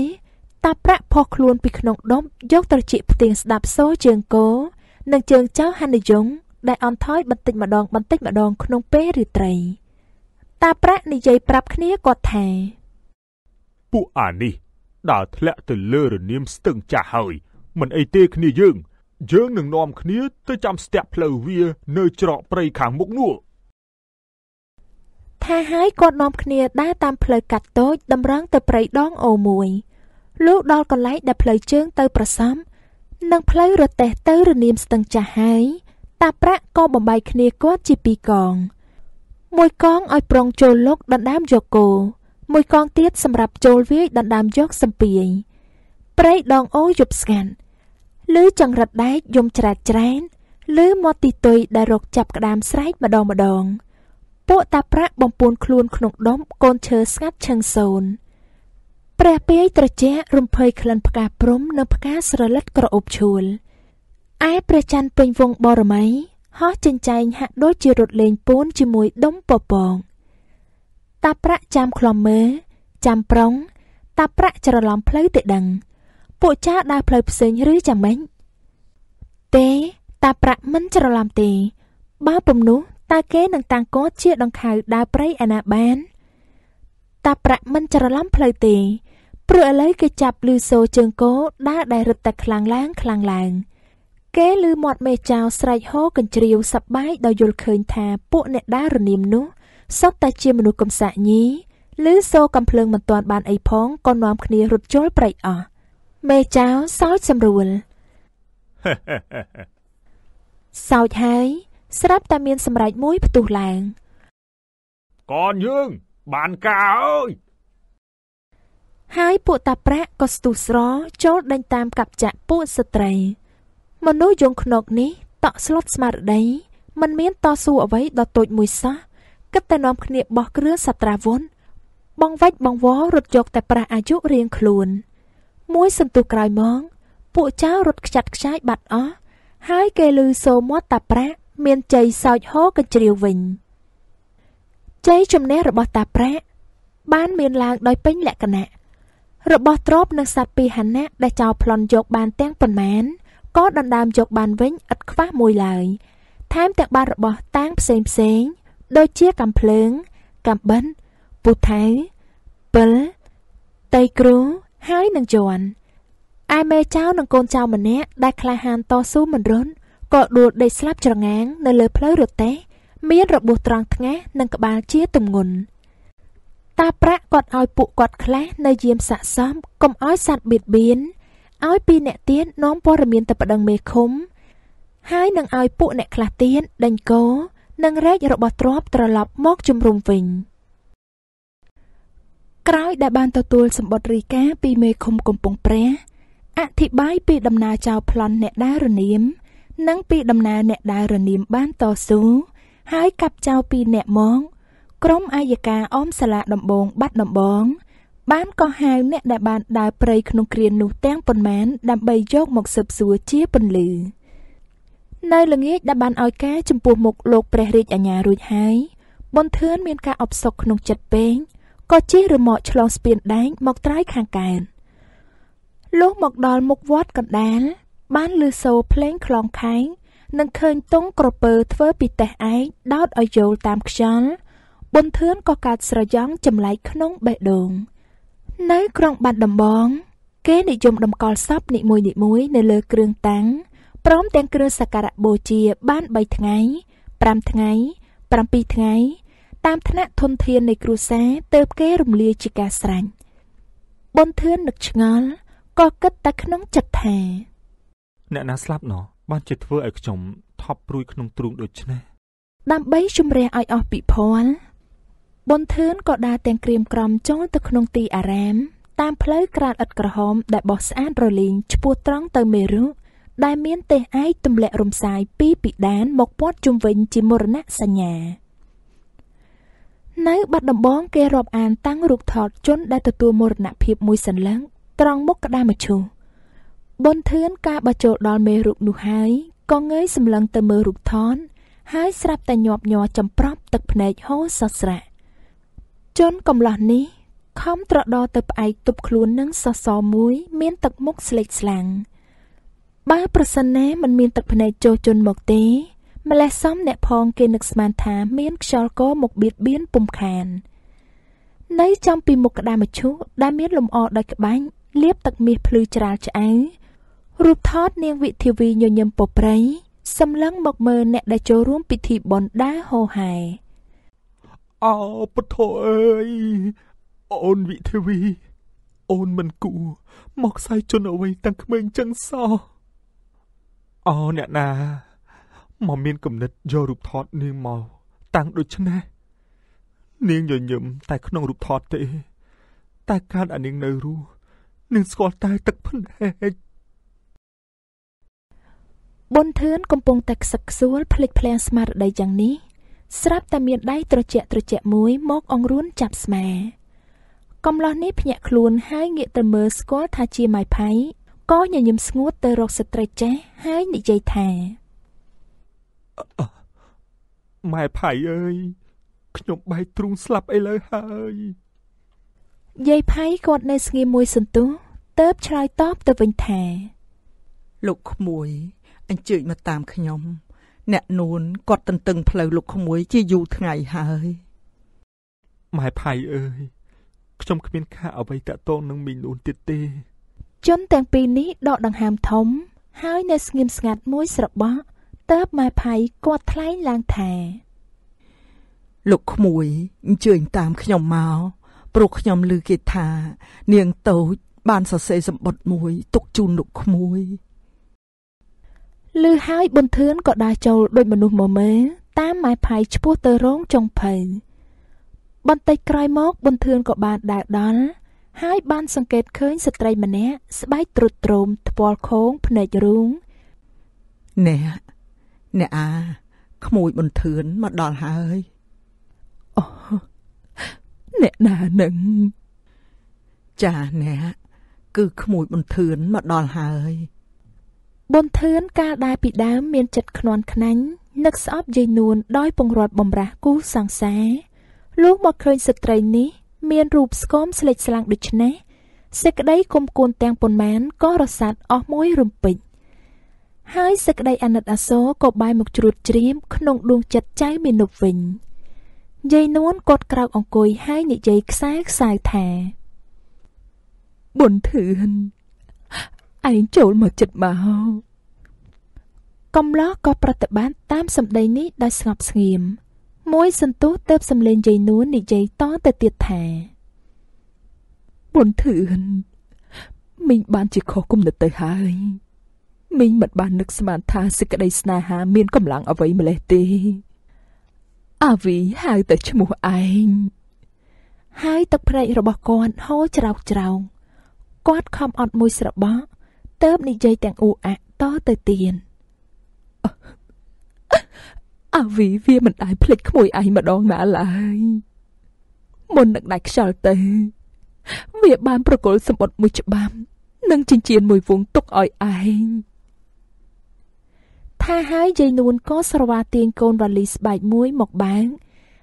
តាប្រាក់ផុសខ្លួនពីក្នុងដុំយកត្រចៀកផ្ទៀងស្ដាប់សូរជើងគោនិងជើងចៅហានិយង ដែលអន់ថយបន្តិចម្ដងបន្តិចម្ដងក្នុងពេលរាត្រី។តាប្រាក់និយាយប្រាប់គ្នាគាត់ថា ពួកអានេះដើរធ្លាក់ទៅលើរនាមស្ទឹងចាស់ហើយ មិនអីទេគ្នាយើងយើងនឹងនាំគ្នាទៅចាំស្ទាក់ផ្លូវវានៅច្រកព្រៃខាងមុខនោះថាហើយគាត់នាំគ្នាដើរតាមផ្លូវកាត់តូច តម្រង់ទៅព្រៃដងអូមួយលុះដល់កន្លែងដែលផ្លូវជើងទៅប្រសំនិងផ្លូវរទេះទៅរនាមស្ទឹងចាស់ហើយតាប្រាក់ក៏បំបីគ្នាគាត់ជាពីរកង។មួយកងឲ្យប្រុងចូលលុកដណ្ដើមយកគោមួយកងទៀតសម្រាប់ចូលវាយដណ្ដើមយកសំពាយព្រៃដងអូយប់ស្ងាត់លឺចង្រិតដែកយំច្រាតច្រែនលឺមាត់ទីទុយដែលរកចាប់ក្តាមស្រែកម្ដងម្ដងពួកតាប្រាក់បំពួនខ្លួនក្នុងដុំកូនឈើស្ងាត់ឈឹងសូនព្រះពាយត្រជារំភើយក្លិនផ្កាព្រំនិងផ្កាស្រលិតក្រអូបឈួលឯព្រះច័ន្ទពេញវងបរមីហោះចិញ្ចែងហាក់ដូចជារត់លេងពូនជាមួយដុំពពងតាប្រាក់ចាំខ្លំមើ ចាំប្រុងតាប្រាក់ច្រឡំផ្លូវទៅដឹង ពួកចាដើរផ្លូវផ្សេងឬចាំមិញទេ តាប្រាក់មិនច្រឡំទេបើពំនោះតាគេនឹងតាំងកោជាដង្ខៅដើរព្រៃអាណាបាន តាប្រាក់មិនច្រឡំផ្លូវទេព្រោះឥឡូវគេចាប់លឺសូជើងគោដើរដែលរត់តែខ្លាំងឡើងខ្លាំងឡើងគេឮមាត់មេចៅស្រែកហូរកញ្ជ្រៀវសប្បាយដោយយល់ឃើញ ថាពួកអ្នកដារនាមនោះសុទ្ធតែជាមនុស្សកំសាកញីឮសូរកំភ្លើងមិនទាន់បានអីផងក៏នាំគ្នារត់ចូលព្រៃអស់មេចៅសោចសម្រួលសោចហើយស្រាប់តែមានសម្រេចមួយផ្ទុះឡើងកនយើងបានការអើយហើយពួកតាប្រាក់ក៏ស្ទុះស្រចូលដេញតាមកាប់ចាក់ពួកស្ត្រីមនុស្សយងខ្នុកនេះតក់ស្លុតស្មារតីមិនមានតស៊ូអ្វីដល់ទូចមួយសោះគិតតែនាំគ្នាបោះគ្រឿងសត្រាវុនបងវាច់បងវរត់យកតែប្រាស់អាយុរៀងខ្លួន មួយ សន្ទុះក្រោយមកពួកចៅរត់ខ្ចាត់ខ្ចាយបាត់អស់ហើយគេលឺសូរមាត់តាប្រាក់មានចៃសោចហោកញ្ជ្រៀវវិញចៃជំនះរបស់តាប្រាក់បាន មានឡើងដោយពេញលក្ខណៈរបស់ទ្របនិងសត្វពីហណៈដែលចៅប្លន់យកបានទាំងប៉ុន្មានក៏ដណ្ដើមយកបានវិញឥតខ្វះមួយឡើយថែមទាំងបានរបស់តាងផ្សេងផ្សេងដូចជាកំភ្លើងកំបិនពូថៅពិលតៃគ្រូហើយនឹងជន់ឯមេចៅ និងកូនចៅម្នាក់ដែលក្លាហានតស៊ូមិនរន់ក៏ដួលដេកស្លាប់ច្រងាងនៅលើផ្លូវរទេះមានរបួសត្រង់ថ្ងាសនិងក្បាលជាទម្ងន់តាប្រាក់គាត់ឲ្យពួកគាត់ខ្លះនៅយាមស័កសមកុំឲ្យសัตว์បៀតបៀនឲ្យពីអ្នកទៀននាំព័ត៌មានទៅប្តឹងមេឃុំ ហើយនឹងឲ្យពួកអ្នកខ្លះទៀតដេញគោនិងរែករបស់ទ្រពត្រឡប់មកជំរុំវិញក្រោយដែលបានទទួលសម្បត្តិរីកាពីមេឃុំកំពង់ព្រះអធិប្បាយពីដំណើរចៅប្លន់អ្នកដារនាមនិងពីដំណើរអ្នកដារនាមបានតស៊ូហើយកាប់ចៅពីអ្នកមកក្រុមអាយកាអមសាលាដំបងបាត់ដំបងបានក៏ហៅអ្នកដែលបានដើរព្រៃក្នុងគ្រានោះទាំងប៉ុន្មានដើម្បីយកមកស៊ើបសួរជាពន្លឺនៅល្ងាចដែលបានឲ្យការចំពោះមុខលោកព្រះរាជអាញារួចហើយប៊ុនធឿនមាន ការអបសុកក្នុងចិត្តពេងក៏ជិះរមាក់ឆ្លងស្ពានដែងមកត្រើយខាងកើតលុះមកដល់មុខវត្តកណ្ដាល បានលឺសូរភ្លេងខ្លងខែងនិងឃើញតុងក្រពើធ្វើពីតេះឯងដោតឲ្យយោលតាមខ្យល់ប៊ុនធឿនក៏កាត់ស្រយ៉ង់ចម្លែកក្នុងបេះដូង។នៅក្រុងបាត់ដំបង គេនិយមតម្កល់សពនីមួយៗនៅលើគ្រឿងតាំងព្រមទាំងគ្រឿងសក្ការៈបូជា បាន3ថ្ងៃ5ថ្ងៃ7ថ្ងៃតាមឋានៈធនធាននៃគ្រួសារទៅគេរំលាយជាការស្រេចបុនធឿននឹកឆ្ងល់ក៏គិតតែក្នុងចិត្តថាអ្នកណាស្លាប់ណោះបានជាធ្វើឲ្យខ្ញុំថប់ព្រួយក្នុងទ្រូងដូច្នេះដើម្បីជំរះឲ្យអស់ពិភ័ណ្ឌប៊ុនធឿនក៏ដើរទាំងក្រៀមក្រំចូលទៅក្នុងទីអារាមតាមផ្លូវក្រាលឥតក្រហមដែលបោះស្អាតរលីងឆ្ពោះត្រង់ទៅមេរុដែលមានទេះឯកទម្លាក់រំសាយពីពិដានមកព័ទ្ធជុំវិញជាមរណៈសញ្ញានៅបាត់ដំបងគេរាប់អានតាំងរូបថតជនដែលទទួលមរណភាពមួយសន្លឹងត្រង់មុខក្តារមឈូសប៊ុនធឿនការបចូលដល់មេរូបនោះហើយក៏ងើយសម្លឹងទៅមើលរូបថនហើយស្រាប់តែញាប់ញ័រចំប្រប់ទឹកភ្នែកហូរសស្រាក់ជនកំលោះនេះខំត្រដរទៅផ្អែកទប់ខ្លួននឹងសសរមួយមាន ទឹកមុខស្លេកស្លាំងបើប្រសិនណាមិនមានទឹកភ្នែកចោះជន់មកទេម្លេះសំអ្នកផងគេនឹកស្មានថា មានខ្យល់កមកបៀតបៀនពុំខាននៅចំពីមុខក្តារមឈូសដែលមាន លំអដោយក្បាញ់លាបទឹកមាសភ្លឺច្រាលឆ្អៅរូបថតនាងវិធីវីញញឹមពប្រៃសម្លឹងមកមើលអ្នកដែលចូលរួមពិធីបន់ដាហោហែអោពុទ្ធអើយអូនវិធីវី អូនមិនគួរមកសាយជន់អ្វី តាំងក្មេងចឹងសោះអោអ្នកណាមកមានគំនិតយករូបថតនាងមកតាំងដូច្នេះនាងយញឹមតែក្នុងរូបថតទេ តែការអានាងនៅរស់នាងស្គាល់តែទឹកភ្នែកប៊ុនធឿនកំពុងតែខ្សឹបខ្សួលភ្លេចភ្លាំងស្មារតីយ៉ាងនេះស្រាប់តែមានដៃត្រជាក់ត្រជាក់មួយមកអង្រួនចាប់ស្មា កំឡោះនេះភ្ញាក់ខ្លួនហើយងាកទៅមើលស្គាល់ថាជាម៉ៃផៃក៏ញញឹមស្ងួតទៅរកស្ត្រីចាស់ហើយនិយាយថាម៉ែផៃអើយខ្ញុំបែកទ្រូងស្លាប់អីលើហើយយាយផៃគាត់នៅស្ងៀមមួយសន្ទុះទៅបឆ្លើយតបទៅវិញថា លោកក្មួយ អញ្ជើញមកតាមខ្ញុំអ្នកនួនគាត់តន្ទឹងផ្លូវលោកក្មួយជាយូរថ្ងៃហើយម៉ែផៃអើយខ្ញុំគ្មាន ខាអ្វីតាក់ទងនឹងមីងនួនទៀតទេជនទាំងពីរនេះដកដង្ហើមធំហើយនៅស្ងៀមស្ងាត់មួយស្របក់តើបម៉ែផៃគាត់ថ្លែងឡើងថាលោកក្មួយអញ្ជើញតាមខ្ញុំមកព្រោះខ្ញុំឮគេថានាងតូចបានសរសេរសម្បត្តិមួយ ទុកជូនលោកក្មួយលឺហើយប៊ុនធឿនក៏ដើរចូល ដូចមនុស្សមមែតាមម៉ែផៃឈ្មោះទៅរោងចុងភៅបន្តិចក្រោយមកប៊ុនធឿនក៏បានដើរដល់ ហើយបានសង្កេតឃើញស្ត្រីម្នាក់ស្បែកទ្រុឌទ្រោមថ្ពាល់ខោងភ្នែករូងអ្នកអ្នកអាក្មួយប៊ុនធឿនមកដល់ហើយអូអ្នកណានឹងចាអ្នកគឺក្មួយប៊ុនធឿនមកដល់ហើយប៊ុនធឿនកាលដែលពីដើមមានចិត្តខ្នន់ខ្នាញ់នឹកស្អប់យាយនួនដោយពង្រត់បំរាស់គូសង្សារលុះមកឃើញស្ត្រីនេះមានរូបស្គមស្លេកស្លាំងដូច្នេះសេចក្តីគុំគួនទាំងប៉ុន្មានក៏រសាត់អស់មួយរំពេចហើយសេចក្តីអាណិតអាសូរក៏បែរមកជ្រួតជ្រាម ក្នុងដួងចិត្តចៅមាណពវិញយាយនួនគាត់ក្រោកអង្គុយហើយនិយាយខ្សែខ្សៅថាប៊ុនធឿនឯងចូលមកចិត្តមកកំឡោះក៏ប្រតិបត្តិតាមសម្ដីនេះដោយស្ងប់ស្ងៀមមួយសន្ទុះទៅសំលេងយាយនួននិយាយតទៅទៀតថា បុនធឿនមីងបានជាខុសគុណទៅហើយមីងមិនបាននឹកស្មានថាសេចក្តីស្នេហាមានកម្លាំងអ្វីម្លេះទេអាវីហៅតែឈ្មោះឯងហើយទឹកភ្នែករបស់គាត់ហូរច្រោកច្រោងគាត់ខំអត់មួយស្របក់ទៅបនិយាយទាំងអ៊ូអាក់តទៅទៀតអាវីវាមិនដែលភ្លេចក្មួយឯងម្ដងណាឡើយមុននឹងដាច់ខ្យល់ទៅវាបានប្រកុលសម្បត្តិមួយច្បាប់និងចិញ្ចៀនមួយវងទុកឲ្យឯងថាហើយយាយនួនក៏ស្រវាទាញកូនវ៉ាលីស្បែកមួយមកបាំង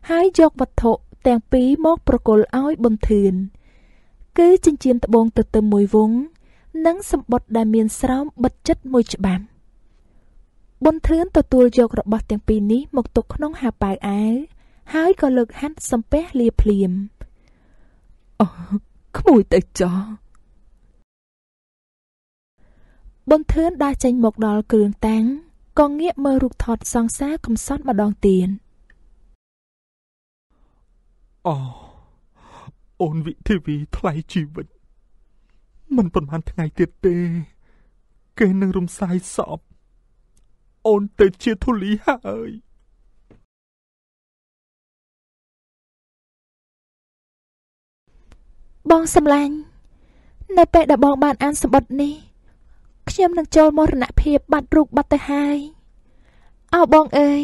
ហើយយកវត្ថុទាំងពីរមកប្រគល់ឲ្យប៊ុនធឿនគឺចិញ្ចៀនត្បូងទទឹមមួយវងនិងសម្បត់ដែលមានស្រោមបិទជិតមួយច្បាប់ប៊ុនធឿនទទួលយករបស់ទាំងពីរនេះមកទុកក្នុងហាប៉ៅអាវហើយក៏លើកហាត់សំពះលាភ្លាមអូក្មួយទៅចោះប៊ុនធឿនដើរចេញ មកដល់គ្រឿងតាំងក៏ងាក មើលរូបថតសង្សារកំសត់ម្ដងទៀតអូអូនវិធីវីថ្លៃជីវិតមិនប៉ុន្មានថ្ងៃទៀតទេ គេនឹងរំសាយសពអូនទៅជាធូលីហើយបងសំឡាញ់នៅ ពេលដែលបងបានអានសម្បត្តិនេះខ្ញុំនឹងចូលមរណភាព បាត់រូបបាត់ទៅហើយអោបងអើយ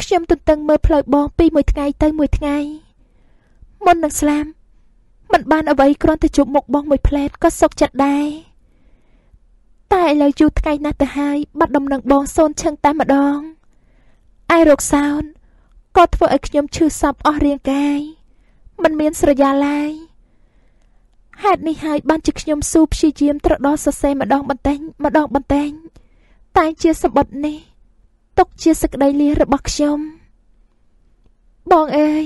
ខ្ញុំទន្ទឹងមើលផ្លូវបងពីមួយថ្ងៃ ទៅមួយថ្ងៃមុននឹងស្លាប់មិនបានអ្វីគ្រាន់តែជប់មុខបងមួយផ្លែតក៏សុខចិត្តដែរតែឥឡូវយូរថ្ងៃណាស់ទៅហើយបាត់ដំណឹងបងសូនឈឹងតែម្ដងឯរោគសោនក៏ធ្វើឲ្យខ្ញុំឈឺសពអស់រាងកាយ មិនមានស្រយាឡើយហេតុនេះហើយបានជាខ្ញុំស៊ូព្យាយាមត្រដោះសរសេរម្ដងបន្តិចម្ដងបន្តិចតែជាសម្បត្តិនេះទុកជាសក្តីលារបស់ខ្ញុំបងអើយ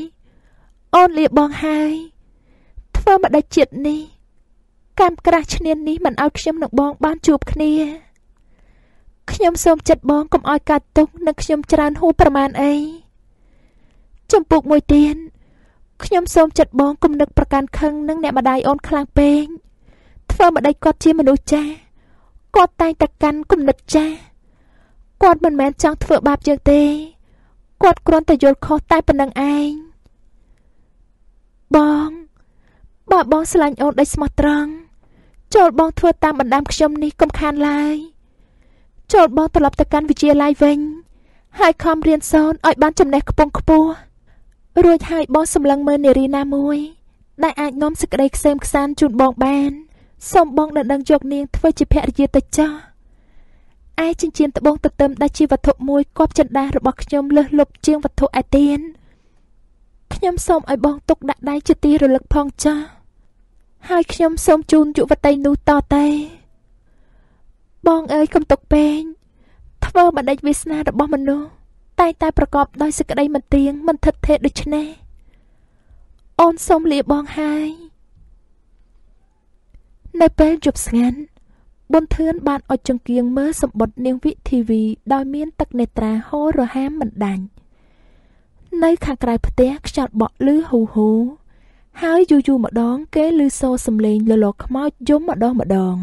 អូនលាបងហើយធ្វើមកដូចជាតិនេះកម្មក្រាស់ឈ្នាននេះមិនឲ្យខ្ញុំនឹងបងបានជួបគ្នាខ្ញុំសូមចិត្តបងកុំឲ្យកាត់ទុកនឹងខ្ញុំច្រើនហួប្រមាណអីចំពុកមួយទៀតខ្ញុំសូមចិត្តបងគំនិតប្រកាន់ខឹងនឹងអ្នកម្ដាយអូនខ្លាំងពេកធ្វើម្ដាយគាត់ជាមនុស្សចាស់គាត់តែងតែកាន់គំនិតចាស់គាត់មិនមែនចង់ធ្វើបាបយើងទេគាត់គ្រាន់តែយល់ខុសតែប៉ុណ្្នឹងឯងបងបើបងស្រឡាញ់អូនដូចស្មោះត្រង់ចូលបងធ្វើតាមបណ្ដាំខ្ញុំនេះកុំខានឡើយចូលបងត្រឡប់ទៅកាន់វិទ្យាល័យវិញហើយខំរៀនសូត្រឲ្យបានចំណេះខ្ពង់ខ្ពស់រួចហើយបងសម្លឹងមើលនារីណាមួយ ដែលអាចនាំសេចក្តីខ្សែមខ្សានជូនបងបានសូមបងដណ្ដឹងយកនាងធ្វើជាភរិយាទៅចាស់ឯចិញ្ចៀនត្បូងទទឹមដែលជាវត្ថុមួយគប់ចិន្តារបស់ខ្ញុំលើសលប់ជាងវត្ថុឯទៀនខ្ញុំសូមឲ្យបងទុកដាក់ដៃជាទីរលឹកផងចាស់ហើយខ្ញុំសូមជូនយុវតីនោះតតែបងអើយកុំទុកពេងធ្វើបដិជ្ជវាសនារបស់មនុស្សតែតែប្រកបដោយសេចក្តីមិនទៀងមិនថិតថេរដូច្នេះអូនសូមលាបងហើយនៅពេលជប់ស្ងាត់ប៊ុនធឿនបានអុជចង្គៀងមើលសម្បត្តិនាងវិធីវីដោយមានទឹកនេត្រាហូររហាមមិនដាច់នៅខាងក្រៅផ្ទះខ្យល់បក់លឺហ៊ូហ៊ូហើយយូរៗម្ដងគេឮសូរសំឡេងលលកខ្មោចយំម្ដងម្ដង។